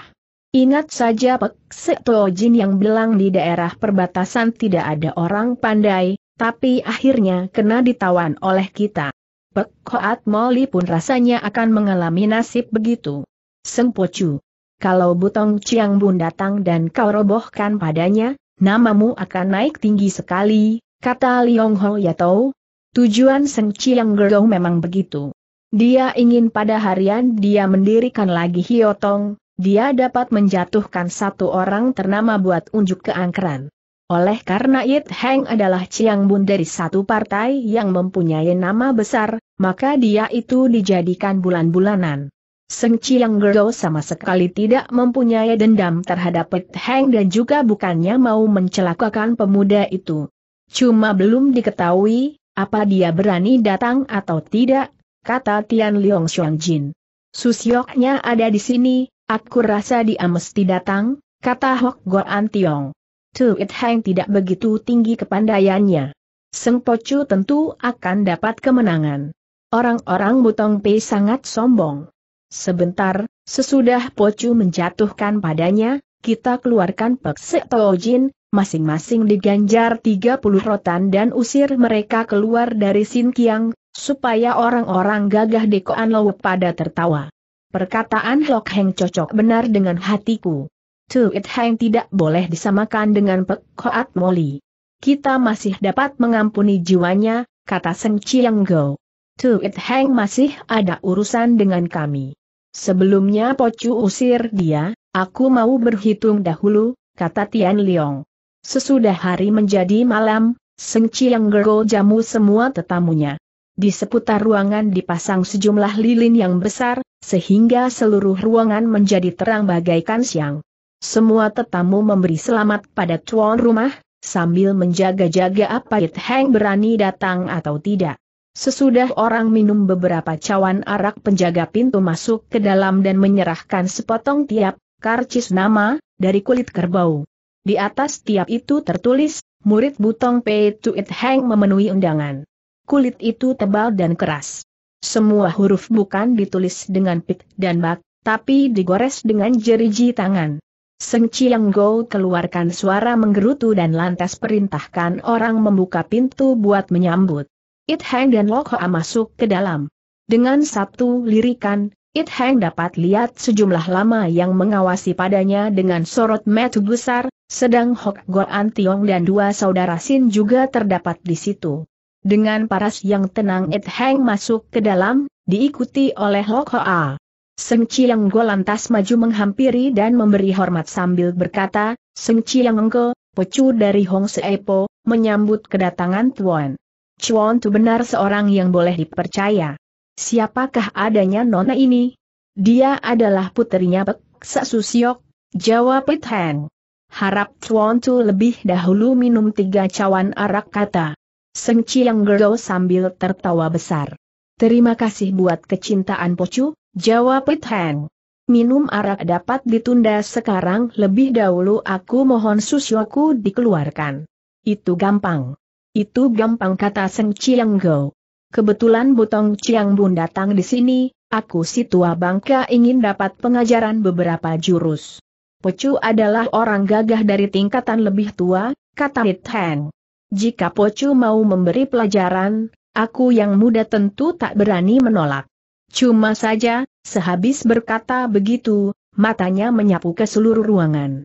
Ingat saja Pek Setojin yang bilang di daerah perbatasan tidak ada orang pandai, tapi akhirnya kena ditawan oleh kita. Pek Koat Moli pun rasanya akan mengalami nasib begitu. Sengpocu. Kalau Butong Chiang Bun datang dan kau robohkan padanya, namamu akan naik tinggi sekali, kata Liong Ho Yatou. Tujuan Seng Chiang Gerou memang begitu. Dia ingin pada harian dia mendirikan lagi Hiotong, dia dapat menjatuhkan satu orang ternama buat unjuk keangkeran. Oleh karena It Heng adalah Chiang Bun dari satu partai yang mempunyai nama besar, maka dia itu dijadikan bulan-bulanan. Seng Chiang Gero sama sekali tidak mempunyai dendam terhadap Pet Heng dan juga bukannya mau mencelakakan pemuda itu. Cuma belum diketahui, apa dia berani datang atau tidak, kata Tian Leong Xiong Jin. Susioknya ada di sini, aku rasa dia mesti datang, kata Hok Goan Tiong. It Heng tidak begitu tinggi kepandaiannya. Seng Pocu tentu akan dapat kemenangan. Orang-orang Butong Pei sangat sombong. Sebentar, sesudah Pocu menjatuhkan padanya, kita keluarkan Peksik Toojin, masing-masing diganjar 30 rotan dan usir mereka keluar dari Sin Kiang, supaya orang-orang gagah dekoan Low pada tertawa. Perkataan Lok Heng cocok benar dengan hatiku. It Heng tidak boleh disamakan dengan Pek Koat Moli. Kita masih dapat mengampuni jiwanya, kata Seng Chiang Go. It Heng masih ada urusan dengan kami. Sebelumnya Pocu usir dia, aku mau berhitung dahulu, kata Tian Liong. Sesudah hari menjadi malam, Seng Chiang Gergo jamu semua tetamunya. Di seputar ruangan dipasang sejumlah lilin yang besar, sehingga seluruh ruangan menjadi terang bagaikan siang. Semua tetamu memberi selamat pada tuan rumah, sambil menjaga-jaga apa It Heng berani datang atau tidak. Sesudah orang minum beberapa cawan arak penjaga pintu masuk ke dalam dan menyerahkan sepotong tiap, karcis nama, dari kulit kerbau. Di atas tiap itu tertulis, murid butong Pei to it hang memenuhi undangan. Kulit itu tebal dan keras. Semua huruf bukan ditulis dengan pik dan bak, tapi digores dengan jeriji tangan. Seng Chiang Go keluarkan suara menggerutu dan lantas perintahkan orang membuka pintu buat menyambut. It Hang dan Hoa masuk ke dalam. Dengan satu lirikan, It Hang dapat lihat sejumlah lama yang mengawasi padanya dengan sorot mata besar, sedang Hok Goan Tiong dan dua saudara Sin juga terdapat di situ. Dengan paras yang tenang It Hang masuk ke dalam, diikuti oleh Lok Hoa. Seng Chiang Go lantas maju menghampiri dan memberi hormat sambil berkata, Seng Chiang Go, pecu dari Hong Seepo, menyambut kedatangan Tuan. Chuan Tu benar seorang yang boleh dipercaya. Siapakah adanya nona ini? Dia adalah puterinya Pek Susiok, jawab Pit Heng. Harap Chuan Tu lebih dahulu minum tiga cawan arak kata. Seng Chiang Gero sambil tertawa besar. Terima kasih buat kecintaan Pocu, jawab Pit Heng. Minum arak dapat ditunda sekarang lebih dahulu aku mohon susioku dikeluarkan. Itu gampang. Itu gampang kata Seng Chiang Go. Kebetulan Butong Chiang Bun datang di sini, aku si tua bangka ingin dapat pengajaran beberapa jurus. Pocu adalah orang gagah dari tingkatan lebih tua, kata Hit Heng. Jika Pocu mau memberi pelajaran, aku yang muda tentu tak berani menolak. Cuma saja, sehabis berkata begitu, matanya menyapu ke seluruh ruangan.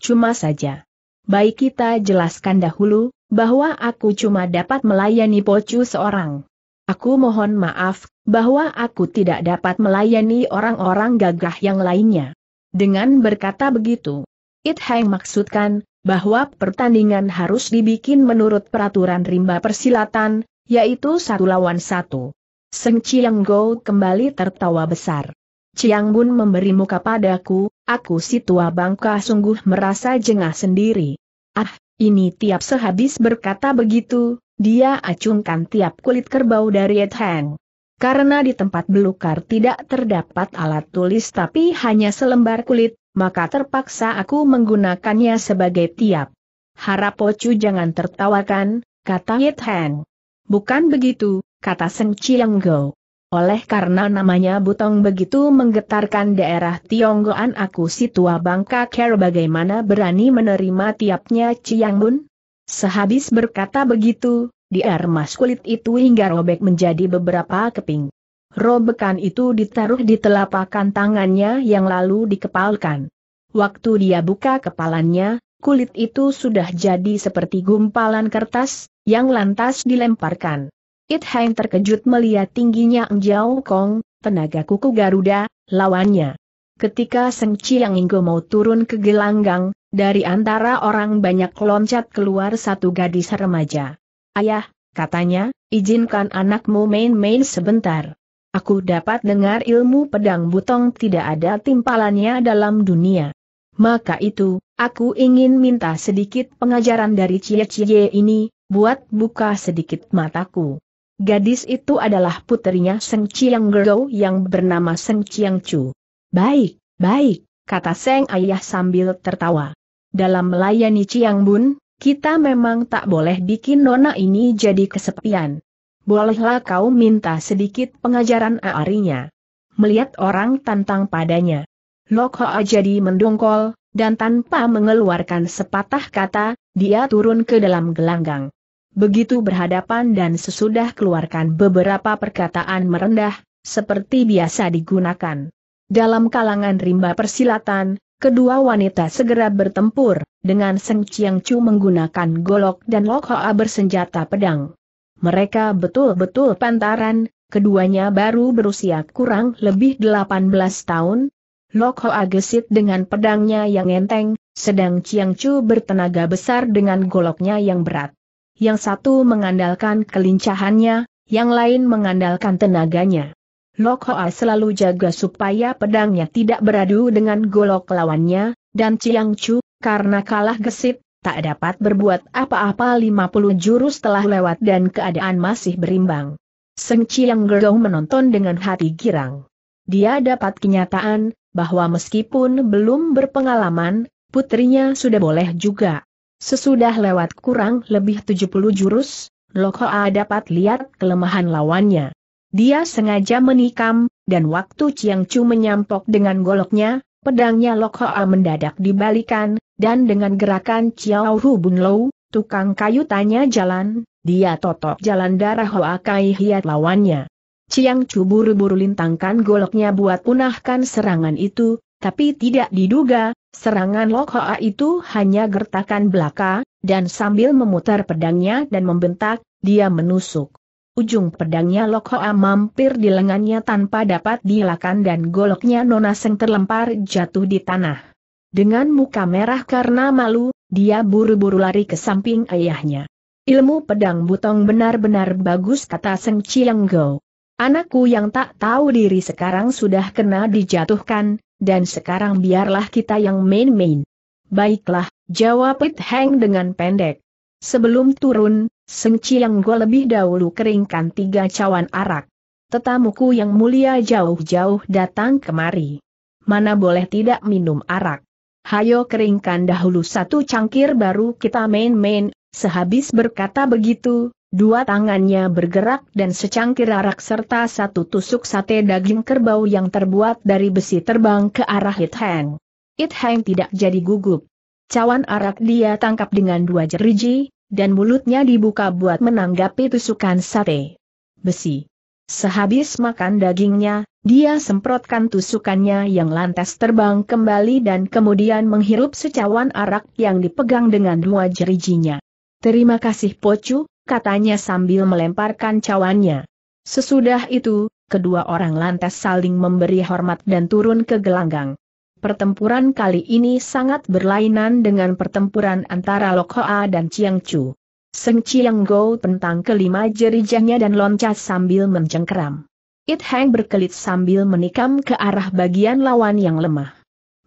Cuma saja. Baik kita jelaskan dahulu, bahwa aku cuma dapat melayani Pocu seorang. Aku mohon maaf, bahwa aku tidak dapat melayani orang-orang gagah yang lainnya. Dengan berkata begitu, It Heng maksudkan, bahwa pertandingan harus dibikin menurut peraturan rimba persilatan, yaitu satu lawan satu. Seng Chiang Go kembali tertawa besar. Chiang Bun memberi muka padaku, aku si tua bangka sungguh merasa jengah sendiri. Ah, ini tiap sehabis berkata begitu, dia acungkan tiap kulit kerbau dari Ed Hang. Karena di tempat belukar tidak terdapat alat tulis tapi hanya selembar kulit, maka terpaksa aku menggunakannya sebagai tiap. Harap Pocu jangan tertawakan, kata Yit Hang. Bukan begitu, kata Seng Chiang Go. Oleh karena namanya Butong begitu menggetarkan daerah Tionggoan aku si tua bangka care bagaimana berani menerima tiapnya Ciang Bun? Sehabis berkata begitu, di ermas kulit itu hingga robek menjadi beberapa keping. Robekan itu ditaruh di telapakan tangannya yang lalu dikepalkan. Waktu dia buka kepalannya, kulit itu sudah jadi seperti gumpalan kertas, yang lantas dilemparkan. It Heng terkejut melihat tingginya Ng Jiao Kong, tenaga kuku Garuda, lawannya. Ketika Seng Chiang Inggo mau turun ke gelanggang, dari antara orang banyak loncat keluar satu gadis remaja. Ayah, katanya, izinkan anakmu main-main sebentar. Aku dapat dengar ilmu pedang butong tidak ada timpalannya dalam dunia. Maka itu, aku ingin minta sedikit pengajaran dari cie-cie ini, buat buka sedikit mataku. Gadis itu adalah putrinya Seng Chiang Gero yang bernama Seng Chiang Chu. Baik, baik, kata Seng Ayah sambil tertawa. Dalam melayani Chiang Bun, kita memang tak boleh bikin nona ini jadi kesepian. Bolehlah kau minta sedikit pengajaran Aarinya. Melihat orang tantang padanya. Lok Hoa jadi mendongkol, dan tanpa mengeluarkan sepatah kata, dia turun ke dalam gelanggang. Begitu berhadapan dan sesudah keluarkan beberapa perkataan merendah, seperti biasa digunakan. Dalam kalangan rimba persilatan, kedua wanita segera bertempur, dengan Seng Chiang Chu menggunakan golok dan Lok Hoa bersenjata pedang. Mereka betul-betul pantaran, keduanya baru berusia kurang lebih 18 tahun, Lok Hoa gesit dengan pedangnya yang enteng, sedang Chiang Chu bertenaga besar dengan goloknya yang berat yang satu mengandalkan kelincahannya, yang lain mengandalkan tenaganya. Lok Hoa selalu jaga supaya pedangnya tidak beradu dengan golok lawannya, dan Chiang Chu, karena kalah gesit, tak dapat berbuat apa-apa 50 jurus telah lewat dan keadaan masih berimbang. Seng Chiang Gerong menonton dengan hati girang. Dia dapat kenyataan, bahwa meskipun belum berpengalaman, putrinya sudah boleh juga. Sesudah lewat kurang lebih 70 jurus, Lokoa dapat lihat kelemahan lawannya. Dia sengaja menikam, dan waktu Chiang Chu menyampok dengan goloknya, pedangnya Lokoa mendadak dibalikan, dan dengan gerakan Chiao Hu Bun Lou, tukang kayu tanya jalan, dia totok jalan darah Hoa Kai Hiat lawannya. Chiang Chu buru-buru lintangkan goloknya buat punahkan serangan itu, tapi tidak diduga, Serangan Lokoa itu hanya gertakan belaka, dan sambil memutar pedangnya dan membentak, dia menusuk. Ujung pedangnya Lokoa mampir di lengannya tanpa dapat dielakkan dan goloknya Nona Seng terlempar jatuh di tanah. Dengan muka merah karena malu, dia buru-buru lari ke samping ayahnya. Ilmu pedang butong benar-benar bagus kata Seng Chiang Go. Anakku yang tak tahu diri sekarang sudah kena dijatuhkan, dan sekarang biarlah kita yang main-main. Baiklah, jawab It Heng dengan pendek. Sebelum turun, Seng Chiang Go lebih dahulu keringkan tiga cawan arak. Tetamuku yang mulia jauh-jauh datang kemari. Mana boleh tidak minum arak. Hayo keringkan dahulu satu cangkir baru kita main-main, sehabis berkata begitu, Dua tangannya bergerak dan secangkir arak serta satu tusuk sate daging kerbau yang terbuat dari besi terbang ke arah It Hang. It Hang tidak jadi gugup. Cawan arak dia tangkap dengan dua jeriji, dan mulutnya dibuka buat menanggapi tusukan sate. Besi. Sehabis makan dagingnya, dia semprotkan tusukannya yang lantas terbang kembali dan kemudian menghirup secawan arak yang dipegang dengan dua jerijinya. Terima kasih Pocu, katanya sambil melemparkan cawannya. Sesudah itu, kedua orang lantas saling memberi hormat dan turun ke gelanggang. Pertempuran kali ini sangat berlainan dengan pertempuran antara Lokhoa dan Chiang Chu. Seng Chiang Go tentang kelima jerijahnya dan loncat sambil mencengkeram. It Hang berkelit sambil menikam ke arah bagian lawan yang lemah.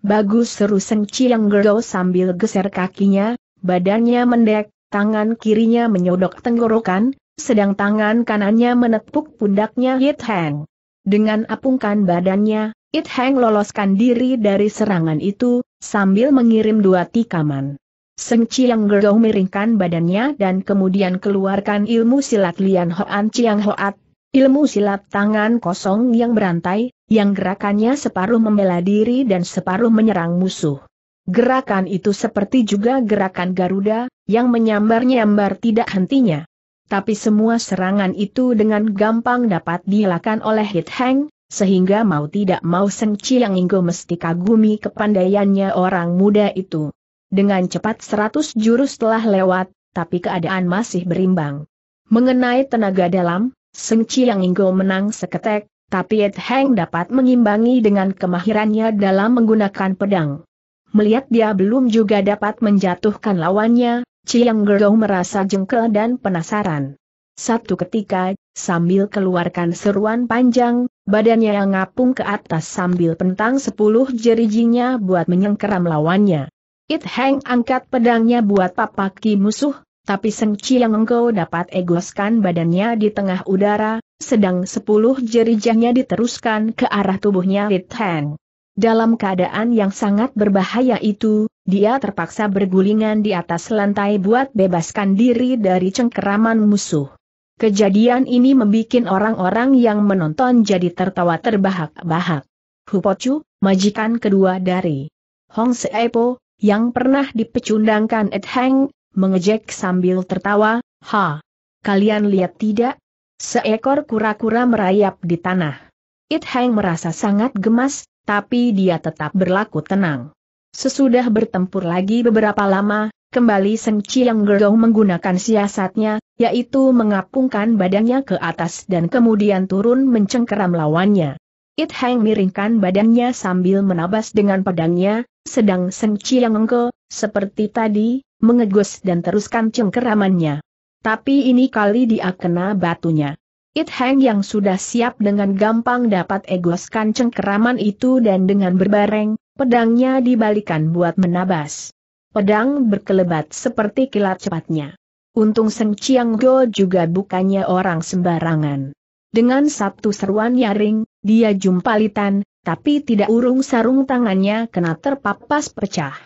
Bagus seru Seng Chiang Go sambil geser kakinya, badannya mendek, tangan kirinya menyodok tenggorokan, sedang tangan kanannya menepuk pundaknya Yit Heng. Dengan apungkan badannya, It Heng loloskan diri dari serangan itu, sambil mengirim dua tikaman. Seng Chiang Gerou miringkan badannya dan kemudian keluarkan ilmu silat Lian Hoan Chiang Hoat, ilmu silat tangan kosong yang berantai, yang gerakannya separuh membela diri dan separuh menyerang musuh. Gerakan itu seperti juga gerakan Garuda, yang menyambar-nyambar tidak hentinya. Tapi semua serangan itu dengan gampang dapat dilakukan oleh Hit Heng, sehingga mau tidak mau Seng Chiang Inggo mesti kagumi kepandaiannya orang muda itu. Dengan cepat seratus jurus telah lewat, tapi keadaan masih berimbang. Mengenai tenaga dalam, Seng Chiang Inggo menang seketek, tapi Hit Heng dapat mengimbangi dengan kemahirannya dalam menggunakan pedang melihat dia belum juga dapat menjatuhkan lawannya, Chiang Gerou merasa jengkel dan penasaran. Satu ketika, sambil keluarkan seruan panjang, badannya yang ngapung ke atas sambil pentang sepuluh jerijinya buat menyengkeram lawannya. It Heng angkat pedangnya buat papaki musuh, tapi Seng Chiang dapat egoskan badannya di tengah udara, sedang sepuluh jerijahnya diteruskan ke arah tubuhnya It Heng. Dalam keadaan yang sangat berbahaya itu, dia terpaksa bergulingan di atas lantai buat bebaskan diri dari cengkeraman musuh. Kejadian ini membuat orang-orang yang menonton jadi tertawa terbahak-bahak. Hupocu, majikan kedua dari Hong Seepo, yang pernah dipecundangkan Ed Heng, mengejek sambil tertawa, ha! Kalian lihat tidak? Seekor kura-kura merayap di tanah. It Heng merasa sangat gemas, tapi dia tetap berlaku tenang. Sesudah bertempur lagi beberapa lama, kembali Seng Chiang menggunakan siasatnya, yaitu mengapungkan badannya ke atas dan kemudian turun mencengkeram lawannya. It Hang miringkan badannya sambil menabas dengan pedangnya, sedang Seng Chiang Ngo, seperti tadi, mengegus dan teruskan cengkeramannya. Tapi ini kali dia kena batunya. It Heng yang sudah siap dengan gampang dapat egoskan cengkeraman itu dan dengan berbareng, pedangnya dibalikan buat menabas. Pedang berkelebat seperti kilat cepatnya. Untung Seng Chiang Go juga bukannya orang sembarangan. Dengan satu seruan nyaring, dia jumpalitan, tapi tidak urung sarung tangannya kena terpapas pecah.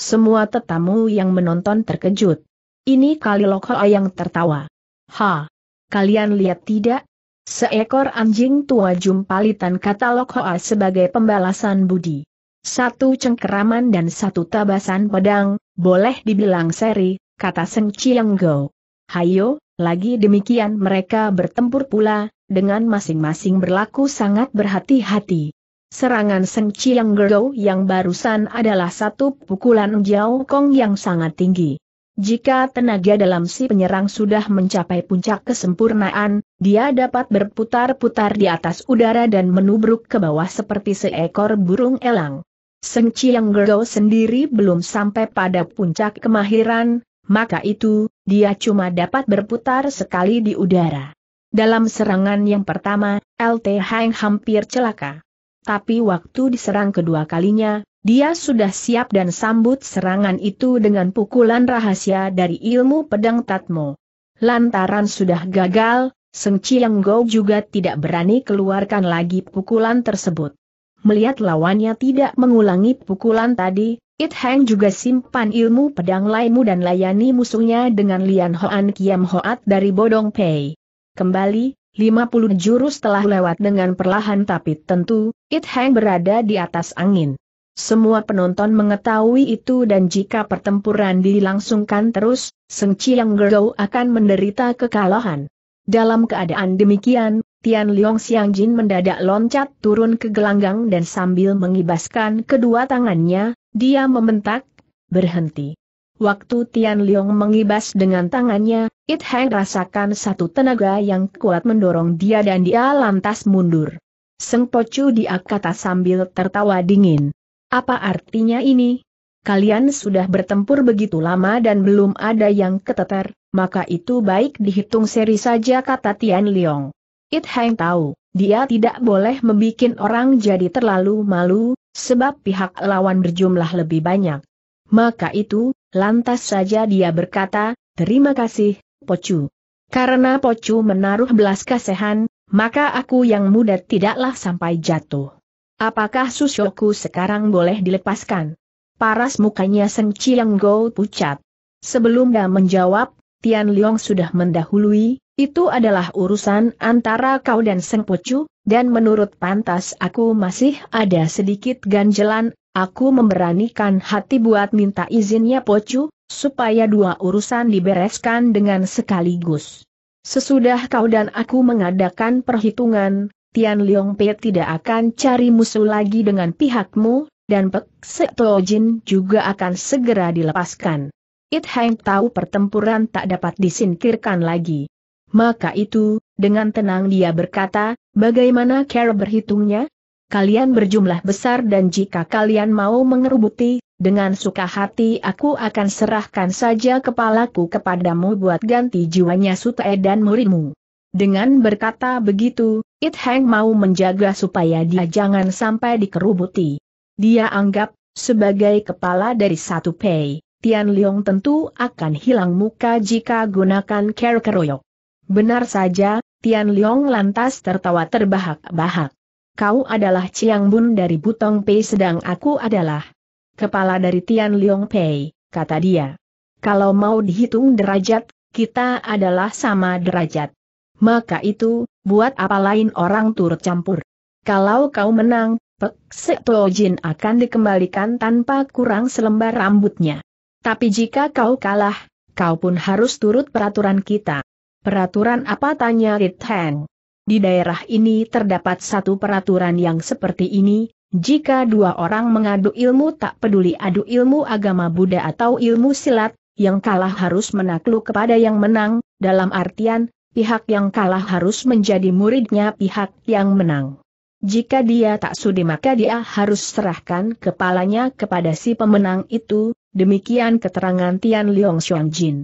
Semua tetamu yang menonton terkejut. Ini kali lokal yang tertawa. Ha! kalian lihat tidak? Seekor anjing tua jumpalitan kata Lokhoa Hoa sebagai pembalasan budi. Satu cengkeraman dan satu tabasan pedang, boleh dibilang seri, kata Seng Chiang Go. Hayo, lagi demikian mereka bertempur pula, dengan masing-masing berlaku sangat berhati-hati. Serangan Seng Chiang Go yang barusan adalah satu pukulan Jiao Kong yang sangat tinggi. Jika tenaga dalam si penyerang sudah mencapai puncak kesempurnaan, dia dapat berputar-putar di atas udara dan menubruk ke bawah seperti seekor burung elang. Seng Chiang Gergo sendiri belum sampai pada puncak kemahiran, maka itu, dia cuma dapat berputar sekali di udara. Dalam serangan yang pertama, LT Hang hampir celaka. Tapi waktu diserang kedua kalinya, dia sudah siap dan sambut serangan itu dengan pukulan rahasia dari ilmu pedang Tatmo. Lantaran sudah gagal, Seng Chiang Go juga tidak berani keluarkan lagi pukulan tersebut. Melihat lawannya tidak mengulangi pukulan tadi, It Hang juga simpan ilmu pedang Laimu dan layani musuhnya dengan Lian Hoan Kiam Hoat dari Bodong Pei. Kembali, 50 jurus telah lewat dengan perlahan tapi tentu, It Hang berada di atas angin. Semua penonton mengetahui itu dan jika pertempuran dilangsungkan terus, Seng Chiang Gerou akan menderita kekalahan. Dalam keadaan demikian, Tian Liong Xiang Jin mendadak loncat turun ke gelanggang dan sambil mengibaskan kedua tangannya, dia membentak, berhenti. Waktu Tian Liong mengibas dengan tangannya, It Heng rasakan satu tenaga yang kuat mendorong dia dan dia lantas mundur. Seng Pocu diakata kata sambil tertawa dingin. Apa artinya ini? Kalian sudah bertempur begitu lama dan belum ada yang keteter, maka itu baik dihitung seri saja kata Tian Liong. It Hang tahu, dia tidak boleh membuat orang jadi terlalu malu, sebab pihak lawan berjumlah lebih banyak. Maka itu, lantas saja dia berkata, terima kasih, Pocu. Karena Pocu menaruh belas kasihan, maka aku yang muda tidaklah sampai jatuh. Apakah Susyoku sekarang boleh dilepaskan? Paras mukanya Seng Chiang Go pucat. Sebelum dia menjawab, Tian Liong sudah mendahului, itu adalah urusan antara kau dan Seng Pocu, dan menurut pantas aku masih ada sedikit ganjelan, aku memberanikan hati buat minta izinnya Pocu, supaya dua urusan dibereskan dengan sekaligus. Sesudah kau dan aku mengadakan perhitungan, Tian Leong Pei tidak akan cari musuh lagi dengan pihakmu, dan Pek Seto juga akan segera dilepaskan. It Hang tahu pertempuran tak dapat disingkirkan lagi. Maka itu, dengan tenang dia berkata, bagaimana cara berhitungnya? Kalian berjumlah besar dan jika kalian mau mengerubuti, dengan suka hati aku akan serahkan saja kepalaku kepadamu buat ganti jiwanya Sutae dan murimu. Dengan berkata begitu, It Hang mau menjaga supaya dia jangan sampai dikerubuti. Dia anggap, sebagai kepala dari satu pei, Tian Leong tentu akan hilang muka jika gunakan care keroyok. Benar saja, Tian Leong lantas tertawa terbahak-bahak. Kau adalah Chiang Bun dari Butong Pei sedang aku adalah kepala dari Tian Leong Pei, kata dia. Kalau mau dihitung derajat, kita adalah sama derajat maka itu, buat apa lain orang turut campur. Kalau kau menang, Pek Jin akan dikembalikan tanpa kurang selembar rambutnya. Tapi jika kau kalah, kau pun harus turut peraturan kita. Peraturan apa tanya Rit Heng? Di daerah ini terdapat satu peraturan yang seperti ini, jika dua orang mengadu ilmu tak peduli adu ilmu agama Buddha atau ilmu silat, yang kalah harus menakluk kepada yang menang, dalam artian, pihak yang kalah harus menjadi muridnya pihak yang menang. Jika dia tak sudi maka dia harus serahkan kepalanya kepada si pemenang itu, demikian keterangan Tian Liong Xiong Jin.